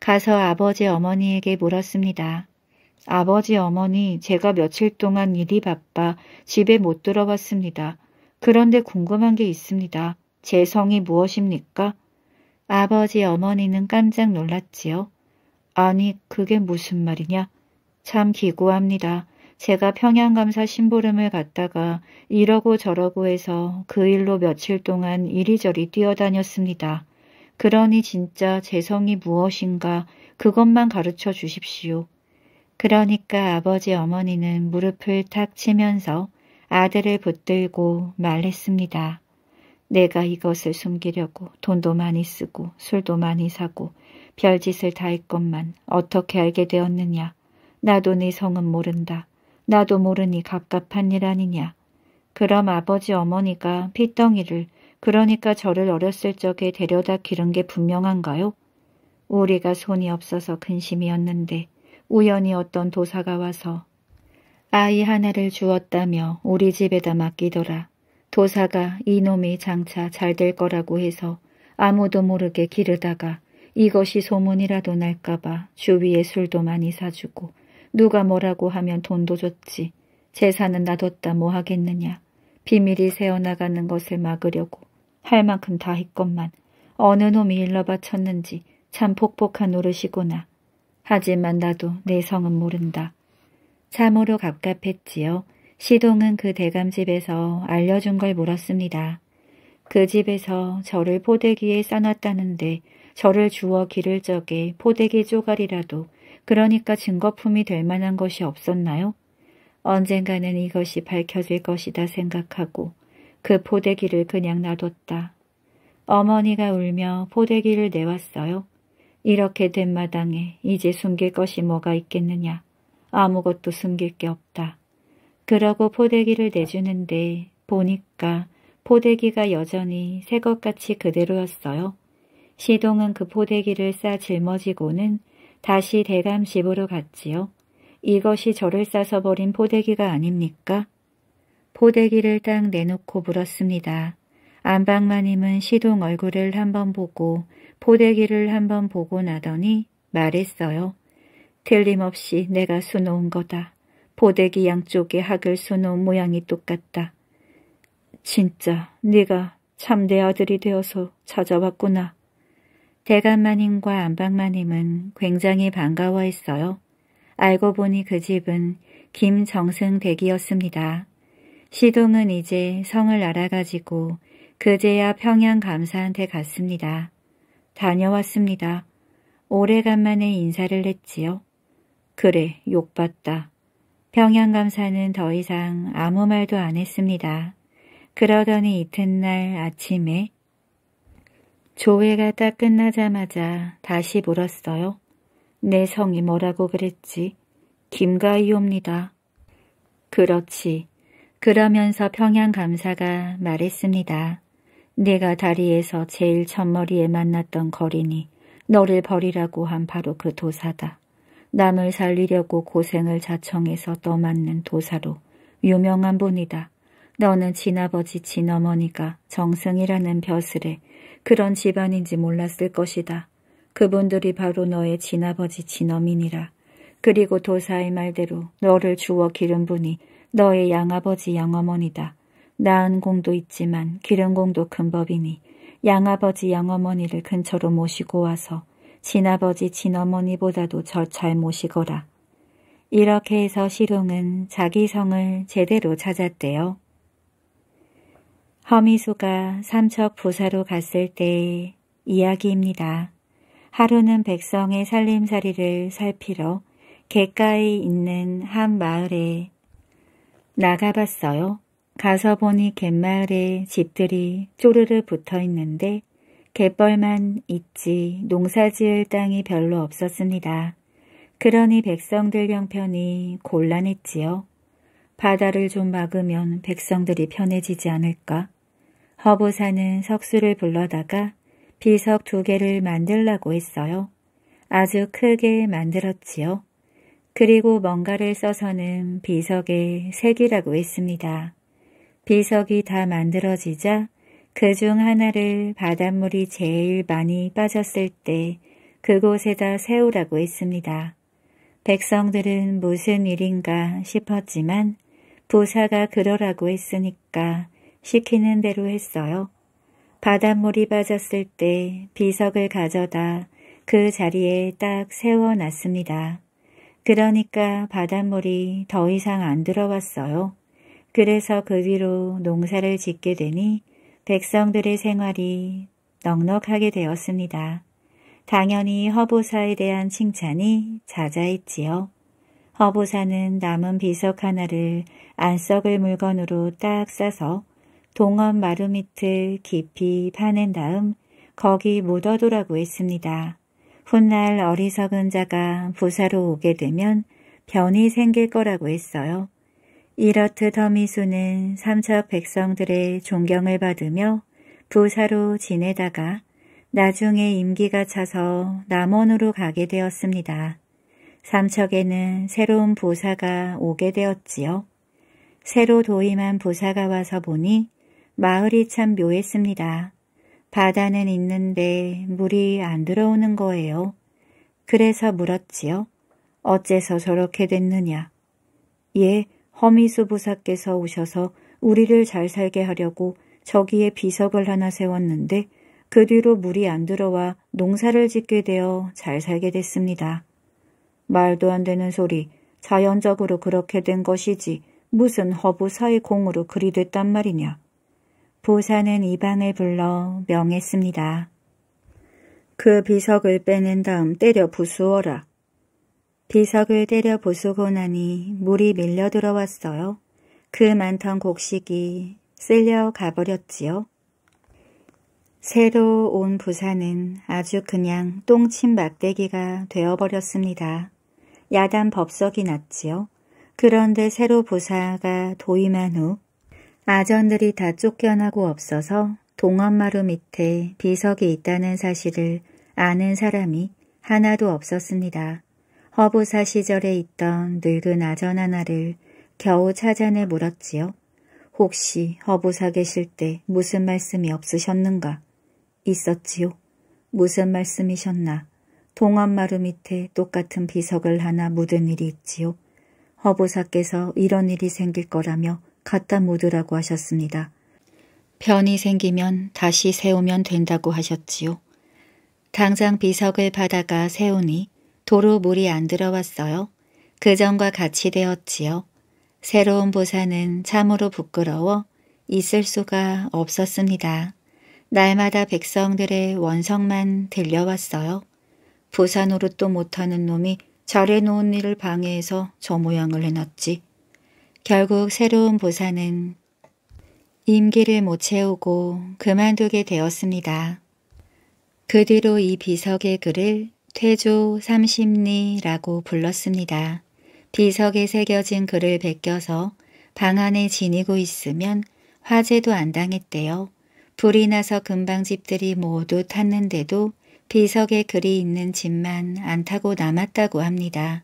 가서 아버지 어머니에게 물었습니다. 아버지 어머니 제가 며칠 동안 일이 바빠 집에 못들어봤습니다 그런데 궁금한 게 있습니다. 제 성이 무엇입니까? 아버지 어머니는 깜짝 놀랐지요. 아니 그게 무슨 말이냐? 참 기구합니다. 제가 평양감사 심부름을 갔다가 이러고 저러고 해서 그 일로 며칠 동안 이리저리 뛰어다녔습니다. 그러니 진짜 재성이 무엇인가 그것만 가르쳐 주십시오. 그러니까 아버지 어머니는 무릎을 탁 치면서 아들을 붙들고 말했습니다. 내가 이것을 숨기려고 돈도 많이 쓰고 술도 많이 사고 별짓을 다 했건만 어떻게 알게 되었느냐. 나도 네 성은 모른다. 나도 모르니 갑갑한 일 아니냐. 그럼 아버지 어머니가 핏덩이를 그러니까 저를 어렸을 적에 데려다 기른 게 분명한가요? 우리가 손이 없어서 근심이었는데 우연히 어떤 도사가 와서 아이 하나를 주었다며 우리 집에다 맡기더라. 도사가 이놈이 장차 잘 될 거라고 해서 아무도 모르게 기르다가 이것이 소문이라도 날까봐 주위에 술도 많이 사주고 누가 뭐라고 하면 돈도 줬지. 재산은 놔뒀다 뭐 하겠느냐. 비밀이 새어나가는 것을 막으려고 할 만큼 다 했건만 어느 놈이 일러바쳤는지 참 폭폭한 노릇이구나. 하지만 나도 내 성은 모른다. 참으로 갑갑했지요. 시동은 그 대감집에서 알려준 걸 물었습니다. 그 집에서 저를 포대기에 싸놨다는데 저를 주워 기를 적에 포대기 쪼가리라도 그러니까 증거품이 될 만한 것이 없었나요? 언젠가는 이것이 밝혀질 것이다 생각하고 그 포대기를 그냥 놔뒀다. 어머니가 울며 포대기를 내왔어요. 이렇게 된 마당에 이제 숨길 것이 뭐가 있겠느냐. 아무것도 숨길 게 없다. 그러고 포대기를 내주는데 보니까 포대기가 여전히 새 것같이 그대로였어요. 시동은 그 포대기를 싸 짊어지고는 다시 대감 집으로 갔지요. 이것이 저를 싸서 버린 포대기가 아닙니까? 포대기를 딱 내놓고 물었습니다. 안방마님은 시동 얼굴을 한번 보고 포대기를 한번 보고 나더니 말했어요. 틀림없이 내가 수놓은 거다. 포대기 양쪽에 학을 수놓은 모양이 똑같다. 진짜 네가 참 내 아들이 되어서 찾아왔구나. 대감마님과 안방마님은 굉장히 반가워했어요. 알고 보니 그 집은 김정승 댁이었습니다. 시동은 이제 성을 알아가지고 그제야 평양 감사한테 갔습니다. 다녀왔습니다. 오래간만에 인사를 했지요. 그래, 욕받다 평양 감사는 더 이상 아무 말도 안 했습니다. 그러더니 이튿날 아침에 조회가 딱 끝나자마자 다시 물었어요. 내 성이 뭐라고 그랬지? 김가희옵니다. 그렇지. 그러면서 평양감사가 말했습니다. 내가 다리에서 제일 첫머리에 만났던 거리니 너를 버리라고 한 바로 그 도사다. 남을 살리려고 고생을 자청해서 떠맞는 도사로 유명한 분이다. 너는 친아버지 친어머니가 정승이라는 벼슬에 그런 집안인지 몰랐을 것이다. 그분들이 바로 너의 진아버지 진어민이라 그리고 도사의 말대로 너를 주워 기른 분이 너의 양아버지 양어머니다. 낳은 공도 있지만 기른 공도 큰 법이니 양아버지 양어머니를 근처로 모시고 와서 친아버지 친어머니보다도 절 잘 모시거라. 이렇게 해서 시룡은 자기 성을 제대로 찾았대요. 허미수가 삼척 부사로 갔을 때의 이야기입니다. 하루는 백성의 살림살이를 살피러 객가에 있는 한 마을에 나가봤어요. 가서 보니 갯마을에 집들이 쪼르르 붙어 있는데 갯벌만 있지 농사지을 땅이 별로 없었습니다. 그러니 백성들 형편이 곤란했지요. 바다를 좀 막으면 백성들이 편해지지 않을까. 허부사는 석수를 불러다가 비석 두 개를 만들라고 했어요. 아주 크게 만들었지요. 그리고 뭔가를 써서는 비석에 색이라고 했습니다. 비석이 다 만들어지자 그 중 하나를 바닷물이 제일 많이 빠졌을 때 그곳에다 세우라고 했습니다. 백성들은 무슨 일인가 싶었지만 부사가 그러라고 했으니까 시키는 대로 했어요. 바닷물이 빠졌을 때 비석을 가져다 그 자리에 딱 세워놨습니다. 그러니까 바닷물이 더 이상 안 들어왔어요. 그래서 그 위로 농사를 짓게 되니 백성들의 생활이 넉넉하게 되었습니다. 당연히 허보사에 대한 칭찬이 잦아있지요. 허보사는 남은 비석 하나를 안 썩을 물건으로 딱 싸서 동원 마루 밑을 깊이 파낸 다음 거기 묻어두라고 했습니다. 훗날 어리석은 자가 부사로 오게 되면 변이 생길 거라고 했어요. 이렇듯 허미수는 삼척 백성들의 존경을 받으며 부사로 지내다가 나중에 임기가 차서 남원으로 가게 되었습니다. 삼척에는 새로운 부사가 오게 되었지요. 새로 도임한 부사가 와서 보니 마을이 참 묘했습니다. 바다는 있는데 물이 안 들어오는 거예요. 그래서 물었지요. 어째서 저렇게 됐느냐. 예, 허미수 부사께서 오셔서 우리를 잘 살게 하려고 저기에 비석을 하나 세웠는데 그 뒤로 물이 안 들어와 농사를 짓게 되어 잘 살게 됐습니다. 말도 안 되는 소리. 자연적으로 그렇게 된 것이지 무슨 허부사의 공으로 그리 됐단 말이냐. 보사는 이방을 불러 명했습니다. 그 비석을 빼낸 다음 때려 부수어라. 비석을 때려 부수고 나니 물이 밀려 들어왔어요. 그 많던 곡식이 쓸려 가버렸지요. 새로 온 부산은 아주 그냥 똥침 막대기가 되어버렸습니다. 야단 법석이 났지요. 그런데 새로 부사가 도임한 후 아전들이 다 쫓겨나고 없어서 동원마루 밑에 비석이 있다는 사실을 아는 사람이 하나도 없었습니다. 허부사 시절에 있던 늙은 아전 하나를 겨우 찾아내 물었지요. 혹시 허부사 계실 때 무슨 말씀이 없으셨는가? 있었지요. 무슨 말씀이셨나? 동안마루 밑에 똑같은 비석을 하나 묻은 일이 있지요. 허보사께서 이런 일이 생길 거라며 갖다 묻으라고 하셨습니다. 변이 생기면 다시 세우면 된다고 하셨지요. 당장 비석을 받아가 세우니 도로 물이 안 들어왔어요. 그전과 같이 되었지요. 새로운 보사는 참으로 부끄러워 있을 수가 없었습니다. 날마다 백성들의 원성만 들려왔어요. 부산으로도 못하는 놈이 잘해놓은 일을 방해해서 저 모양을 해놨지. 결국 새로운 부산은 임기를 못 채우고 그만두게 되었습니다. 그 뒤로 이 비석의 글을 퇴조 삼십리라고 불렀습니다. 비석에 새겨진 글을 베껴서 방 안에 지니고 있으면 화재도 안 당했대요. 불이 나서 금방 집들이 모두 탔는데도 비석에 글이 있는 짐만안 타고 남았다고 합니다.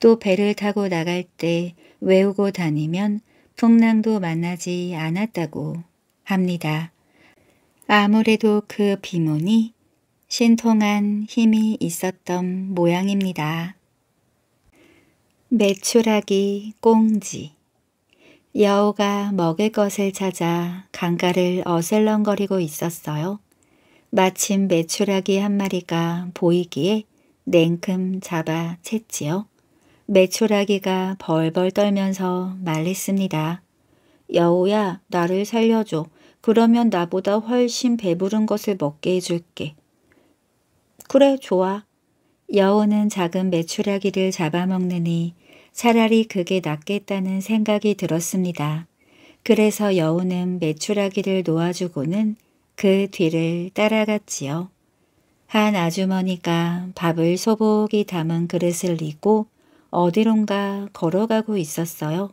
또 배를 타고 나갈 때 외우고 다니면 풍랑도 만나지 않았다고 합니다. 아무래도 그 비문이 신통한 힘이 있었던 모양입니다. 매출하기 꽁지 여우가 먹을 것을 찾아 강가를 어슬렁거리고 있었어요. 마침 메추라기 한 마리가 보이기에 냉큼 잡아 챘지요. 메추라기가 벌벌 떨면서 말했습니다. 여우야 나를 살려줘. 그러면 나보다 훨씬 배부른 것을 먹게 해줄게. 그래 좋아. 여우는 작은 메추라기를 잡아먹느니 차라리 그게 낫겠다는 생각이 들었습니다. 그래서 여우는 메추라기를 놓아주고는 그 뒤를 따라갔지요. 한 아주머니가 밥을 소복이 담은 그릇을 이고 어디론가 걸어가고 있었어요.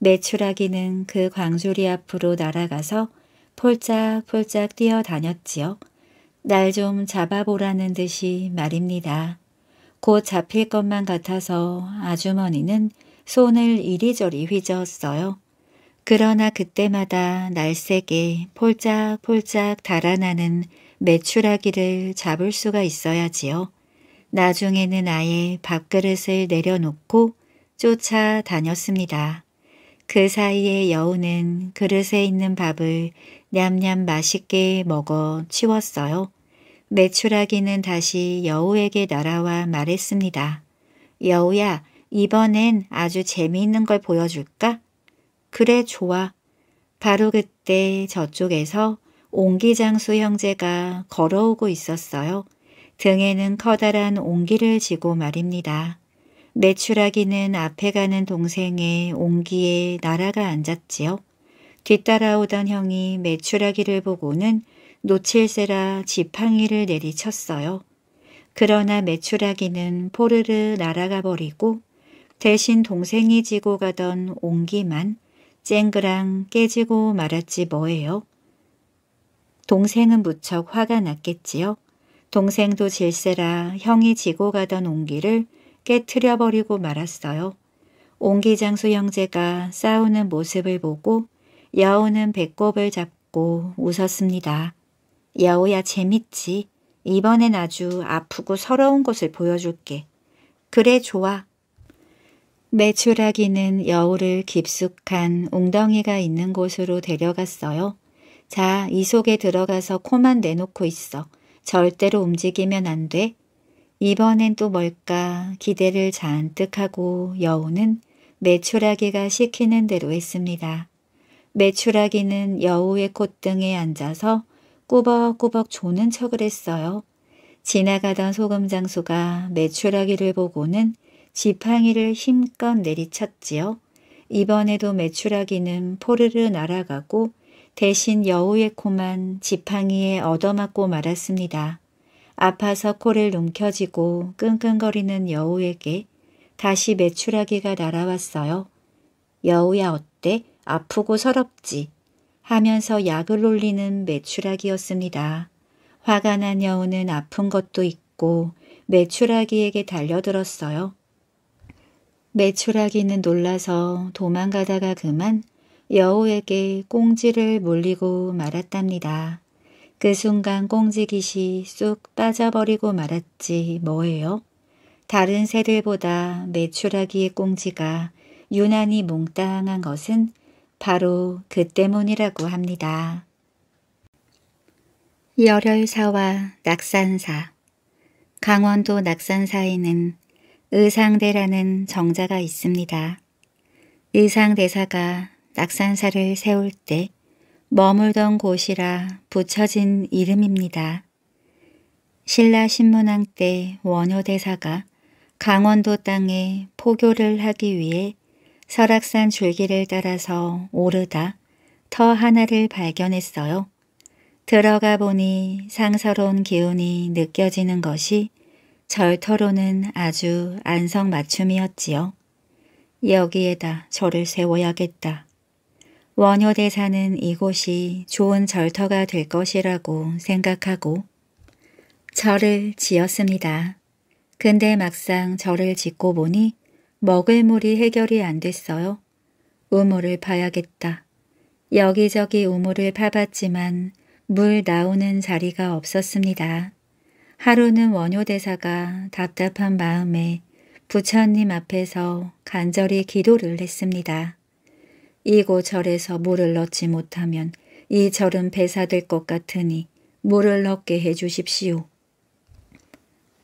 메추라기는 그 광주리 앞으로 날아가서 폴짝폴짝 뛰어다녔지요. 날 좀 잡아보라는 듯이 말입니다. 곧 잡힐 것만 같아서 아주머니는 손을 이리저리 휘저었어요. 그러나 그때마다 날색에 폴짝폴짝 달아나는 메추라기를 잡을 수가 있어야지요. 나중에는 아예 밥그릇을 내려놓고 쫓아다녔습니다. 그 사이에 여우는 그릇에 있는 밥을 냠냠 맛있게 먹어 치웠어요. 메추라기는 다시 여우에게 날아와 말했습니다. 여우야, 이번엔 아주 재미있는 걸 보여줄까? 그래 좋아. 바로 그때 저쪽에서 옹기장수 형제가 걸어오고 있었어요. 등에는 커다란 옹기를 지고 말입니다. 메추라기는 앞에 가는 동생의 옹기에 날아가 앉았지요. 뒤따라오던 형이 매추라기를 보고는 놓칠세라 지팡이를 내리쳤어요. 그러나 매추라기는 포르르 날아가 버리고 대신 동생이 지고 가던 옹기만 쨍그랑 깨지고 말았지 뭐예요. 동생은 무척 화가 났겠지요. 동생도 질세라 형이 지고 가던 옹기를 깨트려버리고 말았어요. 옹기장수 형제가 싸우는 모습을 보고 여우는 배꼽을 잡고 웃었습니다. 여우야 재밌지. 이번엔 아주 아프고 서러운 것을 보여줄게. 그래 좋아. 매추라기는 여우를 깊숙한 웅덩이가 있는 곳으로 데려갔어요. 자, 이 속에 들어가서 코만 내놓고 있어. 절대로 움직이면 안 돼. 이번엔 또 뭘까 기대를 잔뜩 하고 여우는 매추라기가 시키는 대로 했습니다. 매추라기는 여우의 콧등에 앉아서 꾸벅꾸벅 조는 척을 했어요. 지나가던 소금 장수가 매추라기를 보고는 지팡이를 힘껏 내리쳤지요. 이번에도 메추라기는 포르르 날아가고 대신 여우의 코만 지팡이에 얻어맞고 말았습니다. 아파서 코를 움켜지고 끙끙거리는 여우에게 다시 메추라기가 날아왔어요. 여우야 어때? 아프고 서럽지? 하면서 약을 올리는 메추라기였습니다. 화가 난 여우는 아픈 것도 있고 메추라기에게 달려들었어요. 매출하기는 놀라서 도망가다가 그만 여우에게 꽁지를 물리고 말았답니다. 그 순간 꽁지깃이 쑥 빠져버리고 말았지 뭐예요? 다른 새들보다 매출하기의 꽁지가 유난히 몽땅한 것은 바로 그 때문이라고 합니다. 열혈사와 낙산사 강원도 낙산사에는 의상대라는 정자가 있습니다. 의상대사가 낙산사를 세울 때 머물던 곳이라 붙여진 이름입니다. 신라신문왕 때 원효대사가 강원도 땅에 포교를 하기 위해 설악산 줄기를 따라서 오르다 터 하나를 발견했어요. 들어가 보니 상서로운 기운이 느껴지는 것이 절터로는 아주 안성맞춤이었지요. 여기에다 절을 세워야겠다. 원효대사는 이곳이 좋은 절터가 될 것이라고 생각하고 절을 지었습니다. 근데 막상 절을 짓고 보니 먹을 물이 해결이 안 됐어요. 우물을 파야겠다. 여기저기 우물을 파봤지만 물 나오는 자리가 없었습니다. 하루는 원효대사가 답답한 마음에 부처님 앞에서 간절히 기도를 했습니다. 이곳 절에서 물을 넣지 못하면 이 절은 배사될 것 같으니 물을 넣게 해주십시오.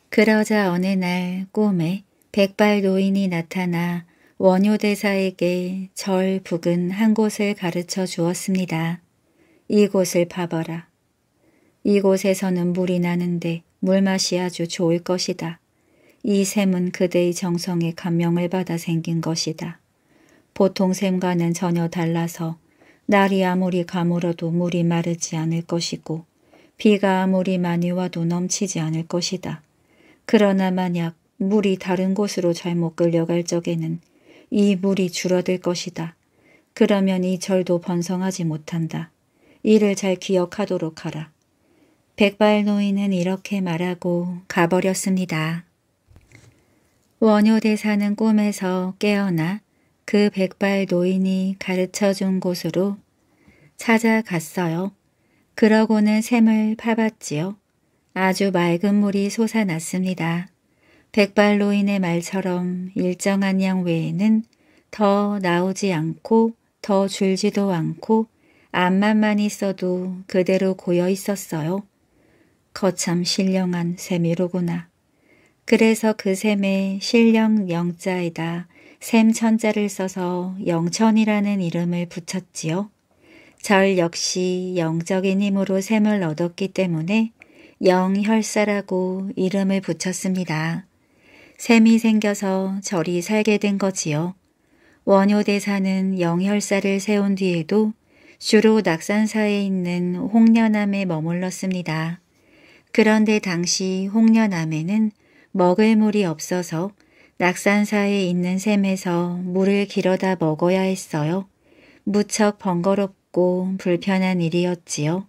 그러자 어느 날 꿈에 백발 노인이 나타나 원효대사에게 절 북은 한 곳을 가르쳐 주었습니다. 이곳을 봐봐라. 이곳에서는 물이 나는데 물맛이 아주 좋을 것이다. 이 샘은 그대의 정성에 감명을 받아 생긴 것이다. 보통 샘과는 전혀 달라서 날이 아무리 가물어도 물이 마르지 않을 것이고 비가 아무리 많이 와도 넘치지 않을 것이다. 그러나 만약 물이 다른 곳으로 잘못 끌려갈 적에는 이 물이 줄어들 것이다. 그러면 이 절도 번성하지 못한다. 이를 잘 기억하도록 하라. 백발 노인은 이렇게 말하고 가버렸습니다. 원효대사는 꿈에서 깨어나 그 백발 노인이 가르쳐준 곳으로 찾아갔어요. 그러고는 샘을 파봤지요. 아주 맑은 물이 솟아났습니다. 백발 노인의 말처럼 일정한 양 외에는 더 나오지 않고 더 줄지도 않고 암만만 있어도 그대로 고여 있었어요. 거참 신령한 셈이로구나. 그래서 그 셈에 신령 영자에다 셈 천자를 써서 영천이라는 이름을 붙였지요. 절 역시 영적인 힘으로 셈을 얻었기 때문에 영혈사라고 이름을 붙였습니다. 셈이 생겨서 절이 살게 된 거지요. 원효대사는 영혈사를 세운 뒤에도 주로 낙산사에 있는 홍련암에 머물렀습니다. 그런데 당시 홍련암에는 먹을 물이 없어서 낙산사에 있는 샘에서 물을 길어다 먹어야 했어요. 무척 번거롭고 불편한 일이었지요.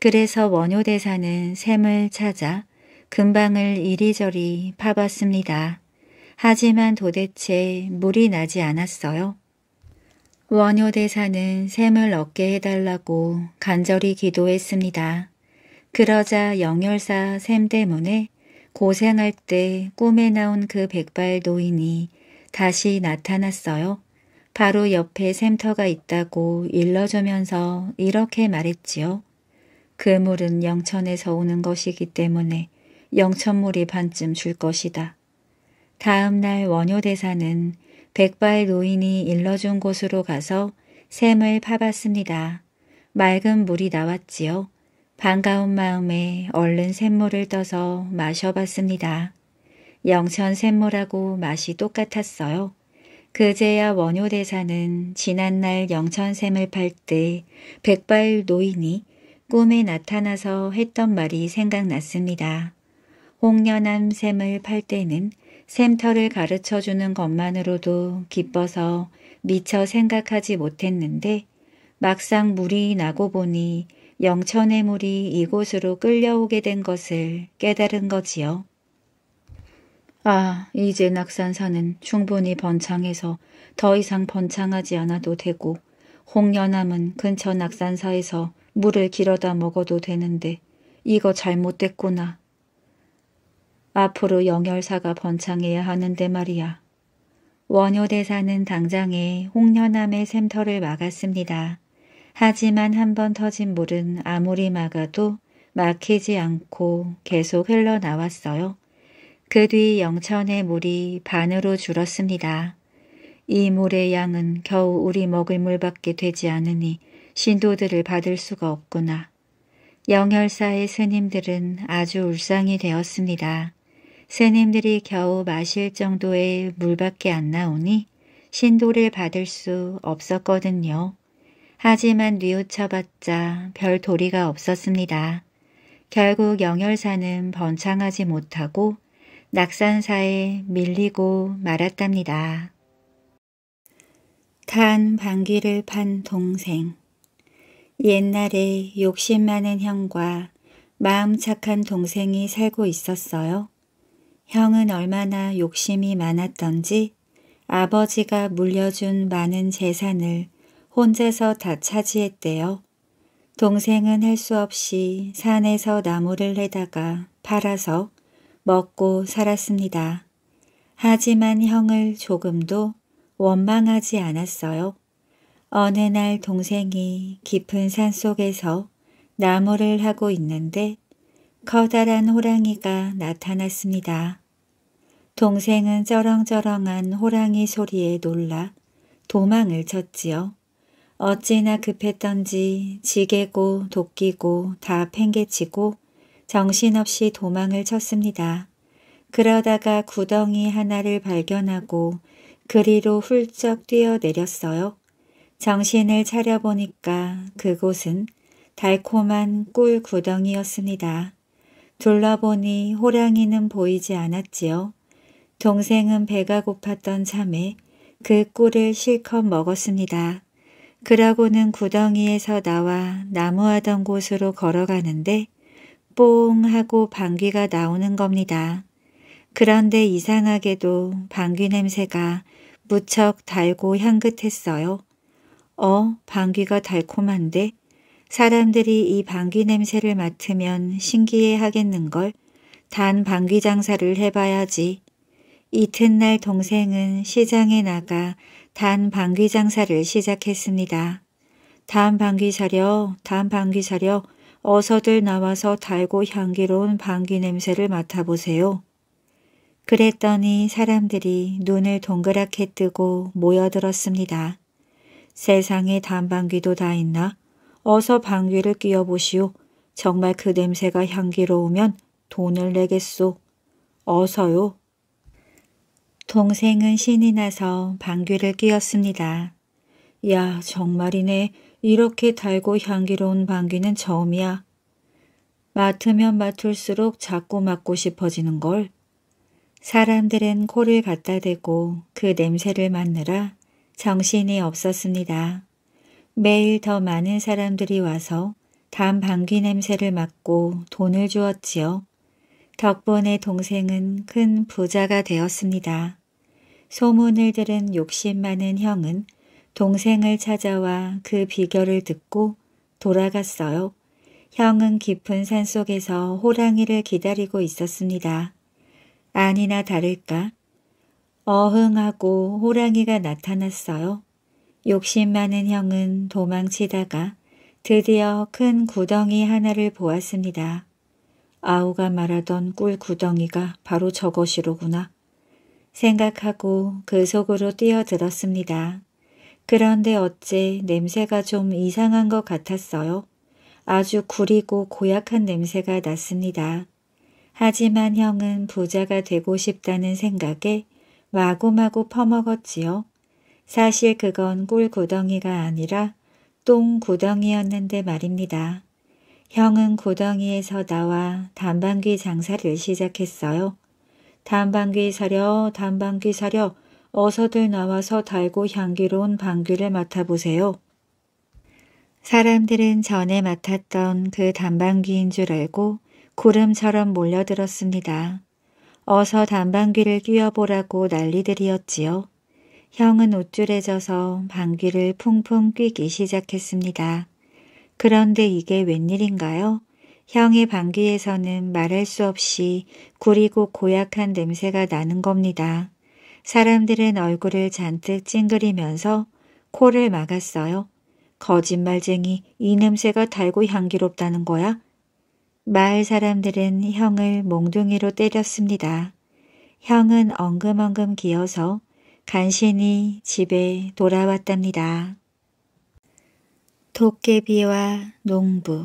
그래서 원효대사는 샘을 찾아 금방을 이리저리 파봤습니다. 하지만 도대체 물이 나지 않았어요. 원효대사는 샘을 얻게 해달라고 간절히 기도했습니다. 그러자 영열사 샘 때문에 고생할 때 꿈에 나온 그 백발 노인이 다시 나타났어요. 바로 옆에 샘터가 있다고 일러주면서 이렇게 말했지요. 그 물은 영천에서 오는 것이기 때문에 영천물이 반쯤 줄 것이다. 다음 날 원효대사는 백발 노인이 일러준 곳으로 가서 샘을 파봤습니다. 맑은 물이 나왔지요. 반가운 마음에 얼른 샘물을 떠서 마셔봤습니다. 영천 샘물하고 맛이 똑같았어요. 그제야 원효대사는 지난날 영천샘을 팔 때 백발 노인이 꿈에 나타나서 했던 말이 생각났습니다. 홍련암 샘을 팔 때는 샘터를 가르쳐주는 것만으로도 기뻐서 미처 생각하지 못했는데 막상 물이 나고 보니 영천의 물이 이곳으로 끌려오게 된 것을 깨달은 거지요. 아, 이제 낙산사는 충분히 번창해서 더 이상 번창하지 않아도 되고 홍연암은 근처 낙산사에서 물을 길어다 먹어도 되는데 이거 잘못됐구나. 앞으로 영열사가 번창해야 하는데 말이야. 원효대사는 당장에 홍연암의 샘터를 막았습니다. 하지만 한 번 터진 물은 아무리 막아도 막히지 않고 계속 흘러나왔어요. 그 뒤 영천의 물이 반으로 줄었습니다. 이 물의 양은 겨우 우리 먹을 물밖에 되지 않으니 신도들을 받을 수가 없구나. 영혈사의 스님들은 아주 울상이 되었습니다. 스님들이 겨우 마실 정도의 물밖에 안 나오니 신도를 받을 수 없었거든요. 하지만 뉘우쳐봤자 별 도리가 없었습니다. 결국 영열사는 번창하지 못하고 낙산사에 밀리고 말았답니다. 탄 방귀를 판 동생 옛날에 욕심 많은 형과 마음 착한 동생이 살고 있었어요. 형은 얼마나 욕심이 많았던지 아버지가 물려준 많은 재산을 혼자서 다 차지했대요. 동생은 할 수 없이 산에서 나무를 해다가 팔아서 먹고 살았습니다. 하지만 형을 조금도 원망하지 않았어요. 어느 날 동생이 깊은 산속에서 나무를 하고 있는데 커다란 호랑이가 나타났습니다. 동생은 쩌렁쩌렁한 호랑이 소리에 놀라 도망을 쳤지요. 어찌나 급했던지 지게고 도끼고 다 팽개치고 정신없이 도망을 쳤습니다. 그러다가 구덩이 하나를 발견하고 그리로 훌쩍 뛰어내렸어요. 정신을 차려보니까 그곳은 달콤한 꿀 구덩이였습니다. 둘러보니 호랑이는 보이지 않았지요. 동생은 배가 고팠던 참에 그 꿀을 실컷 먹었습니다. 그러고는 구덩이에서 나와 나무하던 곳으로 걸어가는데 뽕 하고 방귀가 나오는 겁니다. 그런데 이상하게도 방귀 냄새가 무척 달고 향긋했어요. 어, 방귀가 달콤한데 사람들이 이 방귀 냄새를 맡으면 신기해 하겠는걸. 단 방귀 장사를 해봐야지. 이튿날 동생은 시장에 나가 단 방귀 장사를 시작했습니다. 단 방귀 사려, 단 방귀 사려, 어서들 나와서 달고 향기로운 방귀 냄새를 맡아보세요. 그랬더니 사람들이 눈을 동그랗게 뜨고 모여들었습니다. 세상에 단방귀도 다 있나? 어서 방귀를 끼어보시오 정말 그 냄새가 향기로우면 돈을 내겠소. 어서요. 동생은 신이 나서 방귀를 뀌었습니다. 야 정말이네 이렇게 달고 향기로운 방귀는 처음이야. 맡으면 맡을수록 자꾸 맡고 싶어지는 걸. 사람들은 코를 갖다 대고 그 냄새를 맡느라 정신이 없었습니다. 매일 더 많은 사람들이 와서 단 방귀 냄새를 맡고 돈을 주었지요. 덕분에 동생은 큰 부자가 되었습니다. 소문을 들은 욕심 많은 형은 동생을 찾아와 그 비결을 듣고 돌아갔어요. 형은 깊은 산속에서 호랑이를 기다리고 있었습니다. 아니나 다를까 어흥하고 호랑이가 나타났어요. 욕심 많은 형은 도망치다가 드디어 큰 구덩이 하나를 보았습니다. 아우가 말하던 꿀 구덩이가 바로 저것이로구나. 생각하고 그 속으로 뛰어들었습니다. 그런데 어째 냄새가 좀 이상한 것 같았어요. 아주 구리고 고약한 냄새가 났습니다. 하지만 형은 부자가 되고 싶다는 생각에 마구마구 퍼먹었지요. 사실 그건 꿀구덩이가 아니라 똥구덩이였는데 말입니다. 형은 구덩이에서 나와 단방귀 장사를 시작했어요. 단방귀 사려 단방귀 사려 어서들 나와서 달고 향기로운 방귀를 맡아보세요. 사람들은 전에 맡았던 그 단방귀인 줄 알고 구름처럼 몰려들었습니다. 어서 단방귀를 뀌어보라고 난리들이었지요. 형은 우쭐해져서 방귀를 풍풍 뀌기 시작했습니다. 그런데 이게 웬일인가요? 형의 방귀에서는 말할 수 없이 구리고 고약한 냄새가 나는 겁니다. 사람들은 얼굴을 잔뜩 찡그리면서 코를 막았어요. 거짓말쟁이 이 냄새가 달고 향기롭다는 거야? 마을 사람들은 형을 몽둥이로 때렸습니다. 형은 엉금엉금 기어서 간신히 집에 돌아왔답니다. 도깨비와 농부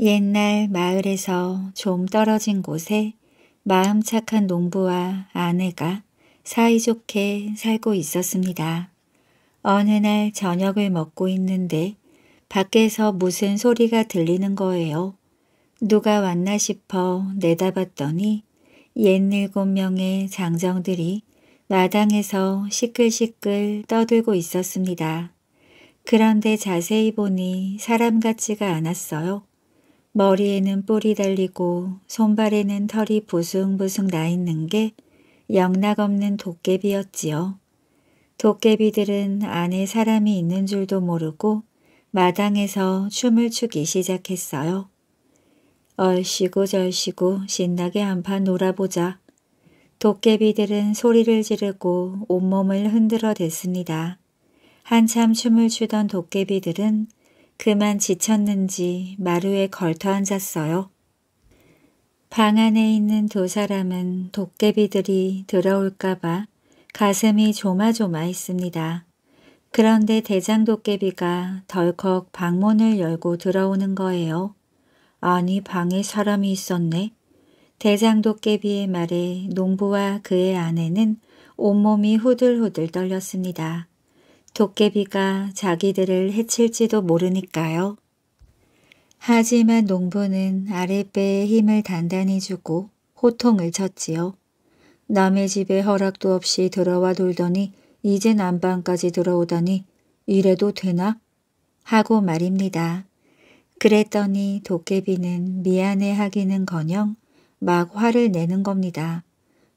옛날 마을에서 좀 떨어진 곳에 마음 착한 농부와 아내가 사이좋게 살고 있었습니다. 어느 날 저녁을 먹고 있는데 밖에서 무슨 소리가 들리는 거예요. 누가 왔나 싶어 내다봤더니 옛일곱 명의 장정들이 마당에서 시끌시끌 떠들고 있었습니다. 그런데 자세히 보니 사람 같지가 않았어요. 머리에는 뿔이 달리고 손발에는 털이 부숭부숭 나 있는 게 영락없는 도깨비였지요. 도깨비들은 안에 사람이 있는 줄도 모르고 마당에서 춤을 추기 시작했어요. 얼씨구 절씨구 신나게 한 판 놀아보자. 도깨비들은 소리를 지르고 온몸을 흔들어 댔습니다. 한참 춤을 추던 도깨비들은 그만 지쳤는지 마루에 걸터 앉았어요. 방 안에 있는 두 사람은 도깨비들이 들어올까봐 가슴이 조마조마했습니다. 그런데 대장 도깨비가 덜컥 방문을 열고 들어오는 거예요. 아니 방에 사람이 있었네. 대장 도깨비의 말에 농부와 그의 아내는 온몸이 후들후들 떨렸습니다. 도깨비가 자기들을 해칠지도 모르니까요. 하지만 농부는 아랫배에 힘을 단단히 주고 호통을 쳤지요. 남의 집에 허락도 없이 들어와 돌더니 이젠 안방까지 들어오다니 이래도 되나? 하고 말입니다. 그랬더니 도깨비는 미안해하기는커녕 막 화를 내는 겁니다.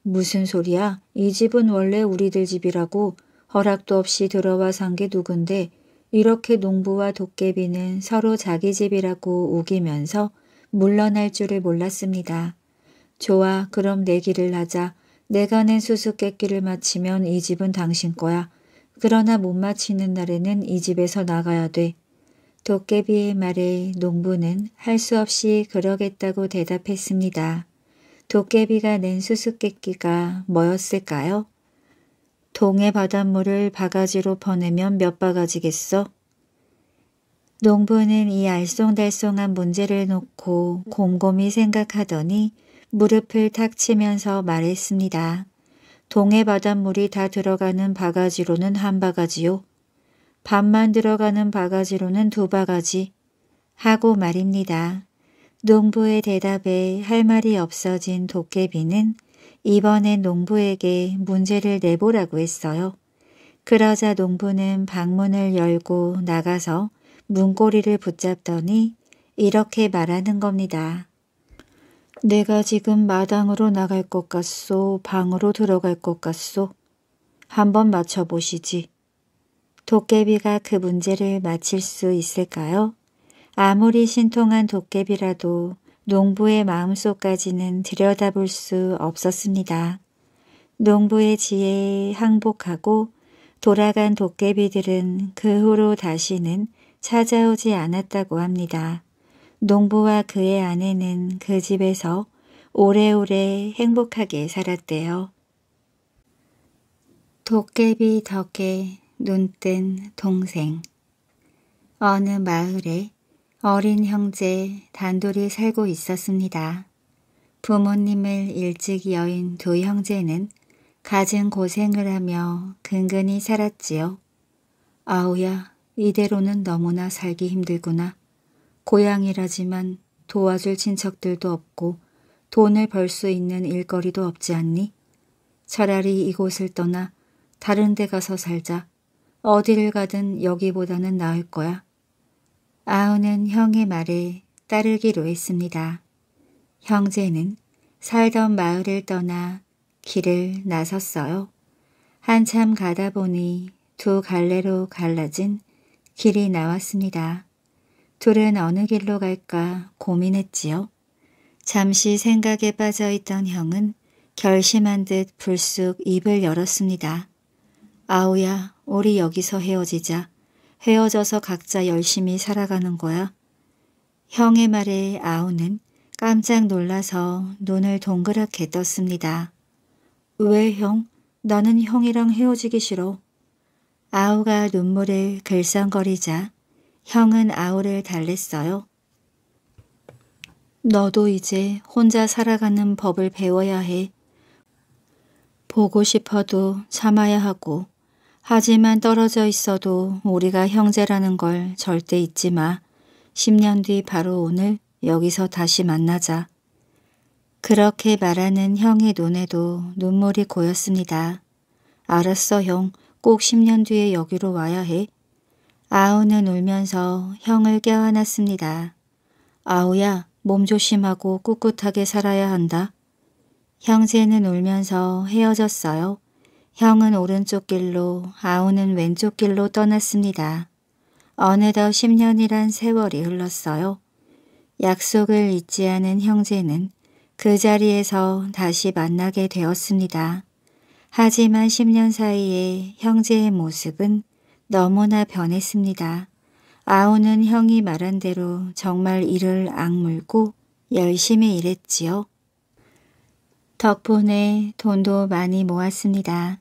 무슨 소리야? 이 집은 원래 우리들 집이라고 허락도 없이 들어와 산 게 누군데 이렇게 농부와 도깨비는 서로 자기 집이라고 우기면서 물러날 줄을 몰랐습니다. 좋아 그럼 내기를 하자. 내가 낸 수수께끼를 마치면 이 집은 당신 거야. 그러나 못 마치는 날에는 이 집에서 나가야 돼. 도깨비의 말에 농부는 할 수 없이 그러겠다고 대답했습니다. 도깨비가 낸 수수께끼가 뭐였을까요? 동해 바닷물을 바가지로 퍼내면 몇 바가지겠어? 농부는 이 알쏭달쏭한 문제를 놓고 곰곰이 생각하더니 무릎을 탁 치면서 말했습니다. 동해 바닷물이 다 들어가는 바가지로는 한 바가지요. 반만 들어가는 바가지로는 두 바가지. 하고 말입니다. 농부의 대답에 할 말이 없어진 도깨비는 이번엔 농부에게 문제를 내보라고 했어요. 그러자 농부는 방문을 열고 나가서 문고리를 붙잡더니 이렇게 말하는 겁니다. 내가 지금 마당으로 나갈 것 같소 방으로 들어갈 것 같소 한번 맞춰보시지. 도깨비가 그 문제를 맞힐 수 있을까요? 아무리 신통한 도깨비라도 농부의 마음속까지는 들여다볼 수 없었습니다. 농부의 지혜에 항복하고 돌아간 도깨비들은 그 후로 다시는 찾아오지 않았다고 합니다. 농부와 그의 아내는 그 집에서 오래오래 행복하게 살았대요. 도깨비 덕에 눈뜬 동생 어느 마을에 어린 형제 단둘이 살고 있었습니다. 부모님을 일찍 여인 두 형제는 가진 고생을 하며 근근히 살았지요. 아우야, 이대로는 너무나 살기 힘들구나. 고향이라지만 도와줄 친척들도 없고 돈을 벌 수 있는 일거리도 없지 않니? 차라리 이곳을 떠나 다른 데 가서 살자. 어디를 가든 여기보다는 나을 거야. 아우는 형의 말을 따르기로 했습니다. 형제는 살던 마을을 떠나 길을 나섰어요. 한참 가다 보니 두 갈래로 갈라진 길이 나왔습니다. 둘은 어느 길로 갈까 고민했지요. 잠시 생각에 빠져있던 형은 결심한 듯 불쑥 입을 열었습니다. 아우야, 우리 여기서 헤어지자. 헤어져서 각자 열심히 살아가는 거야. 형의 말에 아우는 깜짝 놀라서 눈을 동그랗게 떴습니다. 왜 형? 나는 형이랑 헤어지기 싫어. 아우가 눈물을 글썽거리자 형은 아우를 달랬어요. 너도 이제 혼자 살아가는 법을 배워야 해. 보고 싶어도 참아야 하고 하지만 떨어져 있어도 우리가 형제라는 걸 절대 잊지 마. 10년 뒤 바로 오늘 여기서 다시 만나자. 그렇게 말하는 형의 눈에도 눈물이 고였습니다. 알았어 형, 꼭 10년 뒤에 여기로 와야 해. 아우는 울면서 형을 껴안았습니다. 아우야, 몸 조심하고 꿋꿋하게 살아야 한다. 형제는 울면서 헤어졌어요. 형은 오른쪽 길로 아우는 왼쪽 길로 떠났습니다. 어느덧 10년이란 세월이 흘렀어요. 약속을 잊지 않은 형제는 그 자리에서 다시 만나게 되었습니다. 하지만 10년 사이에 형제의 모습은 너무나 변했습니다. 아우는 형이 말한 대로 정말 이를 악물고 열심히 일했지요. 덕분에 돈도 많이 모았습니다.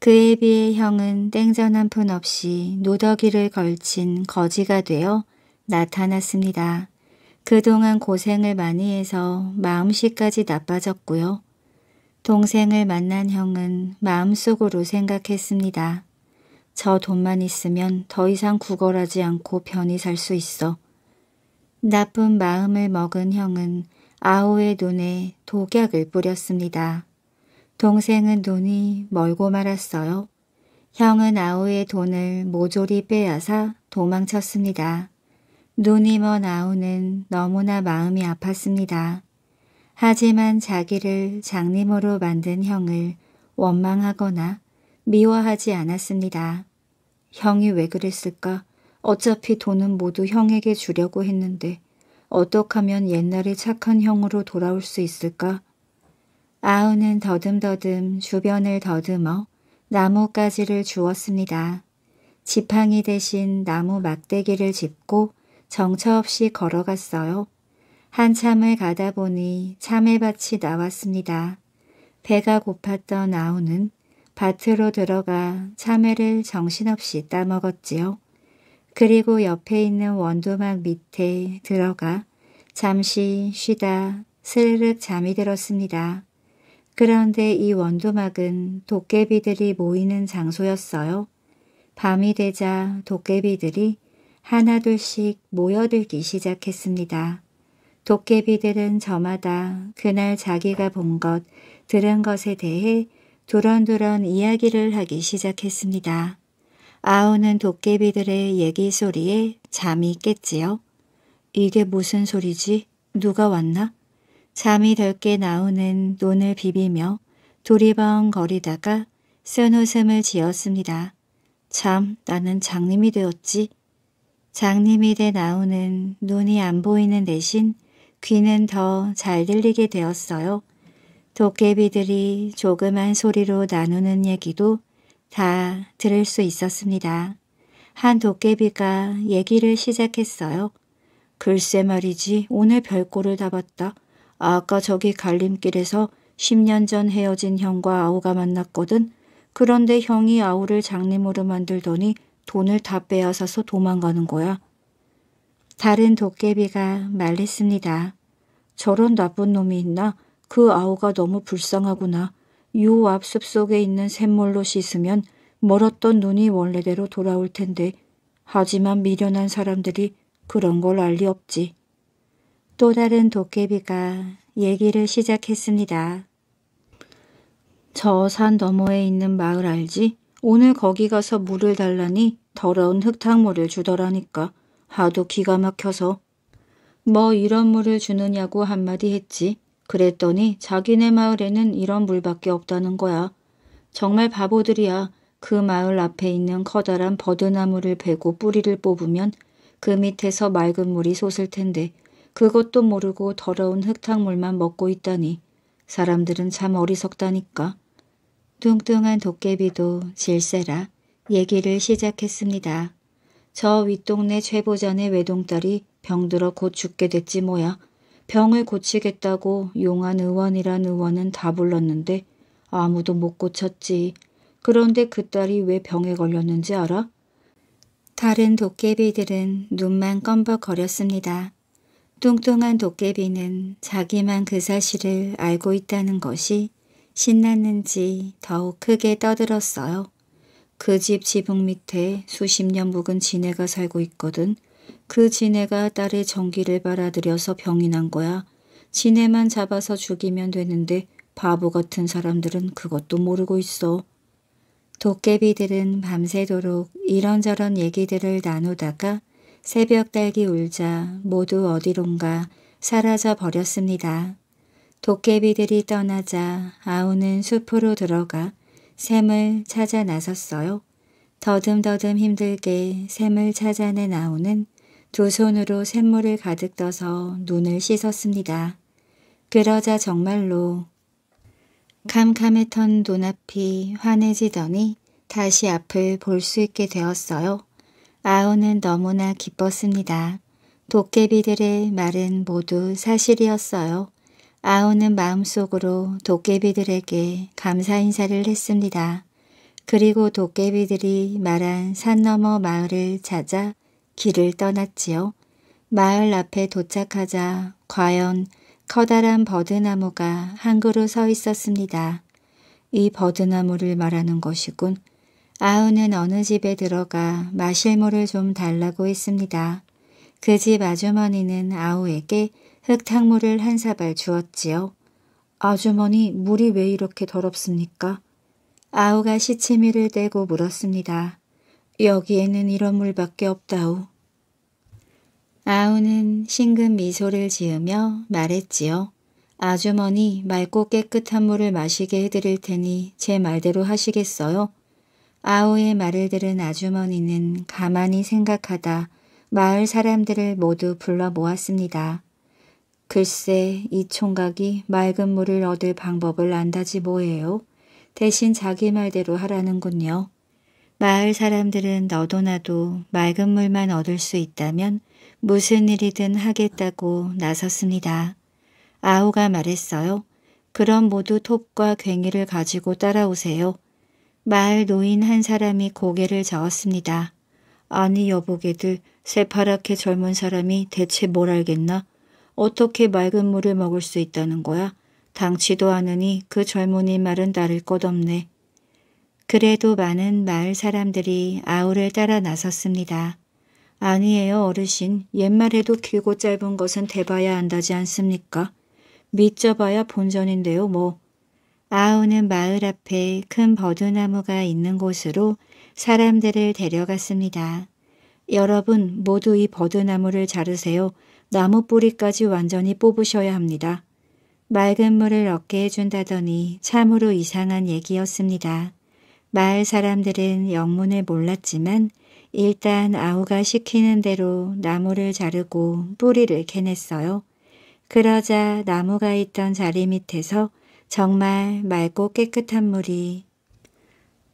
그에 비해 형은 땡전 한 푼 없이 노더기를 걸친 거지가 되어 나타났습니다. 그동안 고생을 많이 해서 마음씨까지 나빠졌고요. 동생을 만난 형은 마음속으로 생각했습니다. 저 돈만 있으면 더 이상 구걸하지 않고 편히 살 수 있어. 나쁜 마음을 먹은 형은 아오의 눈에 독약을 뿌렸습니다. 동생은 눈이 멀고 말았어요. 형은 아우의 돈을 모조리 빼앗아 도망쳤습니다. 눈이 먼 아우는 너무나 마음이 아팠습니다. 하지만 자기를 장님으로 만든 형을 원망하거나 미워하지 않았습니다. 형이 왜 그랬을까? 어차피 돈은 모두 형에게 주려고 했는데 어떡 하면 옛날의 착한 형으로 돌아올 수 있을까? 아우는 더듬더듬 주변을 더듬어 나뭇가지를 주었습니다. 지팡이 대신 나무 막대기를 짚고 정처 없이 걸어갔어요. 한참을 가다 보니 참외밭이 나왔습니다. 배가 고팠던 아우는 밭으로 들어가 참외를 정신없이 따먹었지요. 그리고 옆에 있는 원두막 밑에 들어가 잠시 쉬다 스르륵 잠이 들었습니다. 그런데 이 원두막은 도깨비들이 모이는 장소였어요. 밤이 되자 도깨비들이 하나둘씩 모여들기 시작했습니다. 도깨비들은 저마다 그날 자기가 본 것, 들은 것에 대해 두런두런 이야기를 하기 시작했습니다. 아우는 도깨비들의 얘기 소리에 잠이 깼지요. 이게 무슨 소리지? 누가 왔나? 잠이 덜게 나오는 눈을 비비며 도리번거리다가 쓴 웃음을 지었습니다. 참 나는 장님이 되었지. 장님이 돼 나오는 눈이 안 보이는 대신 귀는 더 잘 들리게 되었어요. 도깨비들이 조그만 소리로 나누는 얘기도 다 들을 수 있었습니다. 한 도깨비가 얘기를 시작했어요. 글쎄 말이지 오늘 별꼴을 다 봤다. 아까 저기 갈림길에서 10년 전 헤어진 형과 아우가 만났거든. 그런데 형이 아우를 장님으로 만들더니 돈을 다 빼앗아서 도망가는 거야. 다른 도깨비가 말했습니다 저런 나쁜 놈이 있나? 그 아우가 너무 불쌍하구나. 요 앞숲 속에 있는 샘물로 씻으면 멀었던 눈이 원래대로 돌아올 텐데 하지만 미련한 사람들이 그런 걸 알 리 없지. 또 다른 도깨비가 얘기를 시작했습니다. 저 산 너머에 있는 마을 알지? 오늘 거기 가서 물을 달라니 더러운 흙탕물을 주더라니까 하도 기가 막혀서 뭐 이런 물을 주느냐고 한마디 했지. 그랬더니 자기네 마을에는 이런 물밖에 없다는 거야. 정말 바보들이야. 그 마을 앞에 있는 커다란 버드나무를 베고 뿌리를 뽑으면 그 밑에서 맑은 물이 솟을 텐데 그것도 모르고 더러운 흙탕물만 먹고 있다니 사람들은 참 어리석다니까. 뚱뚱한 도깨비도 질세라 얘기를 시작했습니다. 저 윗동네 최보전의 외동딸이 병들어 곧 죽게 됐지 뭐야. 병을 고치겠다고 용한 의원이란 의원은 다 불렀는데 아무도 못 고쳤지. 그런데 그 딸이 왜 병에 걸렸는지 알아? 다른 도깨비들은 눈만 껌벅거렸습니다. 뚱뚱한 도깨비는 자기만 그 사실을 알고 있다는 것이 신났는지 더욱 크게 떠들었어요. 그 집 지붕 밑에 수십 년 묵은 지네가 살고 있거든. 그 지네가 딸의 전기를 받아들여서 병이 난 거야. 지네만 잡아서 죽이면 되는데 바보 같은 사람들은 그것도 모르고 있어. 도깨비들은 밤새도록 이런저런 얘기들을 나누다가 새벽 딸기 울자 모두 어디론가 사라져 버렸습니다. 도깨비들이 떠나자 아우는 숲으로 들어가 샘을 찾아 나섰어요. 더듬더듬 힘들게 샘을 찾아낸 아우는 두 손으로 샘물을 가득 떠서 눈을 씻었습니다. 그러자 정말로 캄캄했던 눈앞이 환해지더니 다시 앞을 볼 수 있게 되었어요. 아우는 너무나 기뻤습니다. 도깨비들의 말은 모두 사실이었어요. 아우는 마음속으로 도깨비들에게 감사 인사를 했습니다. 그리고 도깨비들이 말한 산 너머 마을을 찾아 길을 떠났지요. 마을 앞에 도착하자 과연 커다란 버드나무가 한 그루 서 있었습니다. 이 버드나무를 말하는 것이군. 아우는 어느 집에 들어가 마실 물을 좀 달라고 했습니다. 그 집 아주머니는 아우에게 흙탕물을 한 사발 주었지요. 아주머니 물이 왜 이렇게 더럽습니까? 아우가 시치미를 떼고 물었습니다. 여기에는 이런 물밖에 없다우. 아우는 싱금 미소를 지으며 말했지요. 아주머니 맑고 깨끗한 물을 마시게 해드릴 테니 제 말대로 하시겠어요? 아오의 말을 들은 아주머니는 가만히 생각하다 마을 사람들을 모두 불러 모았습니다. 글쎄 이 총각이 맑은 물을 얻을 방법을 안다지 뭐예요. 대신 자기 말대로 하라는군요. 마을 사람들은 너도 나도 맑은 물만 얻을 수 있다면 무슨 일이든 하겠다고 나섰습니다. 아오가 말했어요. 그럼 모두 톱과 괭이를 가지고 따라오세요. 마을 노인 한 사람이 고개를 저었습니다. 아니 여보게들 새파랗게 젊은 사람이 대체 뭘 알겠나? 어떻게 맑은 물을 먹을 수 있다는 거야? 당치도 않으니 그 젊은이 말은 나를 것 없네. 그래도 많은 마을 사람들이 아우를 따라 나섰습니다. 아니에요 어르신 옛말에도 길고 짧은 것은 대봐야 안다지 않습니까? 믿져봐야 본전인데요 뭐. 아우는 마을 앞에 큰 버드나무가 있는 곳으로 사람들을 데려갔습니다. 여러분 모두 이 버드나무를 자르세요. 나무 뿌리까지 완전히 뽑으셔야 합니다. 맑은 물을 얻게 해준다더니 참으로 이상한 얘기였습니다. 마을 사람들은 영문을 몰랐지만 일단 아우가 시키는 대로 나무를 자르고 뿌리를 캐냈어요. 그러자 나무가 있던 자리 밑에서 정말 맑고 깨끗한 물이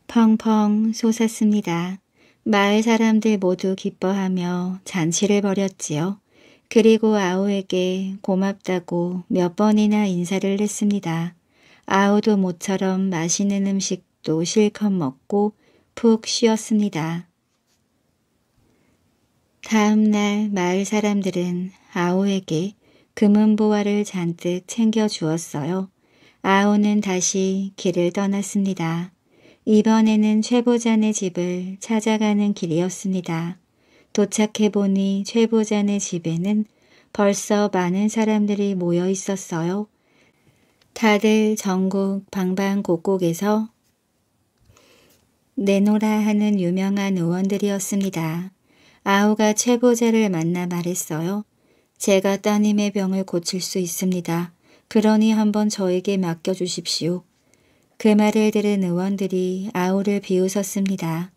펑펑 솟았습니다. 마을 사람들 모두 기뻐하며 잔치를 벌였지요. 그리고 아우에게 고맙다고 몇 번이나 인사를 했습니다. 아우도 모처럼 맛있는 음식도 실컷 먹고 푹 쉬었습니다. 다음날 마을 사람들은 아우에게 금은보화를 잔뜩 챙겨 주었어요. 아오는 다시 길을 떠났습니다. 이번에는 최보잔의 집을 찾아가는 길이었습니다. 도착해보니 최보잔의 집에는 벌써 많은 사람들이 모여 있었어요. 다들 전국 방방곡곡에서 내노라 하는 유명한 의원들이었습니다. 아우가 최보자를 만나 말했어요. 제가 따님의 병을 고칠 수 있습니다. 그러니 한번 저에게 맡겨주십시오. 그 말을 들은 의원들이 아우를 비웃었습니다.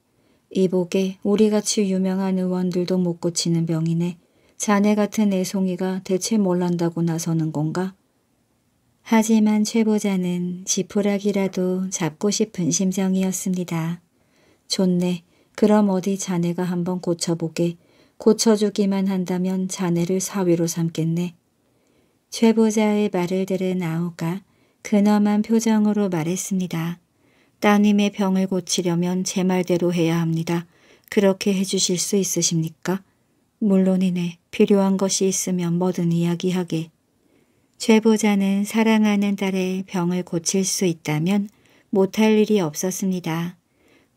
이보게 우리같이 유명한 의원들도 못 고치는 병이네. 자네 같은 애송이가 대체 몰 한다고 나서는 건가? 하지만 최보자는 지푸라기라도 잡고 싶은 심정이었습니다. 좋네. 그럼 어디 자네가 한번 고쳐보게. 고쳐주기만 한다면 자네를 사위로 삼겠네. 최보자의 말을 들은 아우가 근엄한 표정으로 말했습니다. 따님의 병을 고치려면 제 말대로 해야 합니다. 그렇게 해주실 수 있으십니까? 물론이네. 필요한 것이 있으면 뭐든 이야기하게. 최보자는 사랑하는 딸의 병을 고칠 수 있다면 못할 일이 없었습니다.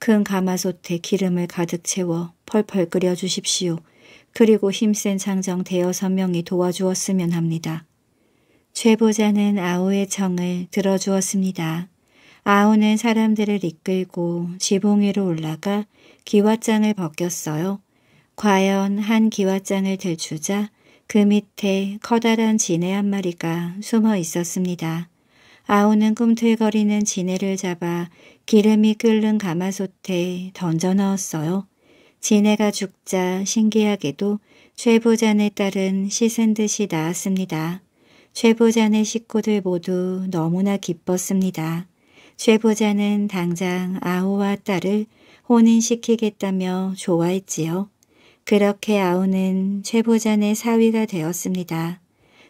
큰 가마솥에 기름을 가득 채워 펄펄 끓여 주십시오. 그리고 힘센 상정 대여섯 명이 도와주었으면 합니다. 최보자는 아오의 청을 들어주었습니다. 아오는 사람들을 이끌고 지붕 위로 올라가 기와장을 벗겼어요. 과연 한 기와장을 들추자 그 밑에 커다란 지네 한 마리가 숨어 있었습니다. 아오는 꿈틀거리는 지네를 잡아 기름이 끓는 가마솥에 던져 넣었어요. 지네가 죽자 신기하게도 최부잔에 따른 씻은 듯이 나았습니다. 최부자네 식구들 모두 너무나 기뻤습니다. 최부자는 당장 아우와 딸을 혼인시키겠다며 좋아했지요. 그렇게 아우는 최부자네 사위가 되었습니다.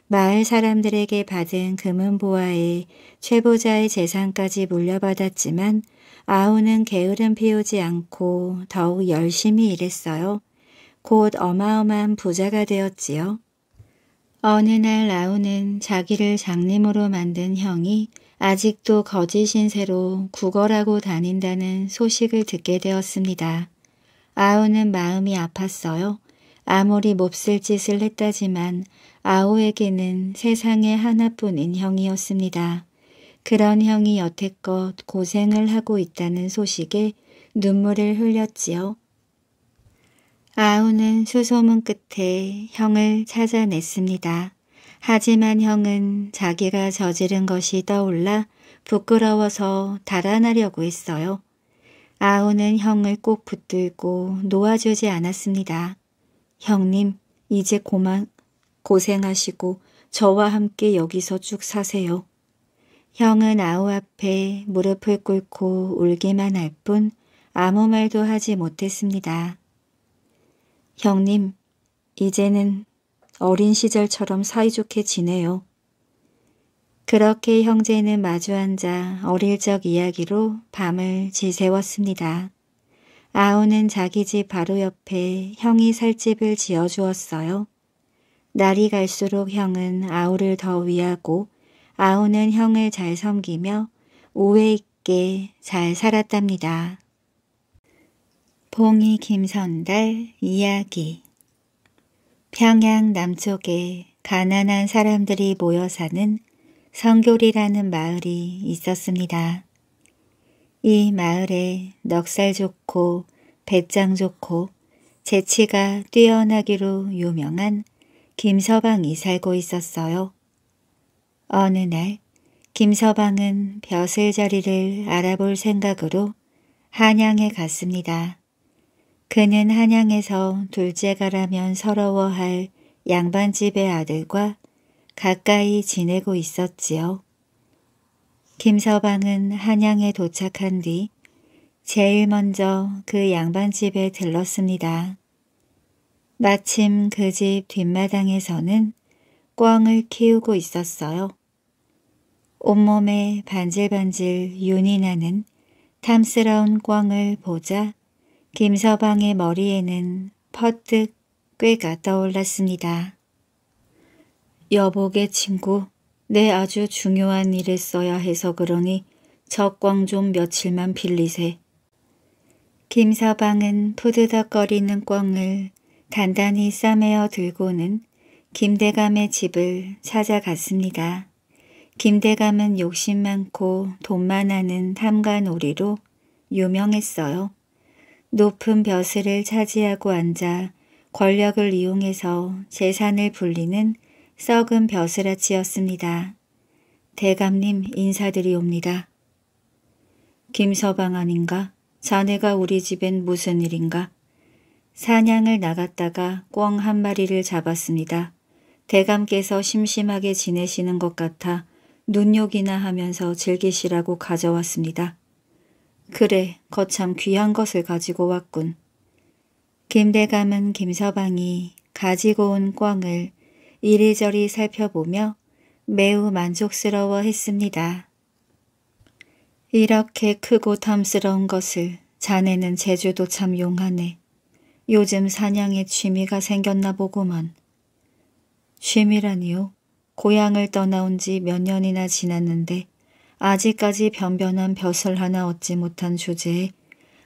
마을 사람들에게 받은 금은보화에 최부자의 재산까지 물려받았지만 아우는 게으름 피우지 않고 더욱 열심히 일했어요. 곧 어마어마한 부자가 되었지요. 어느 날 라우는 자기를 장님으로 만든 형이 아직도 거짓 신세로 구걸하고 다닌다는 소식을 듣게 되었습니다. 아우는 마음이 아팠어요. 아무리 몹쓸 짓을 했다지만 아우에게는 세상에 하나뿐인 형이었습니다. 그런 형이 여태껏 고생을 하고 있다는 소식에 눈물을 흘렸지요. 아우는 수소문 끝에 형을 찾아냈습니다. 하지만 형은 자기가 저지른 것이 떠올라 부끄러워서 달아나려고 했어요. 아우는 형을 꼭 붙들고 놓아주지 않았습니다. 형님, 이제 고만 고생하시고 저와 함께 여기서 쭉 사세요. 형은 아우 앞에 무릎을 꿇고 울기만 할 뿐 아무 말도 하지 못했습니다. 형님, 이제는 어린 시절처럼 사이좋게 지내요. 그렇게 형제는 마주 앉아 어릴 적 이야기로 밤을 지새웠습니다. 아우는 자기 집 바로 옆에 형이 살 집을 지어주었어요. 날이 갈수록 형은 아우를 더 위하고 아우는 형을 잘 섬기며 우애 있게 잘 살았답니다. 봉이 김선달 이야기 평양 남쪽에 가난한 사람들이 모여 사는 성교리라는 마을이 있었습니다. 이 마을에 넉살 좋고 배짱 좋고 재치가 뛰어나기로 유명한 김서방이 살고 있었어요. 어느 날 김서방은 벼슬자리를 알아볼 생각으로 한양에 갔습니다. 그는 한양에서 둘째가라면 서러워할 양반집의 아들과 가까이 지내고 있었지요. 김서방은 한양에 도착한 뒤 제일 먼저 그 양반집에 들렀습니다. 마침 그 집 뒷마당에서는 꿩을 키우고 있었어요. 온몸에 반질반질 윤이 나는 탐스러운 꿩을 보자 김서방의 머리에는 퍼뜩 꾀가 떠올랐습니다. 여보게 친구, 내 아주 중요한 일을 써야 해서 그러니 적광 좀 며칠만 빌리세. 김서방은 푸드덕거리는 꿩을 단단히 싸매어 들고는 김대감의 집을 찾아갔습니다. 김대감은 욕심 많고 돈만 아는 탐관오리로 유명했어요. 높은 벼슬을 차지하고 앉아 권력을 이용해서 재산을 불리는 썩은 벼슬아치였습니다. 대감님 인사드리옵니다. 김서방 아닌가? 자네가 우리 집엔 무슨 일인가? 사냥을 나갔다가 꿩 한 마리를 잡았습니다. 대감께서 심심하게 지내시는 것 같아 눈욕이나 하면서 즐기시라고 가져왔습니다. 그래, 거참 귀한 것을 가지고 왔군. 김대감은 김서방이 가지고 온 꽝을 이리저리 살펴보며 매우 만족스러워 했습니다. 이렇게 크고 탐스러운 것을 자네는 제주도 참 용하네. 요즘 사냥에 취미가 생겼나 보구먼. 취미라니요? 고향을 떠나온 지 몇 년이나 지났는데 아직까지 변변한 벼슬 하나 얻지 못한 주제에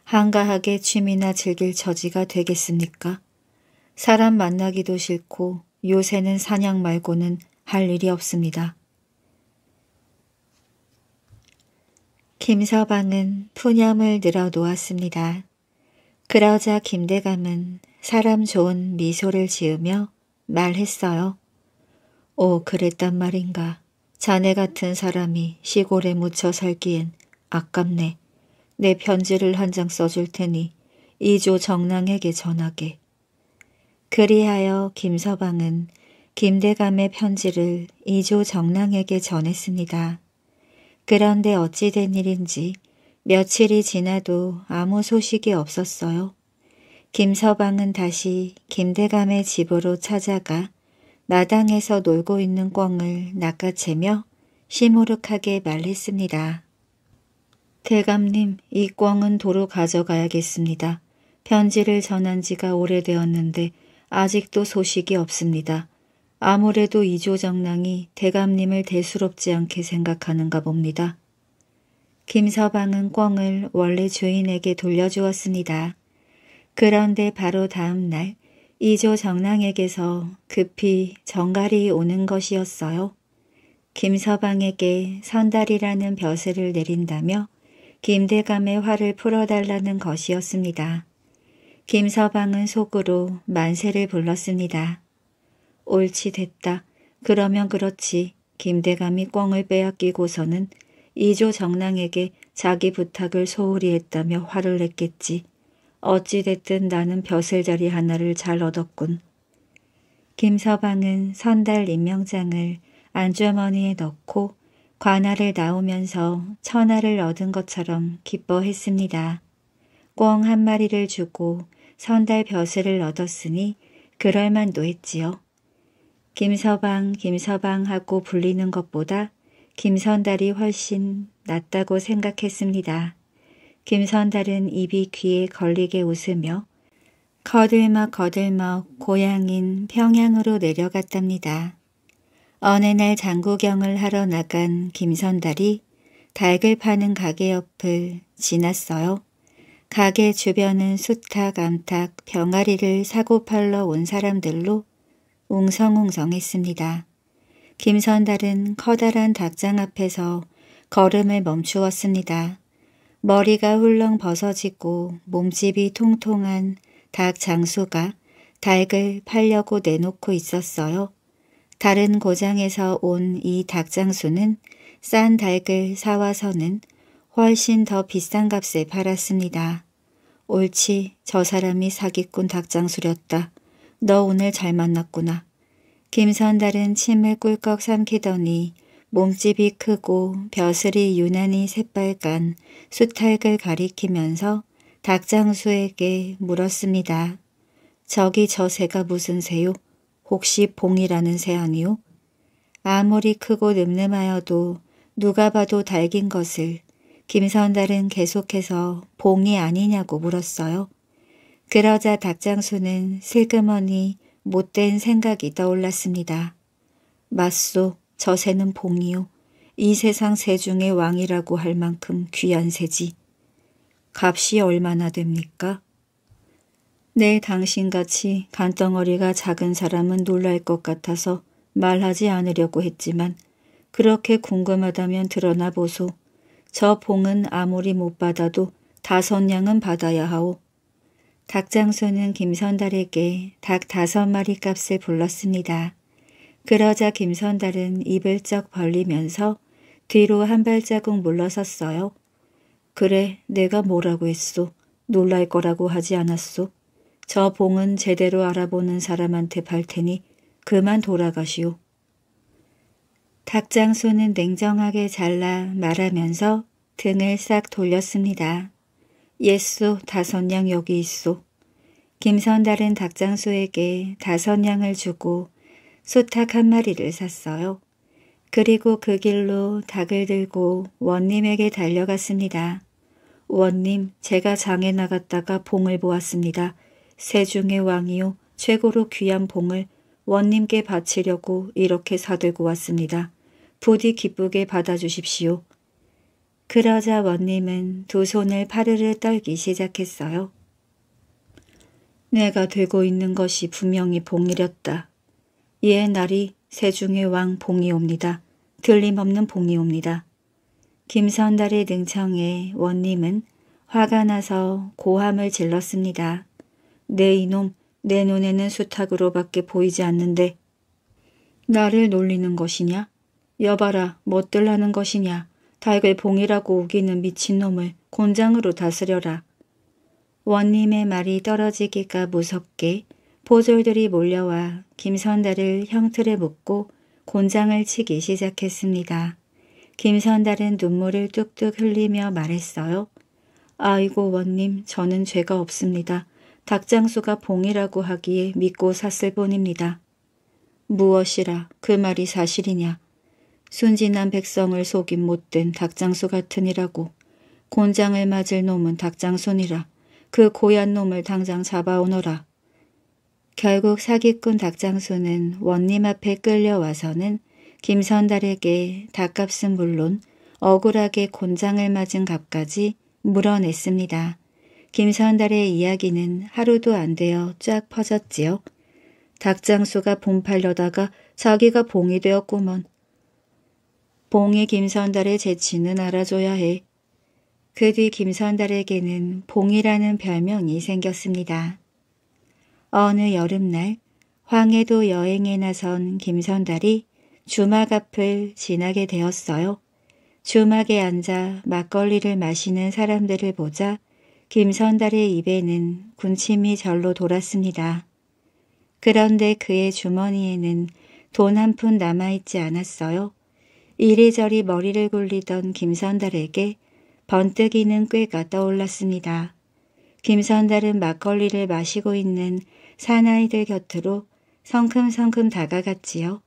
한가하게 취미나 즐길 처지가 되겠습니까? 사람 만나기도 싫고 요새는 사냥 말고는 할 일이 없습니다. 김서방은 푸념을 늘어놓았습니다. 그러자 김대감은 사람 좋은 미소를 지으며 말했어요. 오 그랬단 말인가. 자네 같은 사람이 시골에 묻혀 살기엔 아깝네. 내 편지를 한 장 써줄 테니 이조 정랑에게 전하게. 그리하여 김서방은 김대감의 편지를 이조 정랑에게 전했습니다. 그런데 어찌 된 일인지 며칠이 지나도 아무 소식이 없었어요. 김서방은 다시 김대감의 집으로 찾아가 마당에서 놀고 있는 꿩을 낚아채며 시무룩하게 말했습니다 대감님, 이 꿩은 도로 가져가야겠습니다. 편지를 전한 지가 오래되었는데 아직도 소식이 없습니다. 아무래도 이조정랑이 대감님을 대수롭지 않게 생각하는가 봅니다. 김서방은 꿩을 원래 주인에게 돌려주었습니다. 그런데 바로 다음 날 이조 정랑에게서 급히 정갈이 오는 것이었어요. 김서방에게 선달이라는 벼슬을 내린다며 김대감의 화를 풀어달라는 것이었습니다. 김서방은 속으로 만세를 불렀습니다. 옳지 됐다. 그러면 그렇지. 김대감이 꿩을 빼앗기고서는 이조 정랑에게 자기 부탁을 소홀히 했다며 화를 냈겠지. 어찌됐든 나는 벼슬자리 하나를 잘 얻었군. 김서방은 선달 임명장을 안주머니에 넣고 관아를 나오면서 천하를 얻은 것처럼 기뻐했습니다. 꿩 한 마리를 주고 선달 벼슬을 얻었으니 그럴만도 했지요. 김서방 김서방 하고 불리는 것보다 김선달이 훨씬 낫다고 생각했습니다. 김선달은 입이 귀에 걸리게 웃으며 거들먹 거들먹 고향인 평양으로 내려갔답니다. 어느 날 장구경을 하러 나간 김선달이 닭을 파는 가게 옆을 지났어요. 가게 주변은 수탉, 암탉, 병아리를 사고 팔러 온 사람들로 웅성웅성했습니다. 김선달은 커다란 닭장 앞에서 걸음을 멈추었습니다. 머리가 훌렁 벗어지고 몸집이 통통한 닭 장수가 닭을 팔려고 내놓고 있었어요. 다른 고장에서 온 이 닭 장수는 싼 닭을 사와서는 훨씬 더 비싼 값에 팔았습니다. 옳지, 저 사람이 사기꾼 닭장수렸다. 너 오늘 잘 만났구나. 김선달은 침을 꿀꺽 삼키더니 몸집이 크고 벼슬이 유난히 새빨간 수탉을 가리키면서 닭장수에게 물었습니다. 저기 저 새가 무슨 새요? 혹시 봉이라는 새 아니요? 아무리 크고 늠름하여도 누가 봐도 달긴 것을 김선달은 계속해서 봉이 아니냐고 물었어요. 그러자 닭장수는 슬그머니 못된 생각이 떠올랐습니다. 맞소. 저 새는 봉이요. 이 세상 새 중의 왕이라고 할 만큼 귀한 새지. 값이 얼마나 됩니까? 네, 당신같이 간덩어리가 작은 사람은 놀랄 것 같아서 말하지 않으려고 했지만 그렇게 궁금하다면 드러나 보소. 저 봉은 아무리 못 받아도 다섯 냥은 받아야 하오. 닭장소는 김선달에게 닭 다섯 마리 값을 불렀습니다. 그러자 김선달은 입을 쩍 벌리면서 뒤로 한 발자국 물러섰어요. 그래, 내가 뭐라고 했소. 놀랄 거라고 하지 않았소. 저 봉은 제대로 알아보는 사람한테 팔 테니 그만 돌아가시오. 닭장수는 냉정하게 잘라 말하면서 등을 싹 돌렸습니다. 예쏘 다섯 냥 여기 있소. 김선달은 닭장수에게 다섯 냥을 주고 소탁 한 마리를 샀어요. 그리고 그 길로 닭을 들고 원님에게 달려갔습니다. 원님, 제가 장에 나갔다가 봉을 보았습니다. 세중의 왕이요 최고로 귀한 봉을 원님께 바치려고 이렇게 사들고 왔습니다. 부디 기쁘게 받아주십시오. 그러자 원님은 두 손을 파르르 떨기 시작했어요. 내가 되고 있는 것이 분명히 봉이었다 이 날이 세중의 왕 봉이옵니다. 들림없는 봉이옵니다. 김선달의 능청에 원님은 화가 나서 고함을 질렀습니다. 내 이놈 내 눈에는 수탉으로밖에 보이지 않는데 나를 놀리는 것이냐? 여봐라 못들 하는 것이냐? 닭을 봉이라고 우기는 미친놈을 곤장으로 다스려라. 원님의 말이 떨어지기가 무섭게 포졸들이 몰려와 김선달을 형틀에 묶고 곤장을 치기 시작했습니다. 김선달은 눈물을 뚝뚝 흘리며 말했어요. 아이고 원님 저는 죄가 없습니다. 닭장수가 봉이라고 하기에 믿고 샀을 뿐입니다. 무엇이라 그 말이 사실이냐. 순진한 백성을 속인 못된 닭장수 같으니라고. 곤장을 맞을 놈은 닭장손이라. 그 고얀 놈을 당장 잡아오너라. 결국 사기꾼 닭장수는 원님 앞에 끌려와서는 김선달에게 닭값은 물론 억울하게 곤장을 맞은 값까지 물어냈습니다. 김선달의 이야기는 하루도 안 되어 쫙 퍼졌지요. 닭장수가 봉 팔려다가 자기가 봉이 되었구먼. 봉이 김선달의 재치는 알아줘야 해. 그 뒤 김선달에게는 봉이라는 별명이 생겼습니다. 어느 여름날 황해도 여행에 나선 김선달이 주막 앞을 지나게 되었어요. 주막에 앉아 막걸리를 마시는 사람들을 보자 김선달의 입에는 군침이 절로 돌았습니다. 그런데 그의 주머니에는 돈 한 푼 남아있지 않았어요. 이리저리 머리를 굴리던 김선달에게 번뜩이는 꾀가 떠올랐습니다. 김선달은 막걸리를 마시고 있는 사나이들 곁으로 성큼성큼 다가갔지요.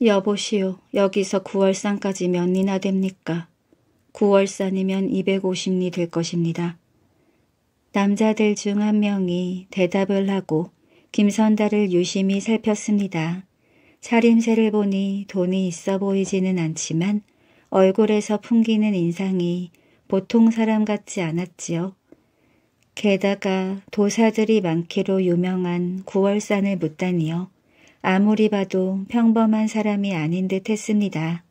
여보시오, 여기서 9월산까지 몇 리나 됩니까? 9월산이면 250리 될 것입니다. 남자들 중 한 명이 대답을 하고 김선달을 유심히 살폈습니다. 차림새를 보니 돈이 있어 보이지는 않지만 얼굴에서 풍기는 인상이 보통 사람 같지 않았지요. 게다가 도사들이 많기로 유명한 구월산을 묻다니요. 아무리 봐도 평범한 사람이 아닌 듯 했습니다.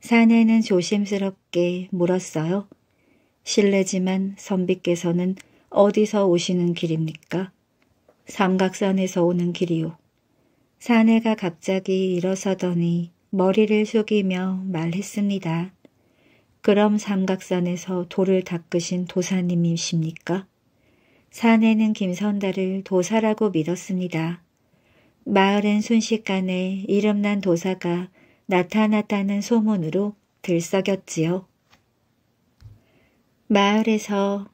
사내는 조심스럽게 물었어요. 실례지만 선비께서는 어디서 오시는 길입니까? 삼각산에서 오는 길이요. 사내가 갑자기 일어서더니 머리를 숙이며 말했습니다. 그럼 삼각산에서 돌을 닦으신 도사님이십니까? 사내는 김선달을 도사라고 믿었습니다. 마을은 순식간에 이름난 도사가 나타났다는 소문으로 들썩였지요. 마을에서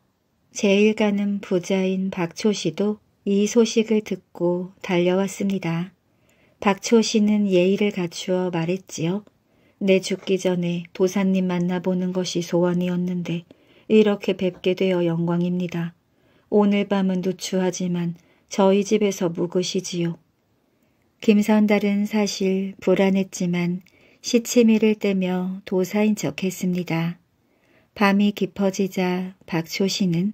제일 가는 부자인 박초 씨도 이 소식을 듣고 달려왔습니다. 박초 씨는 예의를 갖추어 말했지요. 내 죽기 전에 도사님 만나보는 것이 소원이었는데 이렇게 뵙게 되어 영광입니다. 오늘 밤은 노추하지만 저희 집에서 묵으시지요. 김선달은 사실 불안했지만 시치미를 떼며 도사인 척했습니다. 밤이 깊어지자 박초신은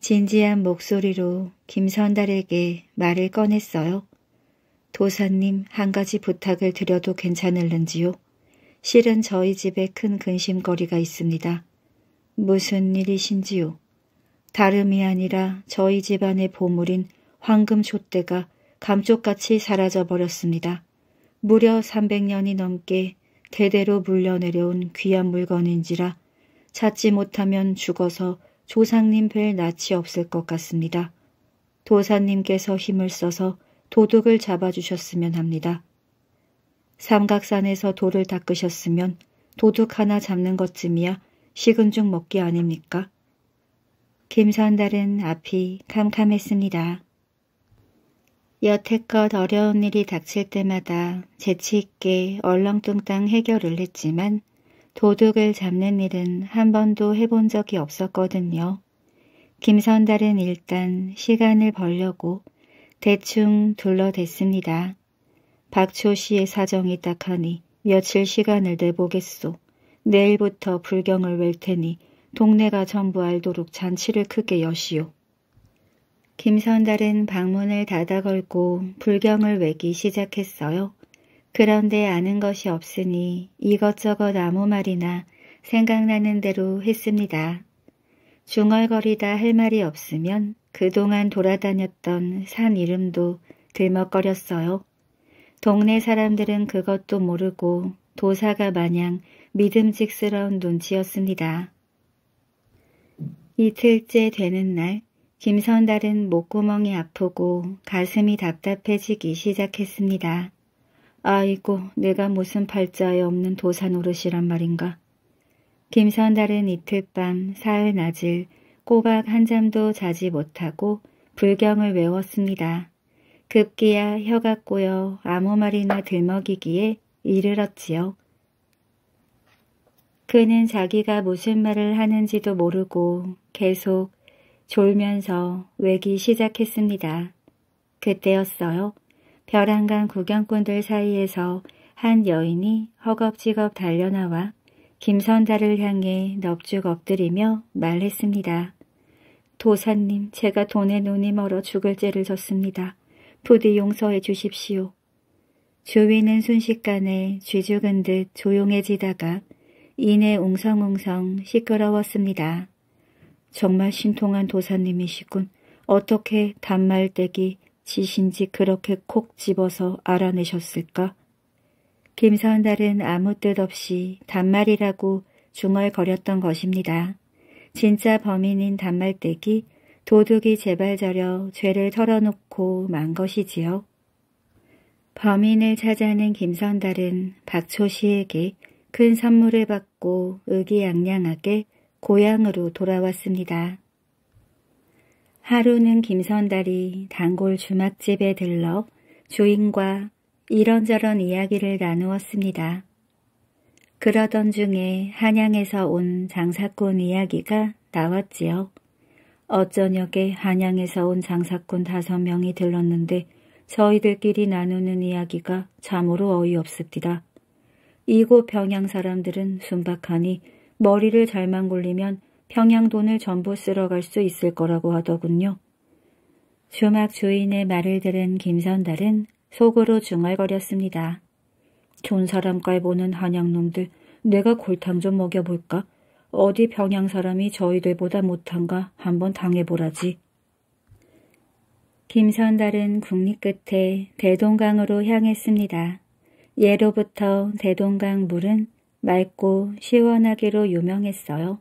진지한 목소리로 김선달에게 말을 꺼냈어요. 도사님 한 가지 부탁을 드려도 괜찮을는지요? 실은 저희 집에 큰 근심거리가 있습니다. 무슨 일이신지요? 다름이 아니라 저희 집안의 보물인 황금 촛대가 감쪽같이 사라져버렸습니다. 무려 300년이 넘게 대대로 물려내려온 귀한 물건인지라 찾지 못하면 죽어서 조상님 뵐 낯이 없을 것 같습니다. 도사님께서 힘을 써서 도둑을 잡아주셨으면 합니다. 삼각산에서 돌을 닦으셨으면 도둑 하나 잡는 것쯤이야 식은 죽 먹기 아닙니까? 김선달은 앞이 캄캄했습니다. 여태껏 어려운 일이 닥칠 때마다 재치있게 얼렁뚱땅 해결을 했지만 도둑을 잡는 일은 한 번도 해본 적이 없었거든요. 김선달은 일단 시간을 벌려고 대충 둘러댔습니다. 박초 씨의 사정이 딱하니 며칠 시간을 내보겠소. 내일부터 불경을 웰 테니 동네가 전부 알도록 잔치를 크게 여시오. 김선달은 방문을 닫아 걸고 불경을 외기 시작했어요. 그런데 아는 것이 없으니 이것저것 아무 말이나 생각나는 대로 했습니다. 중얼거리다 할 말이 없으면 그동안 돌아다녔던 산 이름도 들먹거렸어요. 동네 사람들은 그것도 모르고 도사가 마냥 믿음직스러운 눈치였습니다. 이틀째 되는 날 김선달은 목구멍이 아프고 가슴이 답답해지기 시작했습니다. 아이고 내가 무슨 팔자에 없는 도산 오르시란 말인가. 김선달은 이틀 밤 사흘 낮을 꼬박 한 잠도 자지 못하고 불경을 외웠습니다. 급기야 혀가 꼬여 아무 말이나 들먹이기에 이르렀지요. 그는 자기가 무슨 말을 하는지도 모르고 계속 졸면서 외기 시작했습니다. 그때였어요. 벼랑간 구경꾼들 사이에서 한 여인이 허겁지겁 달려나와 김선달을 향해 넙죽 엎드리며 말했습니다. 도사님, 제가 돈에 눈이 멀어 죽을 죄를 졌습니다. 부디 용서해 주십시오. 주위는 순식간에 쥐죽은 듯 조용해지다가 이내 웅성웅성 시끄러웠습니다. 정말 신통한 도사님이시군. 어떻게 단말대기 지신지 그렇게 콕 집어서 알아내셨을까? 김선달은 아무 뜻 없이 단말이라고 중얼거렸던 것입니다. 진짜 범인인 단말대기 도둑이 제발 저려 죄를 털어놓고 만 것이지요. 범인을 찾아낸 김선달은 박초 씨에게 큰 선물을 받고 의기양양하게 고향으로 돌아왔습니다. 하루는 김선달이 단골 주막집에 들러 주인과 이런저런 이야기를 나누었습니다. 그러던 중에 한양에서 온 장사꾼 이야기가 나왔지요. 어쩌녁에 한양에서 온 장사꾼 다섯 명이 들렀는데 저희들끼리 나누는 이야기가 참으로 어이없습니다. 이곳 병양 사람들은 순박하니 머리를 잘만 굴리면 평양돈을 전부 쓸어갈 수 있을 거라고 하더군요. 주막 주인의 말을 들은 김선달은 속으로 중얼거렸습니다. 좋은 사람깔 보는 한양놈들, 내가 골탕 좀 먹여볼까? 어디 평양 사람이 저희들보다 못한가 한번 당해보라지. 김선달은 국립 끝에 대동강으로 향했습니다. 예로부터 대동강 물은 맑고 시원하기로 유명했어요.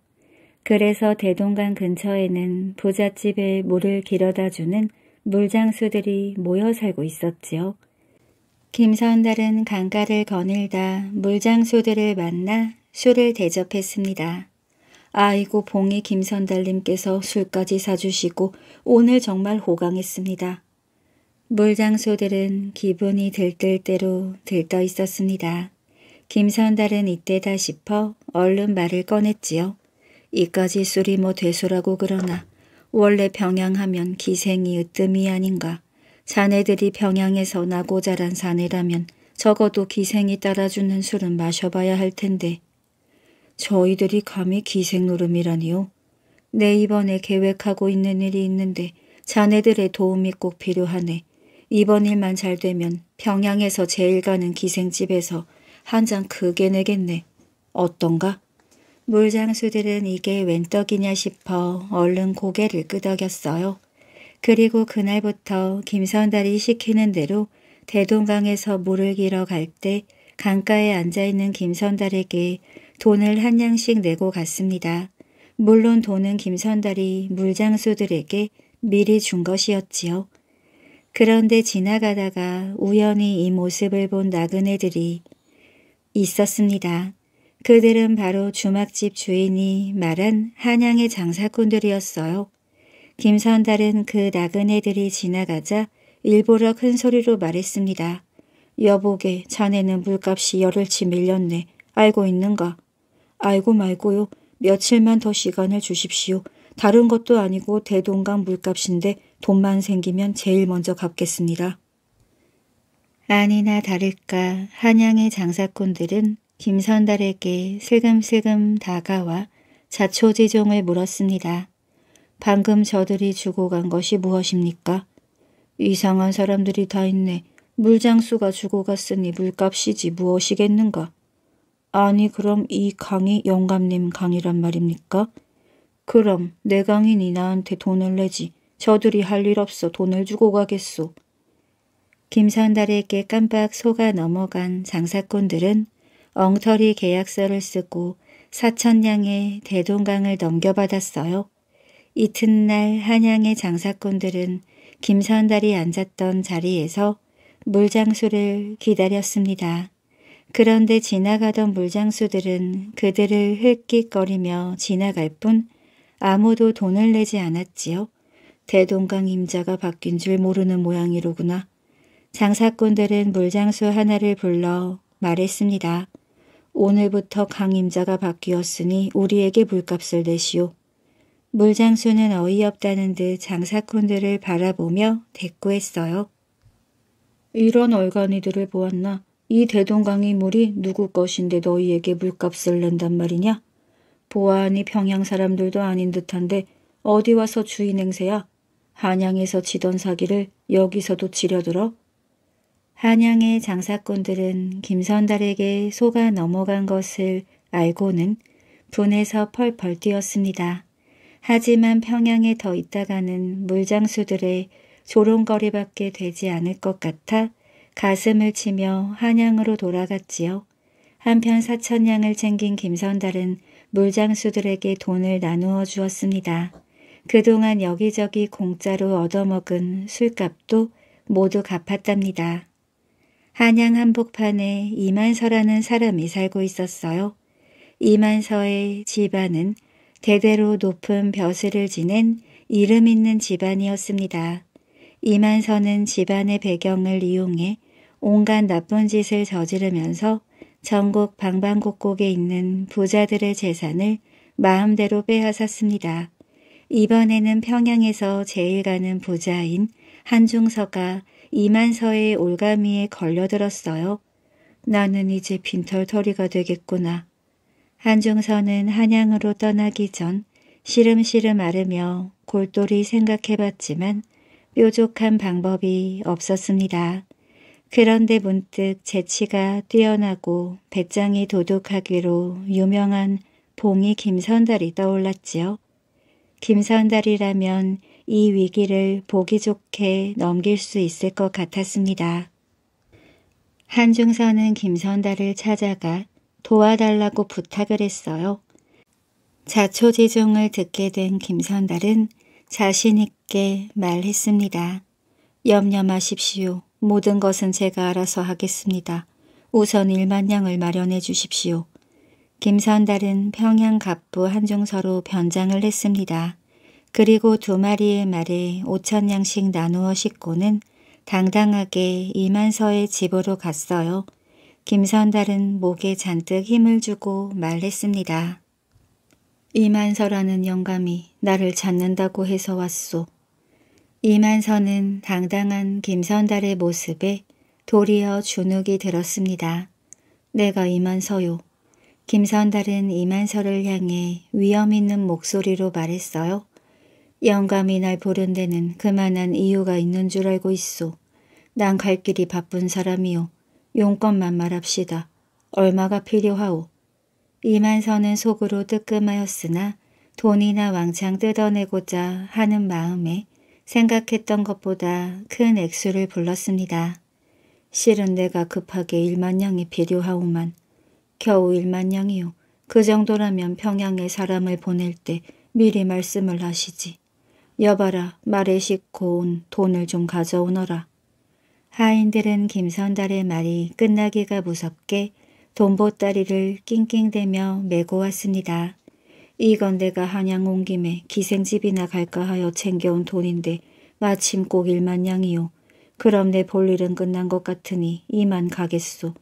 그래서 대동강 근처에는 부잣집에 물을 길어다주는 물장수들이 모여 살고 있었지요. 김선달은 강가를 거닐다 물장수들을 만나 술을 대접했습니다. 아이고 봉이 김선달님께서 술까지 사주시고 오늘 정말 호강했습니다. 물장수들은 기분이 들뜰 대로 들떠 있었습니다. 김선달은 이때다 싶어 얼른 말을 꺼냈지요. 이까지 술이 뭐 되소라고 그러나 원래 병양하면 기생이 으뜸이 아닌가. 자네들이 병양에서 나고 자란 사내라면 적어도 기생이 따라주는 술은 마셔봐야 할 텐데. 저희들이 감히 기생 노름이라니요. 내 이번에 계획하고 있는 일이 있는데 자네들의 도움이 꼭 필요하네. 이번 일만 잘 되면 평양에서 제일 가는 기생집에서 한장 크게 내겠네. 어떤가? 물장수들은 이게 웬 떡이냐 싶어 얼른 고개를 끄덕였어요. 그리고 그날부터 김선달이 시키는 대로 대동강에서 물을 길어 갈 때 강가에 앉아있는 김선달에게 돈을 한 양씩 내고 갔습니다. 물론 돈은 김선달이 물장수들에게 미리 준 것이었지요. 그런데 지나가다가 우연히 이 모습을 본 나그네들이 있었습니다. 그들은 바로 주막집 주인이 말한 한양의 장사꾼들이었어요. 김선달은 그 나그네들이 지나가자 일부러 큰 소리로 말했습니다. 여보게 자네는 물값이 열흘치 밀렸네. 알고 있는가? 알고 말고요. 며칠만 더 시간을 주십시오. 다른 것도 아니고 대동강 물값인데 돈만 생기면 제일 먼저 갚겠습니다. 아니나 다를까 한양의 장사꾼들은 김선달에게 슬금슬금 다가와 자초지종을 물었습니다. 방금 저들이 주고 간 것이 무엇입니까? 이상한 사람들이 다 있네. 물장수가 주고 갔으니 물값이지 무엇이겠는가? 아니 그럼 이 강이 영감님 강이란 말입니까? 그럼 내 강이니 나한테 돈을 내지. 저들이 할 일 없어 돈을 주고 가겠소. 김선달에게 깜빡 속아 넘어간 장사꾼들은 엉터리 계약서를 쓰고 사천량의 대동강을 넘겨받았어요. 이튿날 한양의 장사꾼들은 김선달이 앉았던 자리에서 물장수를 기다렸습니다. 그런데 지나가던 물장수들은 그들을 흘깃거리며 지나갈 뿐 아무도 돈을 내지 않았지요. 대동강 임자가 바뀐 줄 모르는 모양이로구나. 장사꾼들은 물장수 하나를 불러 말했습니다. 오늘부터 강임자가 바뀌었으니 우리에게 물값을 내시오. 물장수는 어이없다는 듯 장사꾼들을 바라보며 대꾸했어요. 이런 얼간이들을 보았나? 이 대동강의 물이 누구 것인데 너희에게 물값을 낸단 말이냐? 보아하니 평양 사람들도 아닌 듯한데 어디 와서 주인 행세야? 한양에서 지던 사기를 여기서도 지려들어? 한양의 장사꾼들은 김선달에게 속아 넘어간 것을 알고는 분해서 펄펄 뛰었습니다. 하지만 평양에 더 있다가는 물장수들의 조롱거리밖에 되지 않을 것 같아 가슴을 치며 한양으로 돌아갔지요. 한편 사천양을 챙긴 김선달은 물장수들에게 돈을 나누어 주었습니다. 그동안 여기저기 공짜로 얻어먹은 술값도 모두 갚았답니다. 한양 한복판에 이만서라는 사람이 살고 있었어요. 이만서의 집안은 대대로 높은 벼슬을 지낸 이름 있는 집안이었습니다. 이만서는 집안의 배경을 이용해 온갖 나쁜 짓을 저지르면서 전국 방방곡곡에 있는 부자들의 재산을 마음대로 빼앗았습니다. 이번에는 평양에서 제일 가는 부자인 한중서가 이만서의 올가미에 걸려들었어요. 나는 이제 빈털터리가 되겠구나. 한중서는 한양으로 떠나기 전 시름시름 아르며 골똘히 생각해봤지만 뾰족한 방법이 없었습니다. 그런데 문득 재치가 뛰어나고 배짱이 도둑하기로 유명한 봉이 김선달이 떠올랐지요. 김선달이라면 이 위기를 보기 좋게 넘길 수 있을 것 같았습니다. 한중선는 김선달을 찾아가 도와달라고 부탁을 했어요. 자초지종을 듣게 된 김선달은 자신있게 말했습니다. 염려 마십시오. 모든 것은 제가 알아서 하겠습니다. 우선 일만냥을 마련해 주십시오. 김선달은 평양 갑부 한중서로 변장을 했습니다. 그리고 두 마리의 말에 오천 양씩 나누어 싣고는 당당하게 이만서의 집으로 갔어요. 김선달은 목에 잔뜩 힘을 주고 말했습니다. 이만서라는 영감이 나를 찾는다고 해서 왔소. 이만서는 당당한 김선달의 모습에 도리어 주눅이 들었습니다. 내가 이만서요. 김선달은 이만서를 향해 위험 있는 목소리로 말했어요. 영감이 날보른 데는 그만한 이유가 있는 줄 알고 있소. 난 갈 길이 바쁜 사람이요. 용건만 말합시다. 얼마가 필요하오. 이만서는 속으로 뜨끔하였으나 돈이나 왕창 뜯어내고자 하는 마음에 생각했던 것보다 큰 액수를 불렀습니다. 실은 내가 급하게 1만 양이 필요하오만 겨우 1만 양이요. 그 정도라면 평양에 사람을 보낼 때 미리 말씀을 하시지. 여봐라 말에 싣고 온 돈을 좀 가져오너라. 하인들은 김선달의 말이 끝나기가 무섭게 돈보따리를 낑낑대며 메고 왔습니다. 이건 내가 한양 온 김에 기생집이나 갈까 하여 챙겨온 돈인데 마침 꼭 일만냥이요. 그럼 내 볼일은 끝난 것 같으니 이만 가겠소.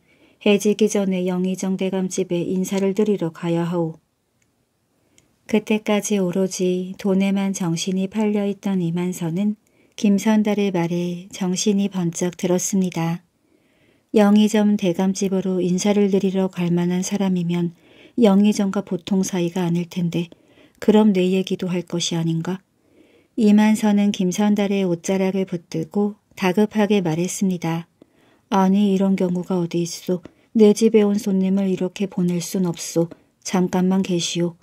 해지기 전에 영희정 대감집에 인사를 드리러 가야 하오. 그때까지 오로지 돈에만 정신이 팔려 있던 이만선은 김선달의 말에 정신이 번쩍 들었습니다. 영의점 대감집으로 인사를 드리러 갈 만한 사람이면 영의점과 보통 사이가 아닐 텐데 그럼 내 얘기도 할 것이 아닌가? 이만선은 김선달의 옷자락을 붙들고 다급하게 말했습니다. 아니 이런 경우가 어디 있어내 집에 온 손님을 이렇게 보낼 순 없소. 잠깐만 계시오.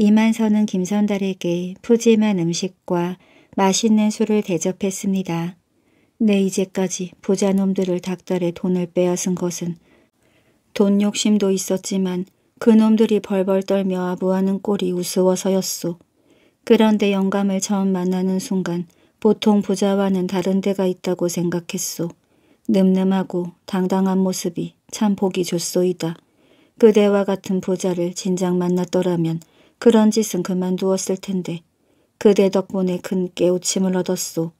이만서는 김선달에게 푸짐한 음식과 맛있는 술을 대접했습니다. 내 네, 이제까지 부자놈들을 닥달에 돈을 빼앗은 것은 돈 욕심도 있었지만 그놈들이 벌벌 떨며 아부하는 꼴이 우스워서였소. 그런데 영감을 처음 만나는 순간 보통 부자와는 다른 데가 있다고 생각했소. 늠름하고 당당한 모습이 참 보기 좋소이다. 그대와 같은 부자를 진작 만났더라면 그런 짓은 그만두었을 텐데 그대 덕분에 큰 깨우침을 얻었소.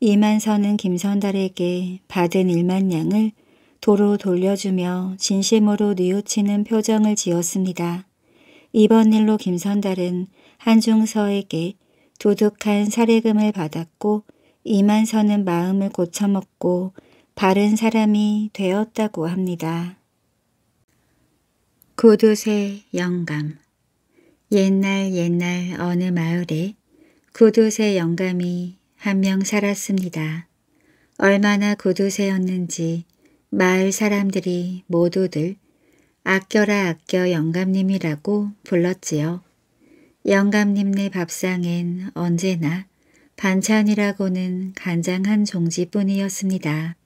이만서는 김선달에게 받은 일만 양을 도로 돌려주며 진심으로 뉘우치는 표정을 지었습니다. 이번 일로 김선달은 한중서에게 도둑한 사례금을 받았고 이만서는 마음을 고쳐먹고 바른 사람이 되었다고 합니다. 고두세 영감 옛날 옛날 어느 마을에 구두쇠 영감이 한 명 살았습니다. 얼마나 구두쇠였는지 마을 사람들이 모두들 아껴라 아껴 영감님이라고 불렀지요. 영감님네 밥상엔 언제나 반찬이라고는 간장 한 종지뿐이었습니다.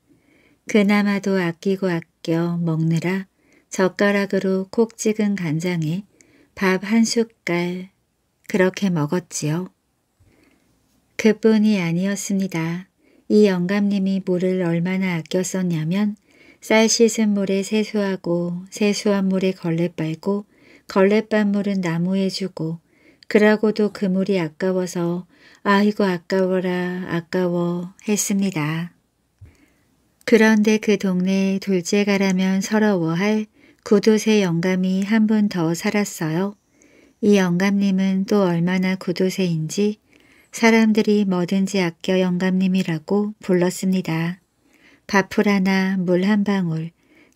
그나마도 아끼고 아껴 먹느라 젓가락으로 콕 찍은 간장에 밥한 숟갈 그렇게 먹었지요. 그뿐이 아니었습니다. 이 영감님이 물을 얼마나 아껴 썼냐면 쌀 씻은 물에 세수하고 세수한 물에 걸레 빨고 걸레 빤 물은 나무에 주고 그러고도 그 물이 아까워서 아이고 아까워라 아까워 했습니다. 그런데 그 동네에 둘째가라면 서러워할 구두쇠 영감이 한 분 더 살았어요. 이 영감님은 또 얼마나 구두쇠인지 사람들이 뭐든지 아껴 영감님이라고 불렀습니다. 밥풀 하나, 물 한 방울,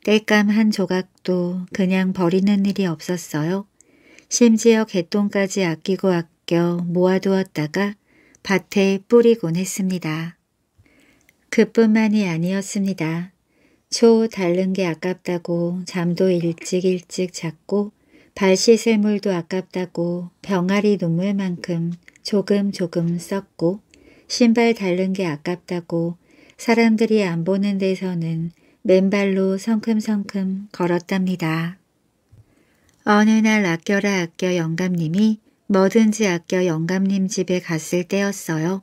땔감 한 조각도 그냥 버리는 일이 없었어요. 심지어 개똥까지 아끼고 아껴 모아두었다가 밭에 뿌리곤 했습니다. 그뿐만이 아니었습니다. 초 달른 게 아깝다고 잠도 일찍 일찍 잤고 발 씻을 물도 아깝다고 병아리 눈물만큼 조금 조금 썼고 신발 달른 게 아깝다고 사람들이 안 보는 데서는 맨발로 성큼성큼 걸었답니다. 어느 날 아껴라 아껴 영감님이 뭐든지 아껴 영감님 집에 갔을 때였어요.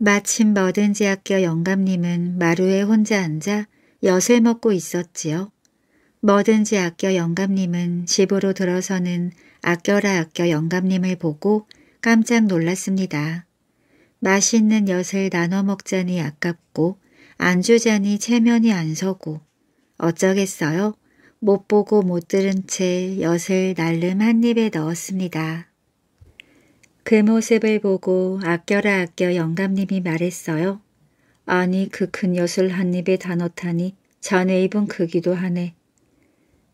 마침 뭐든지 아껴 영감님은 마루에 혼자 앉아 엿을 먹고 있었지요. 뭐든지 아껴 영감님은 집으로 들어서는 아껴라 아껴 영감님을 보고 깜짝 놀랐습니다. 맛있는 엿을 나눠 먹자니 아깝고 안 주자니 체면이 안 서고 어쩌겠어요? 못 보고 못 들은 채 엿을 날름 한 입에 넣었습니다. 그 모습을 보고 아껴라 아껴 영감님이 말했어요. 아니 그 큰 엿을 한 입에 다 넣다니 전에 입은 크기도 하네.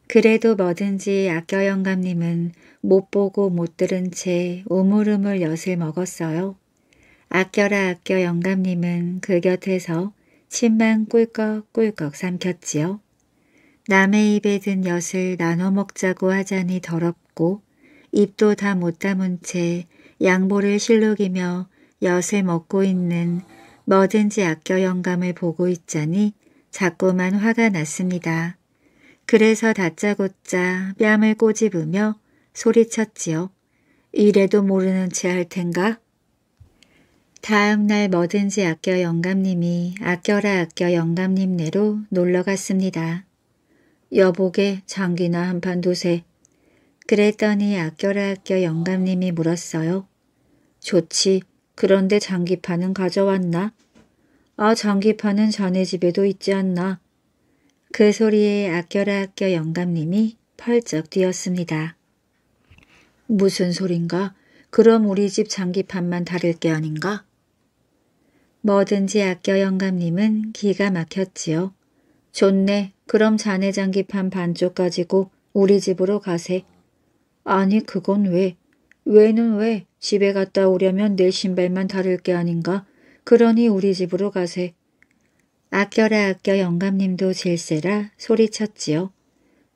그래도 뭐든지 아껴 영감님은 못 보고 못 들은 채 우물우물 엿을 먹었어요. 아껴라 아껴 영감님은 그 곁에서 침만 꿀꺽꿀꺽 삼켰지요. 남의 입에 든 엿을 나눠 먹자고 하자니 더럽고 입도 다 못 담은 채 양보를 실룩이며 엿에 먹고 있는 뭐든지 아껴 영감을 보고 있자니 자꾸만 화가 났습니다. 그래서 다짜고짜 뺨을 꼬집으며 소리쳤지요. 이래도 모르는 채 할 텐가? 다음날 뭐든지 아껴 영감님이 아껴라 아껴 영감님네로 놀러갔습니다. 여보게 장기나 한 판 두세. 그랬더니 아껴라 아껴 영감님이 물었어요. 좋지. 그런데 장기파는 가져왔나? 아 장기파는 자네 집에도 있지 않나? 그 소리에 아껴라 아껴 영감님이 펄쩍 뛰었습니다. 무슨 소린가? 그럼 우리 집 장기판만 다를 게 아닌가? 뭐든지 아껴 영감님은 기가 막혔지요. 좋네. 그럼 자네 장기판 반쪽 가지고 우리 집으로 가세. 아니 그건 왜? 왜는 왜 집에 갔다 오려면 내 신발만 다를 게 아닌가. 그러니 우리 집으로 가세. 아껴라 아껴 영감님도 질세라 소리쳤지요.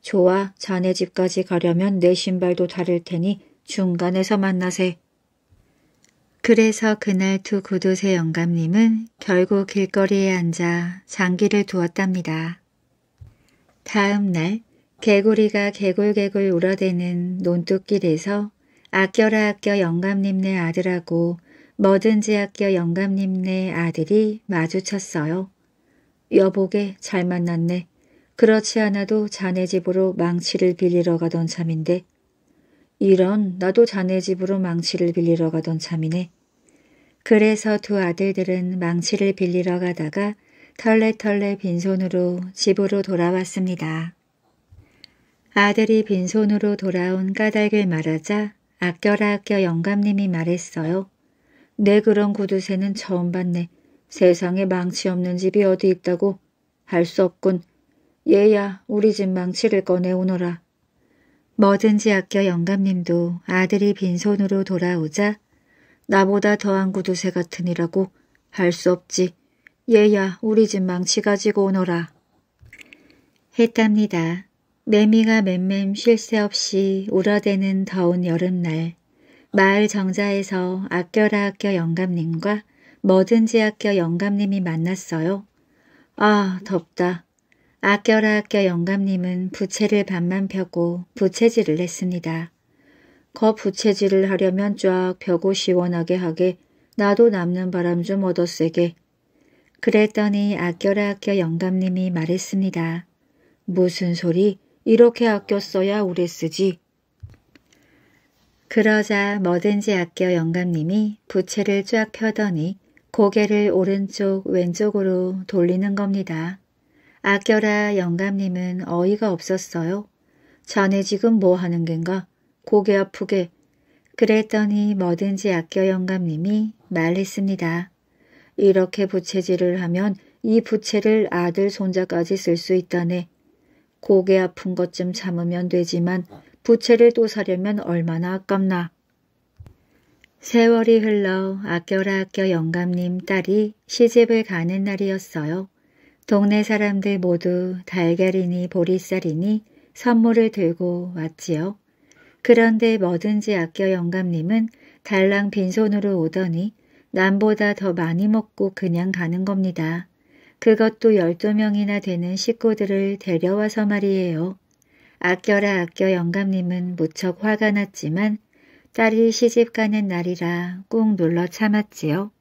좋아 자네 집까지 가려면 내 신발도 다를 테니 중간에서 만나세. 그래서 그날 두구두새 영감님은 결국 길거리에 앉아 장기를 두었답니다. 다음 날 개구리가 개굴개굴 울어대는 논뚝길에서 아껴라 아껴 영감님네 아들하고 뭐든지 아껴 영감님네 아들이 마주쳤어요. 여보게 잘 만났네. 그렇지 않아도 자네 집으로 망치를 빌리러 가던 참인데 이런 나도 자네 집으로 망치를 빌리러 가던 참이네. 그래서 두 아들들은 망치를 빌리러 가다가 털레털레 빈손으로 집으로 돌아왔습니다. 아들이 빈손으로 돌아온 까닭을 말하자 아껴라 아껴 영감님이 말했어요. 내 네, 그런 구두쇠는 처음 봤네. 세상에 망치 없는 집이 어디 있다고. 할 수 없군. 얘야 우리 집 망치를 꺼내오너라. 뭐든지 아껴 영감님도 아들이 빈손으로 돌아오자 나보다 더한 구두쇠 같으니라고 할 수 없지. 얘야 우리 집 망치 가지고 오너라. 했답니다. 매미가 맴맴 쉴 새 없이 울어대는 더운 여름날 마을 정자에서 아껴라 아껴 영감님과 뭐든지 아껴 영감님이 만났어요. 아 덥다. 아껴라 아껴 영감님은 부채를 반만 펴고 부채질을 했습니다. 거 부채질을 하려면 쫙 펴고 시원하게 하게 나도 남는 바람 좀얻어쐬게 그랬더니 아껴라 아껴 영감님이 말했습니다. 무슨 소리? 이렇게 아껴 써야 오래 쓰지. 그러자 뭐든지 아껴 영감님이 부채를 쫙 펴더니 고개를 오른쪽 왼쪽으로 돌리는 겁니다. 아껴라 영감님은 어이가 없었어요. 자네 지금 뭐 하는 겐가? 고개 아프게. 그랬더니 뭐든지 아껴 영감님이 말했습니다. 이렇게 부채질을 하면 이 부채를 아들 손자까지 쓸 수 있다네. 고개 아픈 것쯤 참으면 되지만 부채를 또 사려면 얼마나 아깝나. 세월이 흘러 아껴라 아껴 영감님 딸이 시집을 가는 날이었어요. 동네 사람들 모두 달걀이니 보리쌀이니 선물을 들고 왔지요. 그런데 뭐든지 아껴 영감님은 달랑 빈손으로 오더니 남보다 더 많이 먹고 그냥 가는 겁니다. 그것도 열두 명이나 되는 식구들을 데려와서 말이에요. 아껴라 아껴 영감님은 무척 화가 났지만 딸이 시집가는 날이라 꾹 눌러 참았지요.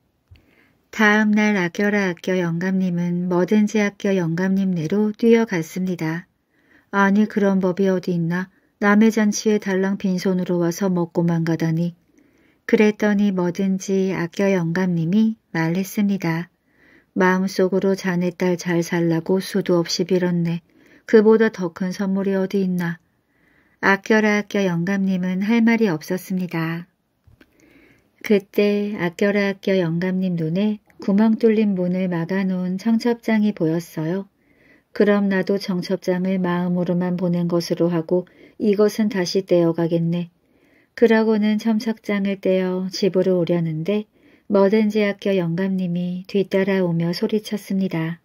다음 날 아껴라 아껴 영감님은 뭐든지 아껴 영감님네로 뛰어갔습니다. 아니 그런 법이 어디 있나 남의 잔치에 달랑 빈손으로 와서 먹고만 가다니. 그랬더니 뭐든지 아껴 영감님이 말했습니다. 마음속으로 자네 딸 잘 살라고 수도 없이 빌었네. 그보다 더 큰 선물이 어디 있나. 아껴라 아껴 영감님은 할 말이 없었습니다. 그때 아껴라 아껴 영감님 눈에 구멍 뚫린 문을 막아놓은 청첩장이 보였어요. 그럼 나도 청첩장을 마음으로만 보낸 것으로 하고 이것은 다시 떼어가겠네. 그러고는 청첩장을 떼어 집으로 오려는데 머든지학교 영감님이 뒤따라오며 소리쳤습니다.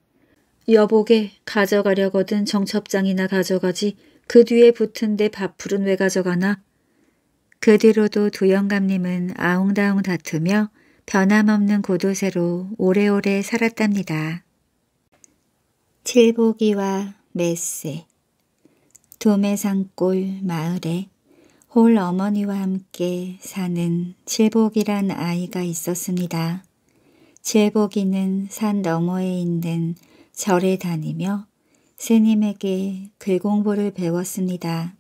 여보게 가져가려거든 정첩장이나 가져가지 그 뒤에 붙은 데 밥풀은 왜 가져가나? 그 뒤로도 두 영감님은 아웅다웅 다투며 변함없는 고도세로 오래오래 살았답니다. 칠보기와 메세 도매산골 마을에 홀 어머니와 함께 사는 칠복이란 아이가 있었습니다. 칠복이는 산 너머에 있는 절에 다니며 스님에게 글공부를 배웠습니다.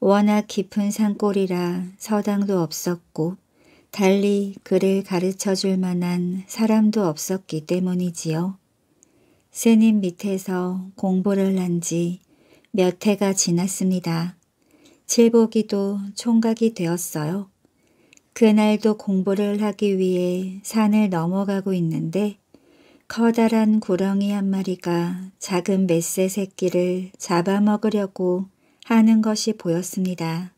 워낙 깊은 산골이라 서당도 없었고 달리 그를 가르쳐줄 만한 사람도 없었기 때문이지요. 스님 밑에서 공부를 한 지 몇 해가 지났습니다. 제복이도 총각이 되었어요. 그날도 공부를 하기 위해 산을 넘어가고 있는데 커다란 구렁이 한 마리가 작은 메새 새끼를 잡아먹으려고 하는 것이 보였습니다.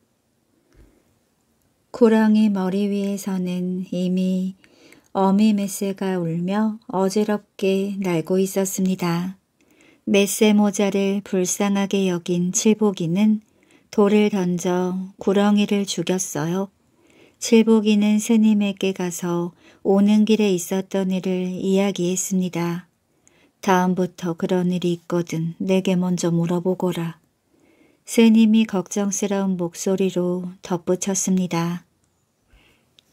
구렁이 머리 위에서는 이미 어미 메새가 울며 어지럽게 날고 있었습니다. 메새 모자를 불쌍하게 여긴 칠복이는 돌을 던져 구렁이를 죽였어요. 칠복이는 스님에게 가서 오는 길에 있었던 일을 이야기했습니다. 다음부터 그런 일이 있거든 내게 먼저 물어보거라. 스님이 걱정스러운 목소리로 덧붙였습니다.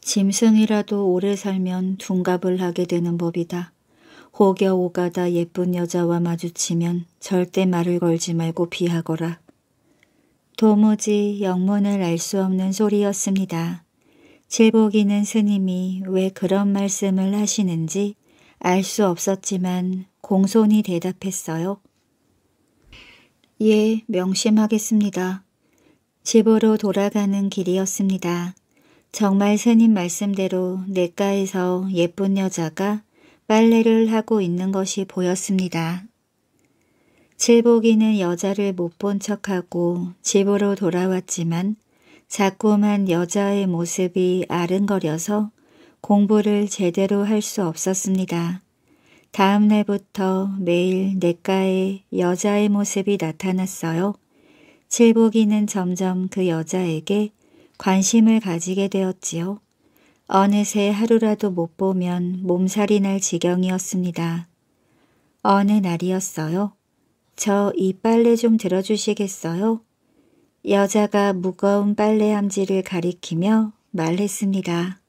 짐승이라도 오래 살면 둔갑을 하게 되는 법이다. 혹여 오가다 예쁜 여자와 마주치면 절대 말을 걸지 말고 비하거라 도무지 영문을 알 수 없는 소리였습니다. 칠복이는 스님이 왜 그런 말씀을 하시는지 알 수 없었지만 공손히 대답했어요. 예, 명심하겠습니다. 집으로 돌아가는 길이었습니다. 정말 스님 말씀대로 내과에서 예쁜 여자가 빨래를 하고 있는 것이 보였습니다. 칠복이는 여자를 못 본 척하고 집으로 돌아왔지만 자꾸만 여자의 모습이 아른거려서 공부를 제대로 할 수 없었습니다. 다음 날부터 매일 내과에 여자의 모습이 나타났어요. 칠복이는 점점 그 여자에게 관심을 가지게 되었지요. 어느새 하루라도 못 보면 몸살이 날 지경이었습니다. 어느 날이었어요. 저이 빨래 좀 들어주시겠어요? 여자가 무거운 빨래 함지를 가리키며 말했습니다.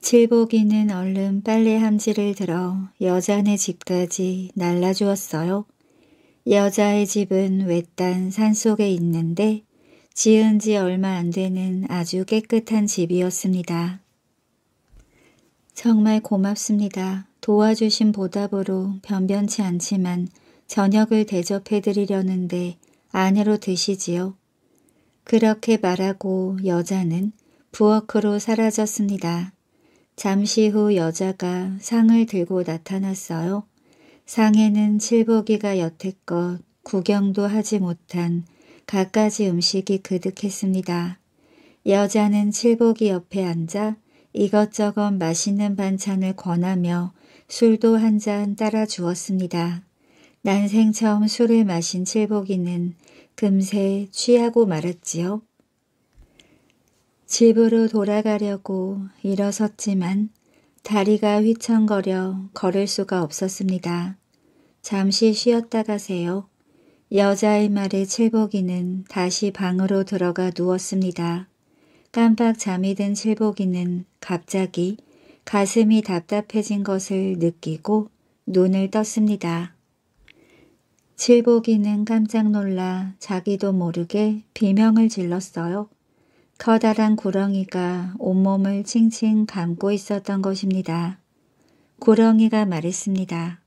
칠복이는 얼른 빨래 함지를 들어 여자네 집까지 날라주었어요. 여자의 집은 외딴 산속에 있는데 지은 지 얼마 안 되는 아주 깨끗한 집이었습니다. 정말 고맙습니다. 도와주신 보답으로 변변치 않지만 저녁을 대접해 드리려는데 아내로 드시지요. 그렇게 말하고 여자는 부엌으로 사라졌습니다. 잠시 후 여자가 상을 들고 나타났어요. 상에는 칠보기가 여태껏 구경도 하지 못한 갖가지 음식이 그득했습니다. 여자는 칠보기 옆에 앉아 이것저것 맛있는 반찬을 권하며 술도 한 잔 따라 주었습니다. 난생 처음 술을 마신 칠복이는 금세 취하고 말았지요. 집으로 돌아가려고 일어섰지만 다리가 휘청거려 걸을 수가 없었습니다. 잠시 쉬었다 가세요. 여자의 말에 칠복이는 다시 방으로 들어가 누웠습니다. 깜빡 잠이 든 칠복이는 갑자기 가슴이 답답해진 것을 느끼고 눈을 떴습니다. 칠복이는 깜짝 놀라 자기도 모르게 비명을 질렀어요. 커다란 구렁이가 온몸을 칭칭 감고 있었던 것입니다. 구렁이가 말했습니다.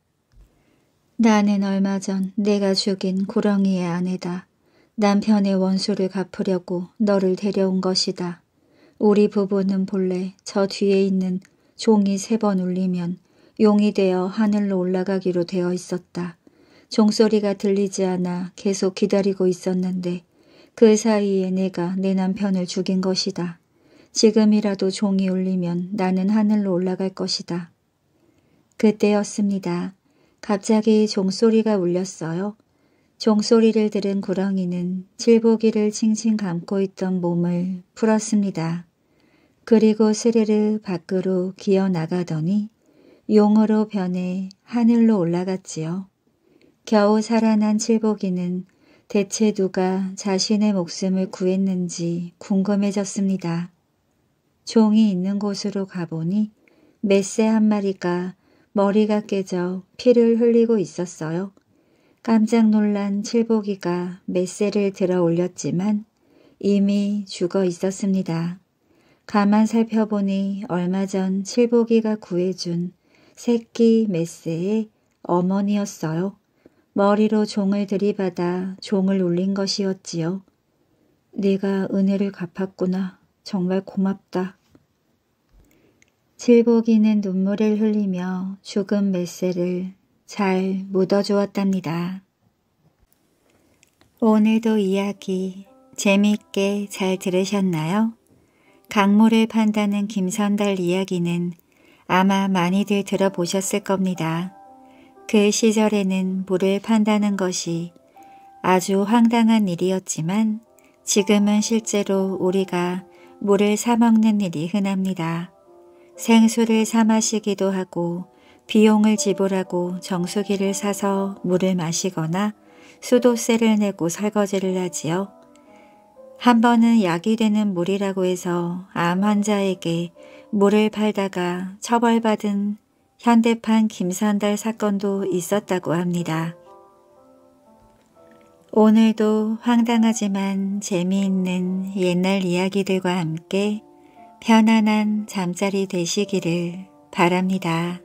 나는 얼마 전 내가 죽인 구렁이의 아내다. 남편의 원수를 갚으려고 너를 데려온 것이다. 우리 부부는 본래 저 뒤에 있는 종이 세 번 울리면 용이 되어 하늘로 올라가기로 되어 있었다. 종소리가 들리지 않아 계속 기다리고 있었는데 그 사이에 내가 내 남편을 죽인 것이다. 지금이라도 종이 울리면 나는 하늘로 올라갈 것이다. 그때였습니다. 갑자기 종소리가 울렸어요. 종소리를 들은 구렁이는 칠보기를 칭칭 감고 있던 몸을 풀었습니다. 그리고 스르르 밖으로 기어 나가더니 용으로 변해 하늘로 올라갔지요. 겨우 살아난 칠복이는 대체 누가 자신의 목숨을 구했는지 궁금해졌습니다. 종이 있는 곳으로 가보니 메새 한 마리가 머리가 깨져 피를 흘리고 있었어요. 깜짝 놀란 칠복이가 메새를 들어 올렸지만 이미 죽어 있었습니다. 가만 살펴보니 얼마 전 칠복이가 구해준 새끼 메새의 어머니였어요. 머리로 종을 들이받아 종을 울린 것이었지요. 네가 은혜를 갚았구나. 정말 고맙다. 칠복이는 눈물을 흘리며 죽은 메세를 잘 묻어주었답니다. 오늘도 이야기 재미있게 잘 들으셨나요? 강물을 판다는 김선달 이야기는 아마 많이들 들어보셨을 겁니다. 그 시절에는 물을 판다는 것이 아주 황당한 일이었지만 지금은 실제로 우리가 물을 사먹는 일이 흔합니다. 생수를 사 마시기도 하고 비용을 지불하고 정수기를 사서 물을 마시거나 수도세를 내고 설거지를 하지요. 한 번은 약이 되는 물이라고 해서 암 환자에게 물을 팔다가 처벌받은 현대판 김선달 사건도 있었다고 합니다. 오늘도 황당하지만 재미있는 옛날 이야기들과 함께 편안한 잠자리 되시기를 바랍니다.